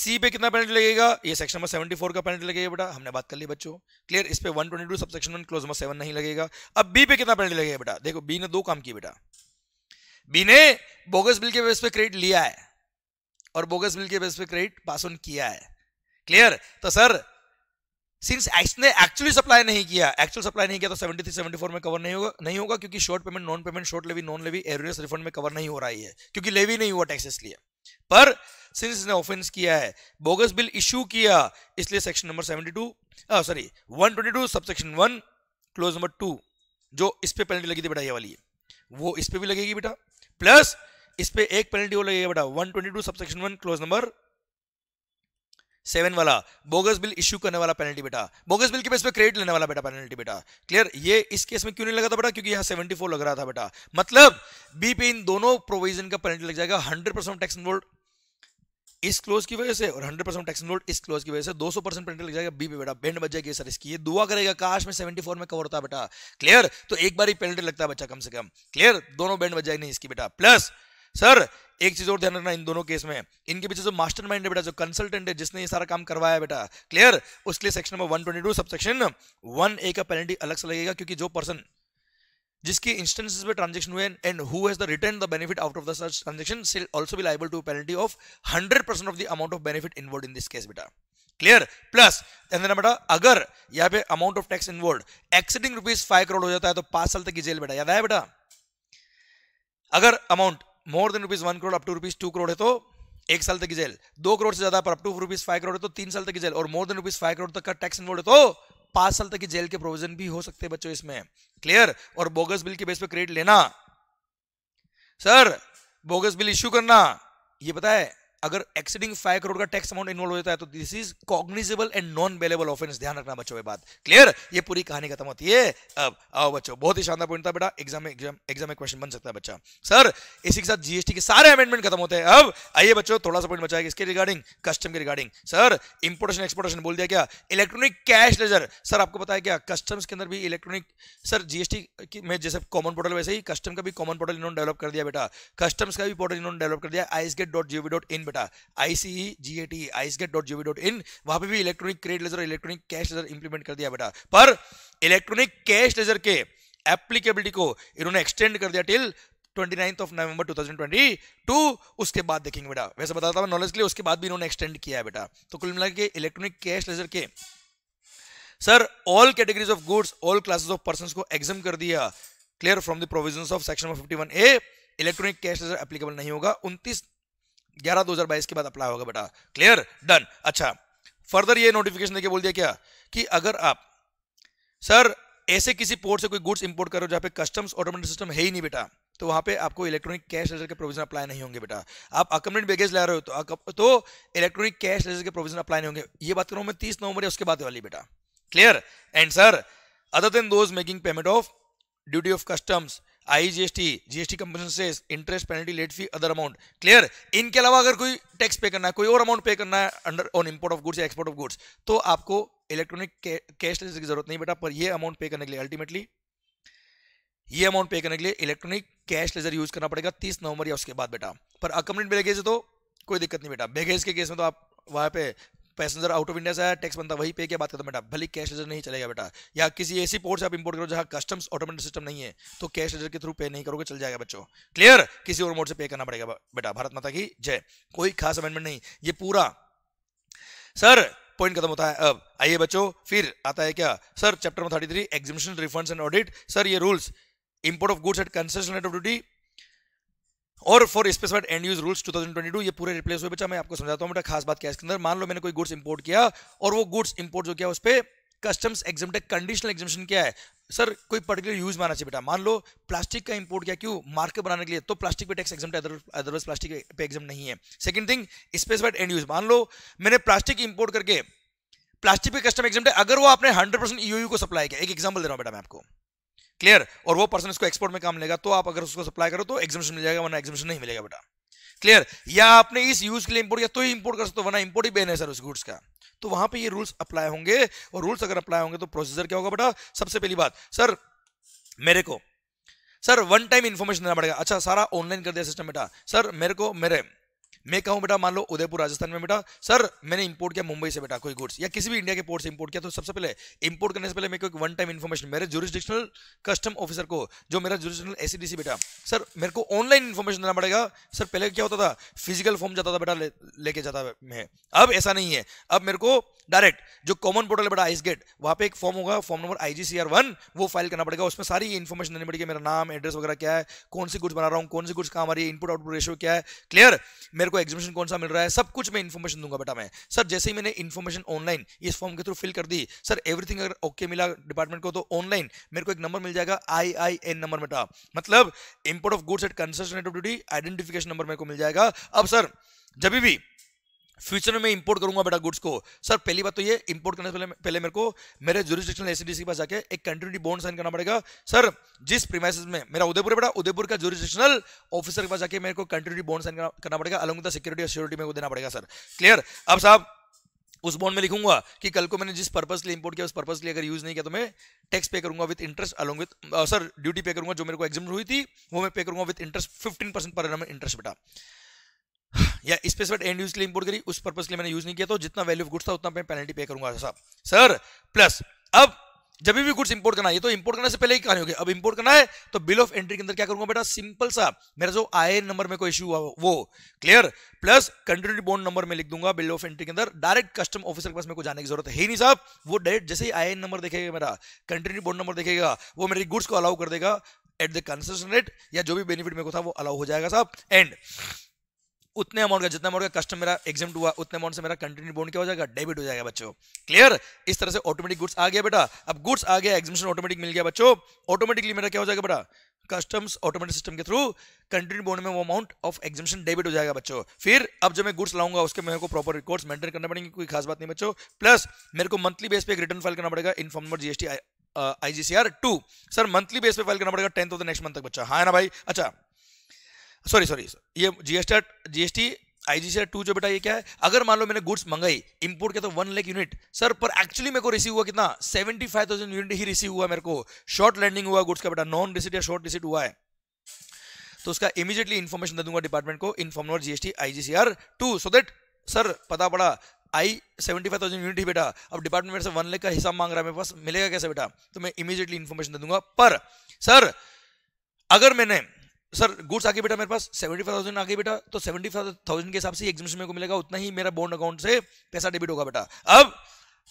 सी पे कितना पेनल्टी लगेगा ये सेक्शन नंबर 74 का पेनल्टी लगेगा बेटा हमने बात कर ली बच्चों क्लियर इस पे 122 sub section one clause number seven नहीं लगेगा अब बी पे कितना पेनल्टी लगेगा बेटा देखो बी ने दो काम किए बेटा बी ने बोगस बिल के बेस पे क्रेडिट लिया है और बोगस बिल के बेस पे क्रेडिट पास ऑन किया है क्लियर तो सर सिंस ने एक्चुअली सप्लाई नहीं किया एक्चुअल सप्लाई नहीं किया तो 73 74 में कवर नहीं होगा नहीं होगा क्योंकि short payment non payment short levy non levy erroneous refund में कवर नहीं हो रही है क्योंकि लेवी नहीं हुआ टैक्सेस लिए पर सिंस ने ऑफेंस किया है बोगस बिल इश्यू किया इसलिए section number seventy two sorry two subsection one clause number two जो इस पर पेनल्टी लगी थी बेटा ये वाली है वो इस पे भी लगेगी बेटा प्लस इस पे एक पेनल्टी वो लगेगा बेटा 122 subsection one clause number seven वाला बोगस बिल इश्यू करने वाला पेनल्टी बेटा बोगस बिल के बेस पे क्रेडिट लेने वाला बेटा पेनल्टी बेटा क्लियर ये इस केस में क्यों नहीं लगा था बेटा क्योंकि यहाँ 74 लग रहा था बेटा मतलब बी पे इन दोनों प्रोविजन का पेनल्टी लग जाएगा 100 परसेंट टैक्स इन्वॉल्व इस क्लोज की वजह से और 100 परसेंट टैक्स नोट इस क्लोज की वजह से 200 परसेंट प्रिंटर लग जाएगा बी पे बेटा बैंड बच जाएगी सर इसकी ये दुआ करेगा काश में 74 में कवर होता बेटा क्लियर तो एक बार ही पेनल्टी लगता है बच्चा कम से कम क्लियर दोनों बैंड बच जाएगी नहीं इसकी बेटा प्लस सर एक चीज और ध्यान रखना इन दोनों केस में इनके पीछे जो मास्टर माइंड है बेटा जो कंसल्टेंट है जिसने ये सारा काम करवाया बेटा क्लियर उसके लिए section number one twenty two sub section one A का पेनल्टी अलग से लगेगा क्योंकि जो पर्सन जिसके इंस्टेंसेस पे ट्रांजेक्शन हुए and who has the return the benefit out of the सर्च transaction shall also be liable to penalty of 100% of the amount of benefit involved in this case बेटा क्लियर प्लस बेटा अगर यहां पे amount of tax involve exceeding ₹5 crore हो जाता है तो 5 साल तक की जेल बेटा याद आया बेटा अगर amount more than ₹1 crore up to ₹2 crore है तो एक साल तक की जेल दो करोड़ से ज्यादा पर up to rupees five crore है तो तीन साल तक की जेल और more than rupees five crore तक का टैक्स इन्वॉल्व है तो पांच साल तक की जेल के प्रोविजन भी हो सकते हैं बच्चों इसमें क्लियर और बोगस बिल के बेस पे क्रेडिट लेना सर बोगस बिल इश्यू करना ये पता है अगर एक्सीडिंग फाइव करोड़ का टैक्स अमाउंट इन्वॉल्व होता है तो this is cognizable and non bailable offence ध्यान रखना बच्चों बात क्लियर ये पूरी कहानी खत्म होती है अब आओ बच्चों बहुत ही शानदार पॉइंट था बेटा एग्जाम में एग्जाम में क्वेश्चन बन सकता है बच्चा सर इसी के साथ जीएसटी के सारे अमेंडमेंट खत्म होते हैं अब आइए बच्चों थोड़ा सा पॉइंट बचाएगा इसके रिगार्डिंग कस्टम के रिगार्डिंग सर इंपोर्टेशन एक्सपोर्टेशन बोल दिया क्या इलेक्ट्रॉनिक कैश लेजर सर आपको पता है क्या कस्टम्स के अंदर भी इलेक्ट्रॉनिक सर जीएसटी में जैसे कॉमन पोर्टल वैसे ही कस्टम का भी कॉमन पोर्टल इन्होंने डेवलप कर दिया बेटा कस्टम्स का भी पोर्टल इन्होंने डेवलप कर दिया डॉट डॉट जीओवी इन बेटा IC G A T I gate dot gov dot in वहां पर भी electronic credit ledger electronic cash ledger implement कर दिया बेटा पर इलेक्ट्रॉनिक कैश लेजर के एप्लीकेबिलिटी को इन्होंने एक्सटेंड कर दिया टिल 29th of November 2022 उसके बाद देखेंगे बेटा वैसे बताता हूं नॉलेज के लिए उसके बाद भी इन्होंने एक्सटेंड किया है बेटा तो कुल मिलाकर के इलेक्ट्रॉनिक कैश लेजर के sir all categories of goods all classes of persons को एग्जम कर दिया clear from the provisions of section 51 A electronic cash ledger applicable नहीं होगा उनतीस ग्यारह दो हजार बाईस के बाद अप्लाई होगा बेटा क्लियर डन अच्छा फर्दर ये नोटिफिकेशन देखिए बोल दिया क्या कि अगर आप सर ऐसे किसी पोर्ट से कोई गुड्स इंपोर्ट करो जहां पे कस्टम्स ऑटोमेटिक सिस्टम है ही नहीं बेटा तो वहां पे आपको इलेक्ट्रॉनिक कैश लेजर के प्रोविजन अप्लाई नहीं होंगे बेटा आप अकमेंट बैगेज ला रहे हो तो तो इलेक्ट्रॉनिक कैश लेजर के प्रोविजन अप्लाई नहीं होंगे ये बात करूँ मैं तीस नवंबर या उसके बाद वाली बेटा clear and sir other than those making payment of duty of customs I GST GST compensation interest penalty late fee other amount clear इनके अलावा अगर कोई टैक्स पे करना है कोई और अमाउंट पे करना है under on import of goods या एक्सपोर्ट ऑफ गुड्स तो आपको इलेक्ट्रॉनिक कैश लेजर की जरूरत नहीं बेटा पर ये अमाउंट पे करने के लिए अल्टीमेटली ये अमाउंट पे करने के लिए इलेक्ट्रॉनिक कैश लेजर यूज करना पड़ेगा तीस नवंबर या उसके बाद बेटा पर अकम्प्लीट बैगेज तो कोई दिक्कत नहीं बेटा बैगेज के केस में तो आप वहाँ पे पैसेंजर आउट ऑफ इंडिया से आया टैक्स बनता वही पे क्या बात करता बेटा भले कैश लेजर नहीं चलेगा बेटा या किसी ऐसी पोर्ट से आप इंपोर्ट करो जहां कस्टम्स ऑटोमेटिक सिस्टम नहीं है तो कैश लेजर के थ्रू पे नहीं करोगे चल जाएगा बच्चों क्लियर किसी और मोड से पे करना पड़ेगा बेटा भारत माता की जय कोई खास अमेंडमेंट नहीं ये पूरा सर पॉइंट खत्म होता है अब आइए बच्चों फिर आता है क्या sir chapter thirty three exhibition refund and audit sir ये rules import of goods at concession rate of duty और for specified end use rules 2022 ये पूरे रिप्लेस हुए बच्चा मैं आपको समझाता हूँ बेटा खास बात क्या है इसके अंदर मान लो मैंने कोई गुड्स इंपोर्ट किया और वो गुड्स इंपोर्ट जो किया उस पर कस्टम्स एग्जाम कंडीशनल एग्जामेशन क्या है सर कोई पर्टिकुलर यूज माना चाहिए बेटा मान लो प्लास्टिक का इंपोर्ट किया क्यों मार्केट बनाने के लिए तो प्लास्टिक पे टैक्स एग्जाम अदरवाइज प्लास्टिक पे एग्जाम नहीं है second thing specified end use मान लो मैंने प्लास्टिक इंपोर्ट करके प्लास्टिक पे कस्टम एग्जाम अगर वो आपने हंड्रेड परसेंट e को सप्लाई किया एक एग्जाम्पल दे रहा हूँ बेटा मैं आपको क्लियर और वो पर्सन इसको एक्सपोर्ट में काम लेगा तो आप अगर उसको सप्लाई करो तो एग्जामेशन मिल जाएगा वरना एग्जामेशन नहीं मिलेगा बेटा क्लियर या आपने इस यूज के लिए इंपोर्ट किया तो ही इंपोर्ट कर सकते हो वरना इंपोर्ट ही बेन है सर उस गुड्स का तो वहां पे ये रूल्स अप्लाई होंगे और रूल्स अगर अप्लाई होंगे तो प्रोसीजर क्या होगा बेटा सबसे पहली बात सर मेरे को सर वन टाइम इन्फॉर्मेशन देना पड़ेगा अच्छा सारा ऑनलाइन कर दिया सिस्टम बेटा सर मेरे को मेरे मैं कहूँ बेटा मान लो उदयपुर राजस्थान में बेटा सर मैंने इंपोर्ट किया मुंबई से बेटा कोई गुड्स या किसी भी इंडिया के पोर्ट से इंपोर्ट किया तो सबसे पहले इंपोर्ट करने से पहले मेरे को एक वन टाइम इन्फॉर्मेशन मेरे जुरिस्डिक्शनल कस्टम ऑफिसर को जो मेरा जुरिस्डिक्शनल एसीडीसी बेटा सर मेरे को ऑनलाइन इन्फॉर्मेशन देना पड़ेगा सर पहले क्या होता था फिजिकल फॉर्म जाता था बेटा लेके ले जाता है अब ऐसा नहीं है अब मेरे को डायरेक्ट जो कॉमन पोर्टल है बेटा आइस गेट वहाँ पे एक फॉर्म होगा form number I G C R वो फाइल करना पड़ेगा उसमें सारी इन्फॉर्मेशन देनी पड़ेगी मेरा नाम एड्रेस वगैरह क्या है कौन सी गुड्स बना रहा हूँ कौन सी गुड्स का हमारी इनपुट आउटपुट रेशियो क्या है क्लियर मेरे को को एग्जिबिशन कौन सा मिल रहा है सब कुछ मैं इन्फॉर्मेशन दूंगा बेटा मैं सर जैसे ही मैंने इन्फॉर्मेशन ऑनलाइन इस फॉर्म के थ्रू फिल कर दी सर एवरीथिंग अगर ओके okay मिला डिपार्टमेंट को तो ऑनलाइन मेरे को एक नंबर मिल जाएगा आई आई एन नंबर बेटा मतलब import of goods at concession duty identification number मेरे को मिल जाएगा अब सर जब भी फ्यूचर में मैं इंपोर्ट करूंगा बेटा गुड्स को सर पहली बात तो ये इंपोर्ट करने से पहले पहले मेरे को मेरे जुरिस्डिक्शन एसडीसी के पास जाके एक कंटिन्यूटी बॉन्ड साइन करना पड़ेगा सर जिस प्रीमाइस में मेरा उदयपुर बेटा उदयपुर का जुरिस्टिक्शनल ऑफिसर के पास जाके मेरे को कंटिन्यूटी बॉन्ड साइन करना पड़ेगा अलग द सिक्योरिटी और सिक्योरिटी में देना पड़ेगा सर क्लियर अब साहब उस बॉन्ड में लिखूंगा कि कल को मैंने जिस पर्पस लिए इंपोर्ट किया उस पर्पस लिए अगर यूज नहीं किया तो मैं टैक्स पे करूंगा with interest along with sir duty pay करूंगा जो मेरे को एग्जाम हुई थी वो मैं पे करूंगा विद इंटरेस्ट फिफ्टीन परसेंट पर इंटरेस्ट बेटा या स्पेसिफाइड एंड यूज के लिए इंपोर्ट करी उस पर्पज के लिए मैंने यूज नहीं किया तो जितना वैल्यू ऑफ गुड्स था उतना मैं पेनल्टी पे करूंगा साहब सर प्लस अब जब भी गुड्स इंपोर्ट करना है तो इंपोर्ट करने से पहले ही कहानी होगी अब इंपोर्ट करना है तो बिल ऑफ एंट्री के अंदर क्या करूंगा बेटा सिंपल सा मेरा जो आई नंबर में कोई इश्यू हुआ वो clear plus continuity bond number में लिख दूंगा बिल ऑफ एंट्री के अंदर डायरेक्ट कस्टम ऑफिसर के पास मेरे को जाने की जरूरत है नहीं साहब वो डायरेक्ट जैसे ही आई नंबर देखेगा मेरा कंटिन्यूटी बॉन्ड नंबर देखेगा वो मेरी गुड्स को अलाउ कर देगा एट द कंसेशन रेट या जो भी बेनिफिट मेरे को था वो अलाउ हो जाएगा साहब एंड उतने अमाउंट का जितना अमाउंट का कस्टम मेरा एग्जाम हुआ उतने अमाउंट से मेरा कंटिन्यू बोन क्या हो जाएगा डेबिट हो जाएगा बच्चों क्लियर इस तरह से ऑटोमेटिक गुड्स आ गया बेटा अब गुड्स आ गया एग्जामेशन ऑटोमेटिक मिल गया बच्चों ऑटोमेटिकली मेरा क्या हो जाएगा बेटा कस्टम्स ऑटोमेटिक सिस्टम के थ्रू कंटिन्यू बोन में वो अमाउंट ऑफ एग्जामेशन डेबिट हो जाएगा बच्चों फिर अब जब मैं गुड्स लाऊंगा उसके मेरे को प्रॉपर रिकॉर्ड मेंटेन करना पड़ेंगे कोई खास बात नहीं बच्चों प्लस मेरे को मंथली बेस पर एक रिटर्न फाइल करना पड़ेगा in form number GST IGCR two sir monthly base पर फाइल करना पड़ेगा tenth of the next month तक बच्चा हाँ ना भाई अच्छा सॉरी सॉरी ये जीएसटी जीएसटी आईजीसीआर टू जो बेटा ये क्या है अगर मान लो मैंने गुड्स मंगाई इंपोर्ट किया तो वन लाख यूनिट सर पर एक्चुअली मेरे को रिसीव हुआ कितना सेवेंटी फाइव थाउजेंड यूनिट ही रिसीव हुआ मेरे को शॉर्ट लैंडिंग हुआ गुड्स का बेटा नॉन रिसीट या शॉर्ट रिसीट हुआ है तो उसका इमीडिएटली इन्फॉर्मेशन दे दूंगा डिपार्टमेंट को inform form not GST IGCR two so that sir पता पड़ा आई सेवेंटी फाइव थाउजेंड यूनिट ही बेटा अब डिपार्टमेंट से वन लेख का हिसाब मांग रहा है मेरे पास मिलेगा कैसे बेटा तो मैं इमीडिएटली इन्फॉर्मेशन दे दूंगा पर सर अगर मैंने सर गुड्स आगे बेटा मेरे पास सेवेंटी फाइव थाउजेंड आगे बेटा तो सेवेंटी फाइव थाउजेंड के हिसाब से एग्जिबिशन मेरे को मिलेगा उतना ही मेरा बॉन्ड अकाउंट से पैसा डेबिट होगा बेटा अब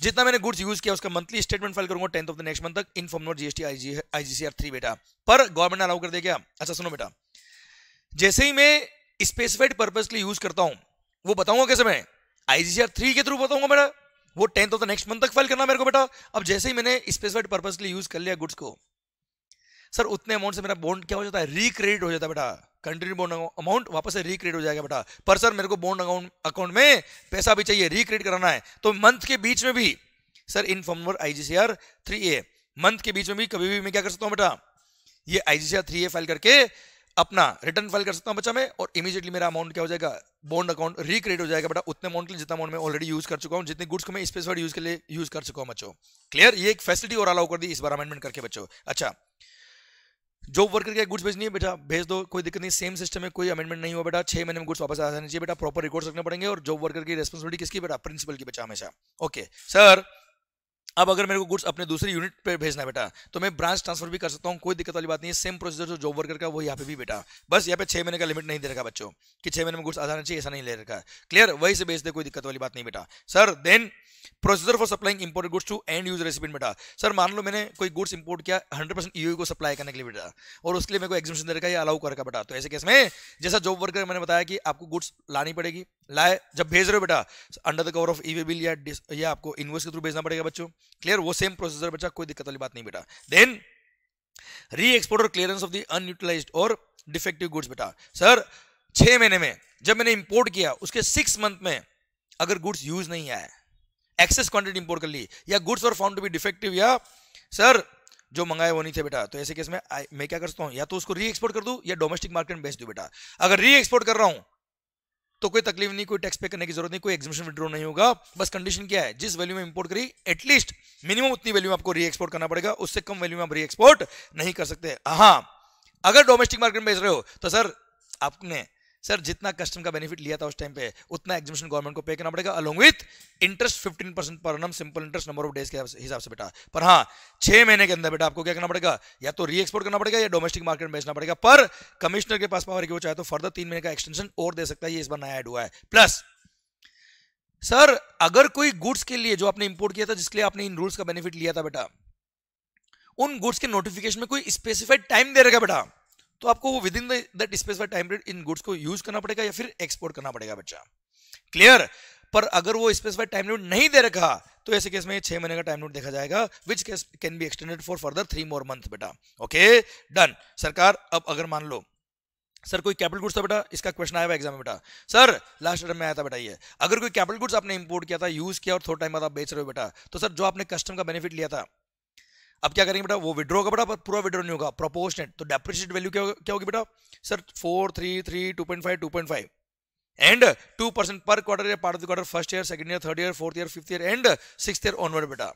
जितना मैंने गुड्स यूज किया उसका मंथली स्टेटमेंट फाइल करूंगा tenth of the next month तक in form note GST IGCR three बेटा पर गवर्नमेंट अलाउ कर दे क्या अच्छा सुनो बेटा जैसे ही मैं स्पेसिफाइड पर्पज के लिए यूज करता हूं वो बताऊंगा कैसे मैं आईजीसीआर थ्री के थ्रू बताऊंगा बेटा वो tenth of the next month तक फाइल करना मेरे को बेटा अब जैसे ही मैंने स्पेसिफाइड पर्पज के लिए यूज कर लिया गुड्स को सर उतने अमाउंट से मेरा बॉन्ड क्या हो जाता है रिक्रेडिट हो जाता है बेटा कंट्रीब्यू बॉन्ड अमाउंट वापस से रिक्रेडिट हो जाएगा बेटा पर सर मेरे को बॉन्ड अकाउंट अकाउंट में पैसा भी चाहिए रिक्रेडिट कराना है तो मंथ के बीच में भी sir in form number IGCR three A month के बीच में भी कभी भी मैं क्या कर सकता हूँ बेटा ये आईजीसीआर थ्री ए फाइल करके अपना रिटर्न फाइल कर सकता हूँ बच्चा मैं और इमीजिएटली मेरा अमाउंट क्या हो जाएगा बॉन्ड अकाउंट रिक्रिएट हो जाएगा बेटा उतने अमाउंट के लिए जितना अमाउंट मैं ऑलरेडी यूज कर चुका हूँ जितने गुड्स को मैं स्पेसिफाइड यूज के लिए यूज कर चुका हूँ बच्चों क्लियर ये एक फैसिलिटी और अलाउ कर दी इस बार अमेंडमेंट करके बच्चों अच्छा जॉब वर्कर के गुड्स भेजनी है बेटा भेज दो कोई दिक्कत नहीं सेम सिस्टम में कोई अमेंडमेंट नहीं हुआ बेटा छह महीने में गुड्स वापस आ जाने चाहिए बेटा प्रॉपर रिकॉर्ड रखने पड़ेंगे और जॉब वर्कर की रेस्पॉसिबिलिटी किसकी बेटा प्रिंसिपल की बचा हमेशा ओके सर अब अगर मेरे को गुड्स अपने दूसरे यूनिट पे भेजना है बेटा तो मैं ब्रांच ट्रांसफर भी कर सकता हूँ कोई दिक्कत वाली बात नहीं है सेम प्रोसीजर जो जॉब वर्कर का वो यहाँ पे भी बेटा बस यहाँ पे छह महीने का लिमिट नहीं दे रखा बच्चों कि छह महीने में गुड्स आ जाना चाहिए ऐसा नहीं ले रखा क्लियर वही से भेज दे कोई दिक्कत वाली बात नहीं बेटा sir then processor for supplying imported goods to end use recipient बेटा सर मान लो मैंने कोई गुड्स इंपोर्ट किया 100 परसेंट e को सप्लाई करने के लिए बेटा और उसके लिए मेरे को एग्जिबिशन दे रखा है अलाउ कर रखा बेटा तो ऐसे केस में जैसा जॉब वर्कर मैंने बताया कि आपको गुड्स लानी पड़ेगी लाए जब भेज रहे हो बेटा under the cover of e bill या या आपको इन्वेस्ट के थ्रू भेजना पड़ेगा बच्चों क्लियर वो सेम प्रोसेसर बच्चा कोई दिक्कत वाली बात नहीं बेटा देन री एक्सपोर्ट और क्लियरेंस ऑफ द अनयूटिलाइज और डिफेक्टिव गुड्स बेटा सर छह महीने में जब मैंने इंपोर्ट किया उसके सिक्स मंथ में अगर गुड्स यूज नहीं आया एक्सेस क्वांटिटी इंपोर्ट कर ली या गुड्स और फाउंड टू बी डिफेक्टिव या सर जो मंगाए वो नहीं थे बेटा तो ऐसे केस में आ, मैं क्या करता हूं या तो उसको री एक्सपोर्ट कर दू या डोमेस्टिक मार्केट में बेच दू बेटा अगर री एक्सपोर्ट कर रहा हूं तो कोई तकलीफ नहीं कोई टैक्स पे करने की जरूरत नहीं कोई एग्जिबिशन विड्रॉ नहीं होगा बस कंडीशन क्या है जिस वैल्यू में इंपोर्ट करी एटलीस्ट मिनिमम उतनी वैल्यू आपको री एक्सपोर्ट करना पड़ेगा उससे कम वैल्यू में आप री एक्सपोर्ट नहीं कर सकते हाँ अगर डोमेस्टिक मार्केट में बेच रहे हो तो सर आपने सर जितना कस्टम का बेनिफिट लिया था उस टाइम पे उतना एग्जिबिशन गवर्नमेंट को पे करना पड़ेगा अलोंग विथ इंटरेस्ट 15 परसेंट पर नम simple interest number of days के हिसाब से बेटा पर हाँ छह महीने के अंदर बेटा आपको क्या करना पड़ेगा या तो री एक्सपोर्ट करना पड़ेगा या डोमेस्टिक मार्केट में बेचना पड़ेगा पर कमिश्नर के पास पावर की वो चाहे तो फर्दर तीन महीने का एक्सटेंशन और दे सकता है ये इस बार नया एड हुआ है प्लस सर अगर कोई गुड्स के लिए जो आपने इंपोर्ट किया था जिसके लिए आपने इन रूल्स का बेनिफिट लिया था बेटा उन गुड्स के नोटिफिकेशन में कोई स्पेसिफाइड टाइम दे रहेगा बेटा तो आपको वो within that space time period इन गुड्स को यूज करना पड़ेगा या फिर एक्सपोर्ट करना पड़ेगा बच्चा क्लियर पर अगर वो स्पेसिफाइड टाइम लिमिट नहीं दे रखा तो ऐसे केस में छह महीने का टाइम लिमिट देखा जाएगा which case can be extended for further three more month बेटा ओके डन सरकार अब अगर मान लो सर कोई कैपिटल गुड्स था बेटा इसका क्वेश्चन आया एग्जाम में बेटा सर लास्ट टाइम में आया था बेटा ये अगर कोई कैपिटल गुड्स आपने इंपोर्ट किया था यूज किया और थोड़ा टाइम बाद आप बेच रहे हो बेटा तो सर जो आपने कस्टम का बेनिफिट लिया था अब क्या करेंगे बेटा वो विड्रो होगा बेटा पूरा विड्रो नहीं होगा प्रोपोर्शनेट तो डेप्रिशिएट वैल्यू क्या क्या होगी बेटा sir four three three two point five two point five and two percent पर क्वार्टर या part of quarter first year second year third year fourth year fifth year and six year onward बेटा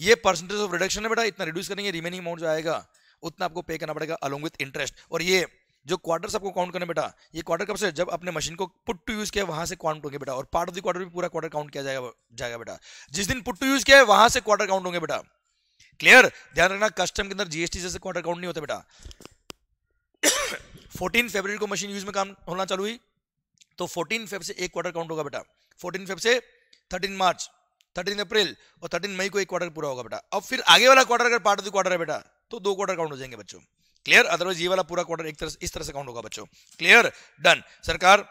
ये percentage of reduction है बेटा इतना reduce करेंगे remaining amount जो आएगा उतना आपको पे करना पड़ेगा अलॉन्ग विथ इंटरेस्ट और ये जो क्वार्टर आपको काउंट करना बेटा ये क्वार्टर कब से जब अपने मशीन को पुट टू यूज किया वहां से काउंट होंगे बेटा और पार्ट ऑफ द क्वार्टर भी पूरा क्वार्टर काउंट किया जाएगा जाएगा बेटा जिस दिन पुट टू यूज किया है वहां से क्वार्टर काउंट होंगे बेटा क्लियर ध्यान रखना कस्टम के अंदर जीएसटी जैसे क्वार्टर अकाउंट नहीं होता बेटा 14 फरवरी को मशीन यूज में काम होना चालू हुई तो 14 फेब से एक क्वार्टर काउंट होगा बेटा 14 फेब से 13 मार्च 13 अप्रैल और 13 मई को एक क्वार्टर पूरा होगा बेटा अब फिर आगे वाला क्वार्टर अगर पार्ट ऑफ द क्वार्टर है बेटा तो दो क्वार्टर काउंट हो जाएंगे बच्चों क्लियर अदरवाइज ये वाला पूरा क्वार्टर एक तरह इस तरह से काउंट होगा बच्चों क्लियर डन सरकार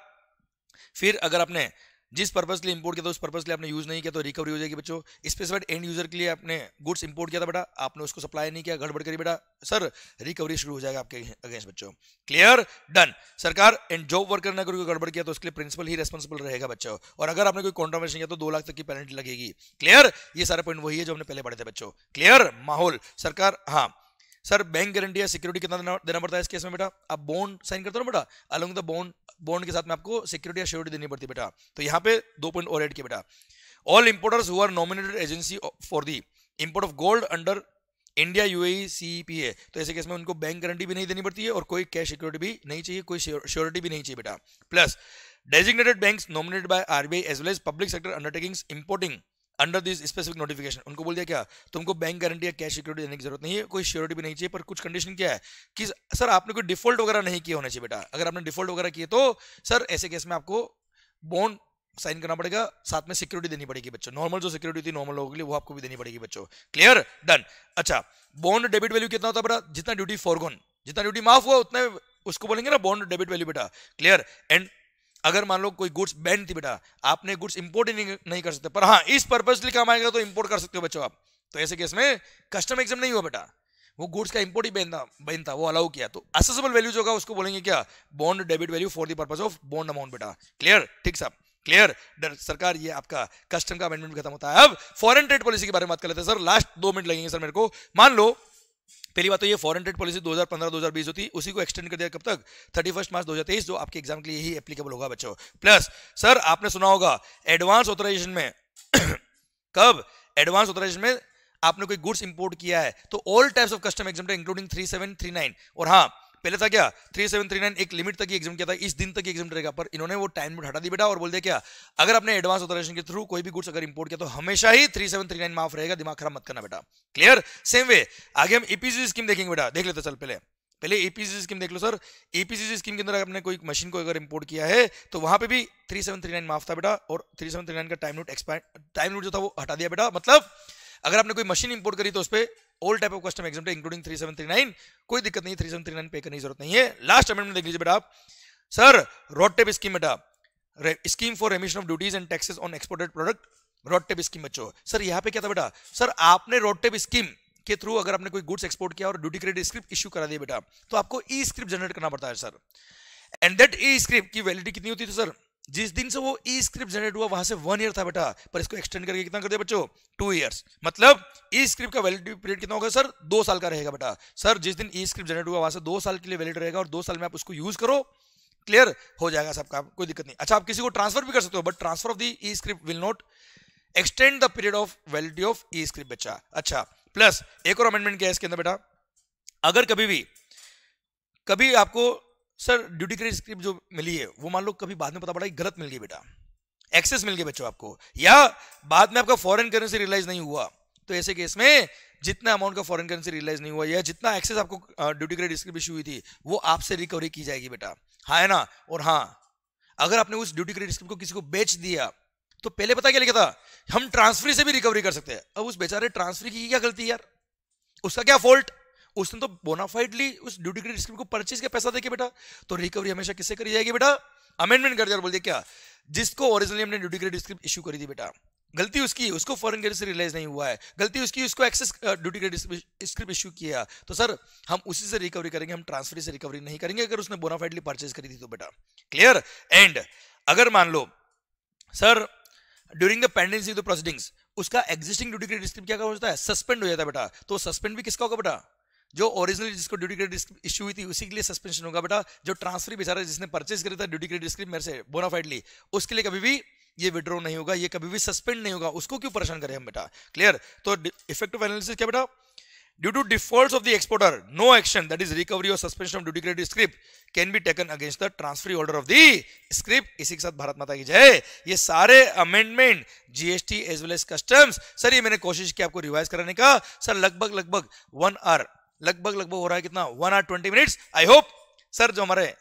फिर अगर आपने जिस पर्पज के लिए इंपोर्ट किया था उस पर्पज के लिए आपने यूज़ नहीं किया तो रिकवरी हो जाएगी बच्चों स्पेसिफाइड एंड यूजर के लिए आपने गुड्स इंपोर्ट किया था बेटा आपने उसको सप्लाई नहीं किया गड़बड़ करी बेटा सर रिकवरी शुरू हो जाएगा आपके अगेंस्ट बच्चों क्लियर डन सरकार एंड जॉब वर्कर ने अगर कोई गड़बड़ किया तो उसके लिए प्रिंसिपल ही रेस्पॉन्सिबल रहेगा बच्चों और अगर आपने कोई कॉन्ट्रोवर्शन किया तो दो लाख तक की पेनल्टी लगेगी क्लियर ये सारा पॉइंट वही है जो हमने पहले पढ़े थे बच्चों क्लियर माहौल सरकार हाँ सर बैंक गारंटी या सिक्योरिटी कितना देना पड़ता है इस केस में बेटा आप बॉन्ड साइन करते हो ना बेटा अलॉन्ग द बॉन्ड बॉन्ड के साथ में आपको सिक्योरिटी या श्योरिटी देनी पड़ती है बेटा तो यहाँ पे दो पॉइंट और एड किया बेटा all importers who are nominated agency for the import of gold under India you a तो ऐसे केस में उनको बैंक गारंटी भी नहीं देनी पड़ती है और कोई कैश सिक्योरिटी भी नहीं चाहिए कोई श्योरिटी भी नहीं चाहिए बेटा plus designated bank nominated by RBI as well as public sector undertakings importing under this specific notification उनको बोल दिया क्या तुमको बैंक गारंटी या कैश सिक्योरिटी देने की जरूरत नहीं है कोई सिक्योरिटी भी नहीं चाहिए पर कुछ कंडीशन क्या है कि सर आपने कोई डिफॉल्ट वगैरह नहीं किया होना चाहिए बेटा अगर आपने डिफॉल्ट वगैरह किए तो सर ऐसे केस में आपको बॉन्ड साइन करना पड़ेगा साथ में सिक्योरिटी देनी पड़ेगी बच्चों नॉर्मल जो सिक्योरिटी थी नॉर्मल लोगों के लिए वो आपको भी देनी पड़ेगी बच्चों क्लियर डन अच्छा बॉन्ड डेबिट वैल्यू कितना होता है बेटा जितना ड्यूटी फॉरगोन जितना ड्यूटी माफ हुआ उतना उसको बोलेंगे ना बॉन्ड डेबिट वैल्यू बेटा क्लियर एंड अगर मान लो कोई गुड्स बैन थी बेटा आपने गुड्स इंपोर्ट ही नहीं, कर सकते पर हाँ इस पर्पज लिए काम आएगा तो इंपोर्ट कर सकते हो बच्चों आप तो ऐसे केस में कस्टम एग्जाम नहीं हुआ बेटा वो गुड्स का इंपोर्ट ही बैन था बैन था वो अलाउ किया तो असेसबल वैल्यू जो होगा उसको बोलेंगे क्या bond debit value for the purpose of bond amount बेटा क्लियर ठीक साहब क्लियर सरकार ये आपका कस्टम का अमेंडमेंट खत्म होता है अब फॉरेन ट्रेड पॉलिसी के बारे में बात कर लेते हैं सर लास्ट दो मिनट लगेंगे सर मेरे को मान लो पहली बात तो ये फॉरन ट्रेड पॉलिसी 2015-2020 होती है उसी को एक्सटेंड कर दिया कब तक 31 मार्च 2023 जो आपके एग्जाम के लिए ही एप्लीकेबल होगा बच्चों प्लस सर आपने सुना होगा एडवांस ऑथराइजेशन में कब एडवांस ऑथोराइजेशन में आपने कोई गुड्स इंपोर्ट किया है तो all types of custom exam including three और हाँ पहले था क्या थ्री सेवन थ्री नाइन एक लिमिट तक एग्जाम किया था इस दिन तक एग्जाम रहेगा पर इन्होंने वो टाइम हटा दी बेटा और बोल दिया क्या अगर आपने एडवांस ऑथोराइजेशन के थ्रू कोई भी गुड्स अगर इंपोर्ट किया तो हमेशा ही थ्री सेवन थ्री नाइन माफ रहेगा दिमाग खराब मत करना बेटा क्लियर सेम वे आगे हम ईपीसी स्कीम देखेंगे बेटा देख लेते चल पहले पहले एपीसी स्कीम देख लो सर एपीसी स्कीम के अंदर आपने कोई मशीन को अगर इंपोर्ट किया है तो वहां पे भी थ्री थ्री सेवन नाइन माफ था बेटा और थ्री थ्री सेवन नाइन का time limit expire time limit जो था वो हटा दिया बेटा मतलब अगर आपने कोई मशीन इंपोर्ट करी तो उस पर all type of custom exam including three three seven nine कोई दिक्कत नहीं थ्री थ्री सेवन नाइन पे करने की जरूरत नहीं है लास्ट अमेंडमेंट देख लीजिए बेटा सर रोड टेप स्कीम बेटा scheme for remission of duties and taxes on exported product road tape scheme बच्चों सर यहाँ पे क्या था बेटा सर आपने रोड टेप स्कीम के थ्रू अगर आपने कोई गुड्स एक्सपोर्ट किया और ड्यूटी क्रेडिट स्क्रिप्ट इशू करा दिया बेटा तो आपको ई स्क्रिप्ट जनरेट करना पड़ता है sir and that e script की वैलिडिटी कितनी होती थी सर जिस दिन से वो ई स्क्रिप्ट जनरेट हुआ वहां से वन ईयर था बेटा पर इसको एक्सटेंड करके कितना कर दिया बच्चों टू ईयर्स मतलब ई स्क्रिप्ट का वैलिडिटी पीरियड कितना होगा सर दो साल का रहेगा बेटा सर जिस दिन ई स्क्रिप्ट जनरेट हुआ वहां से दो साल के लिए वैलिड रहेगा और दो साल में आप उसको यूज करो क्लियर हो जाएगा सबका कोई दिक्कत नहीं अच्छा आप किसी को ट्रांसफर भी कर सकते हो but transfer of the e script will not extend the period of validity of e script बच्चा अच्छा प्लस एक और अमेंडमेंट क्या है इसके अंदर बेटा अगर कभी भी कभी आपको सर ड्यूटी क्रेडिट स्क्रिप्ट जो मिली है वो मान लो कभी बाद में पता पड़ा गलत मिल गई बेटा एक्सेस मिल गए बच्चों आपको या बाद में आपका फॉरेन करेंसी रियलाइज नहीं हुआ तो ऐसे केस में जितना अमाउंट का फॉरेन करेंसी रियलाइज नहीं हुआ या जितना एक्सेस आपको ड्यूटी क्रेडिट स्क्रिप इशू हुई थी वो आपसे रिकवरी की जाएगी बेटा हाँ है ना और हाँ अगर आपने उस ड्यूटी क्रेडिट स्क्रिप को किसी को बेच दिया तो पहले पता क्या लिखा था हम ट्रांसफरी से भी रिकवरी कर सकते हैं अब उस बेचारे ट्रांसफरी की क्या गलती यार उसका क्या फॉल्ट उसने तो बोनाफाइडली उस ड्यूटी क्रेडिट स्कीम को परचेज के पैसा देके बेटा तो रिकवरी हमेशा किससे करी जाएगी बेटा अमेंडमेंट कर दिया बोल दिया क्या जिसको ओरिजिनली हमने ड्यूटी क्रेडिट स्कीम इशू करी थी बेटा गलती उसकी उसको फॉरन गेट से रिलाइज नहीं हुआ है गलती उसकी उसको excess duty credit script issue किया तो सर हम उसी से रिकवरी करेंगे हम ट्रांसफर से रिकवरी नहीं करेंगे अगर उसने बोनाफाइडली परचेज करी थी तो बेटा क्लियर एंड अगर मान लो sir during the pendency of the proceedings उसका एक्जिस्टिंग ड्यूटी क्रेडिट स्क्रिप्ट क्या होता है सस्पेंड हो जाता है बेटा तो सस्पेंड भी किसका होगा बेटा जो ओरिजिनल जिसको ड्यूटी क्रेडिट इश्यू हुई थी उसी के लिए सस्पेंशन होगा बेटा जो ट्रांसफर बेचारा जिसने परचेज करी था ड्यूटी क्रेडिट स्क्रीम मेरे से बोनाफाइडली उसके लिए कभी भी ये विड्रॉ नहीं होगा ये कभी भी सस्पेंड नहीं होगा उसको क्यों परेशान करें हम बेटा क्लियर तो इफेक्टिव एनालिसिस क्या बेटा due to defaults of the exporter no action that is recovery or suspension of duty credit script can be taken against the transferee order of the script इसी के साथ भारत माता की जय ये सारे amendment GST as well as customs sir ये मैंने कोशिश की आपको रिवाइज कराने का सर लगभग लगभग वन आवर लगभग लगभग हो रहा है कितना one or twenty minutes I hope sir जो हमारे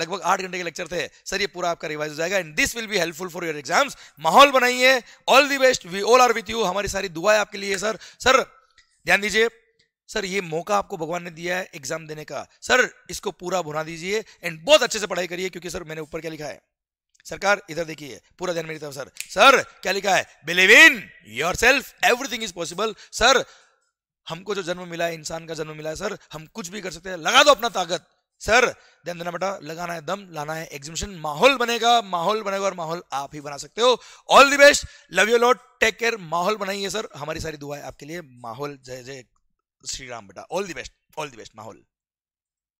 लगभग आठ घंटे के लेक्चर थे सर ये पूरा आपका रिवाइज हो जाएगा and this will be helpful for your exams माहौल बनाइए all the best we all are with you हमारी सारी दुआएं आपके लिए सर सर ध्यान दीजिए सर ये मौका आपको भगवान ने दिया है एग्जाम देने का सर इसको पूरा भुना दीजिए एंड बहुत अच्छे से पढ़ाई करिए क्योंकि सर मैंने ऊपर क्या लिखा है सरकार इधर देखिए पूरा ध्यान मेरी तरफ सर सर क्या लिखा है believe in yourself everything is possible sir हमको जो जन्म मिला है इंसान का जन्म मिला है सर हम कुछ भी कर सकते हैं लगा दो अपना ताकत सर ध्यान देना बेटा लगाना है दम लाना है एग्जिबिशन माहौल बनेगा माहौल बनेगा और माहौल आप ही बना सकते हो all the best love you lot take care माहौल बनाइए सर हमारी सारी दुआएं आपके लिए माहौल जय जय श्री राम बेटा all the best all the best माहौल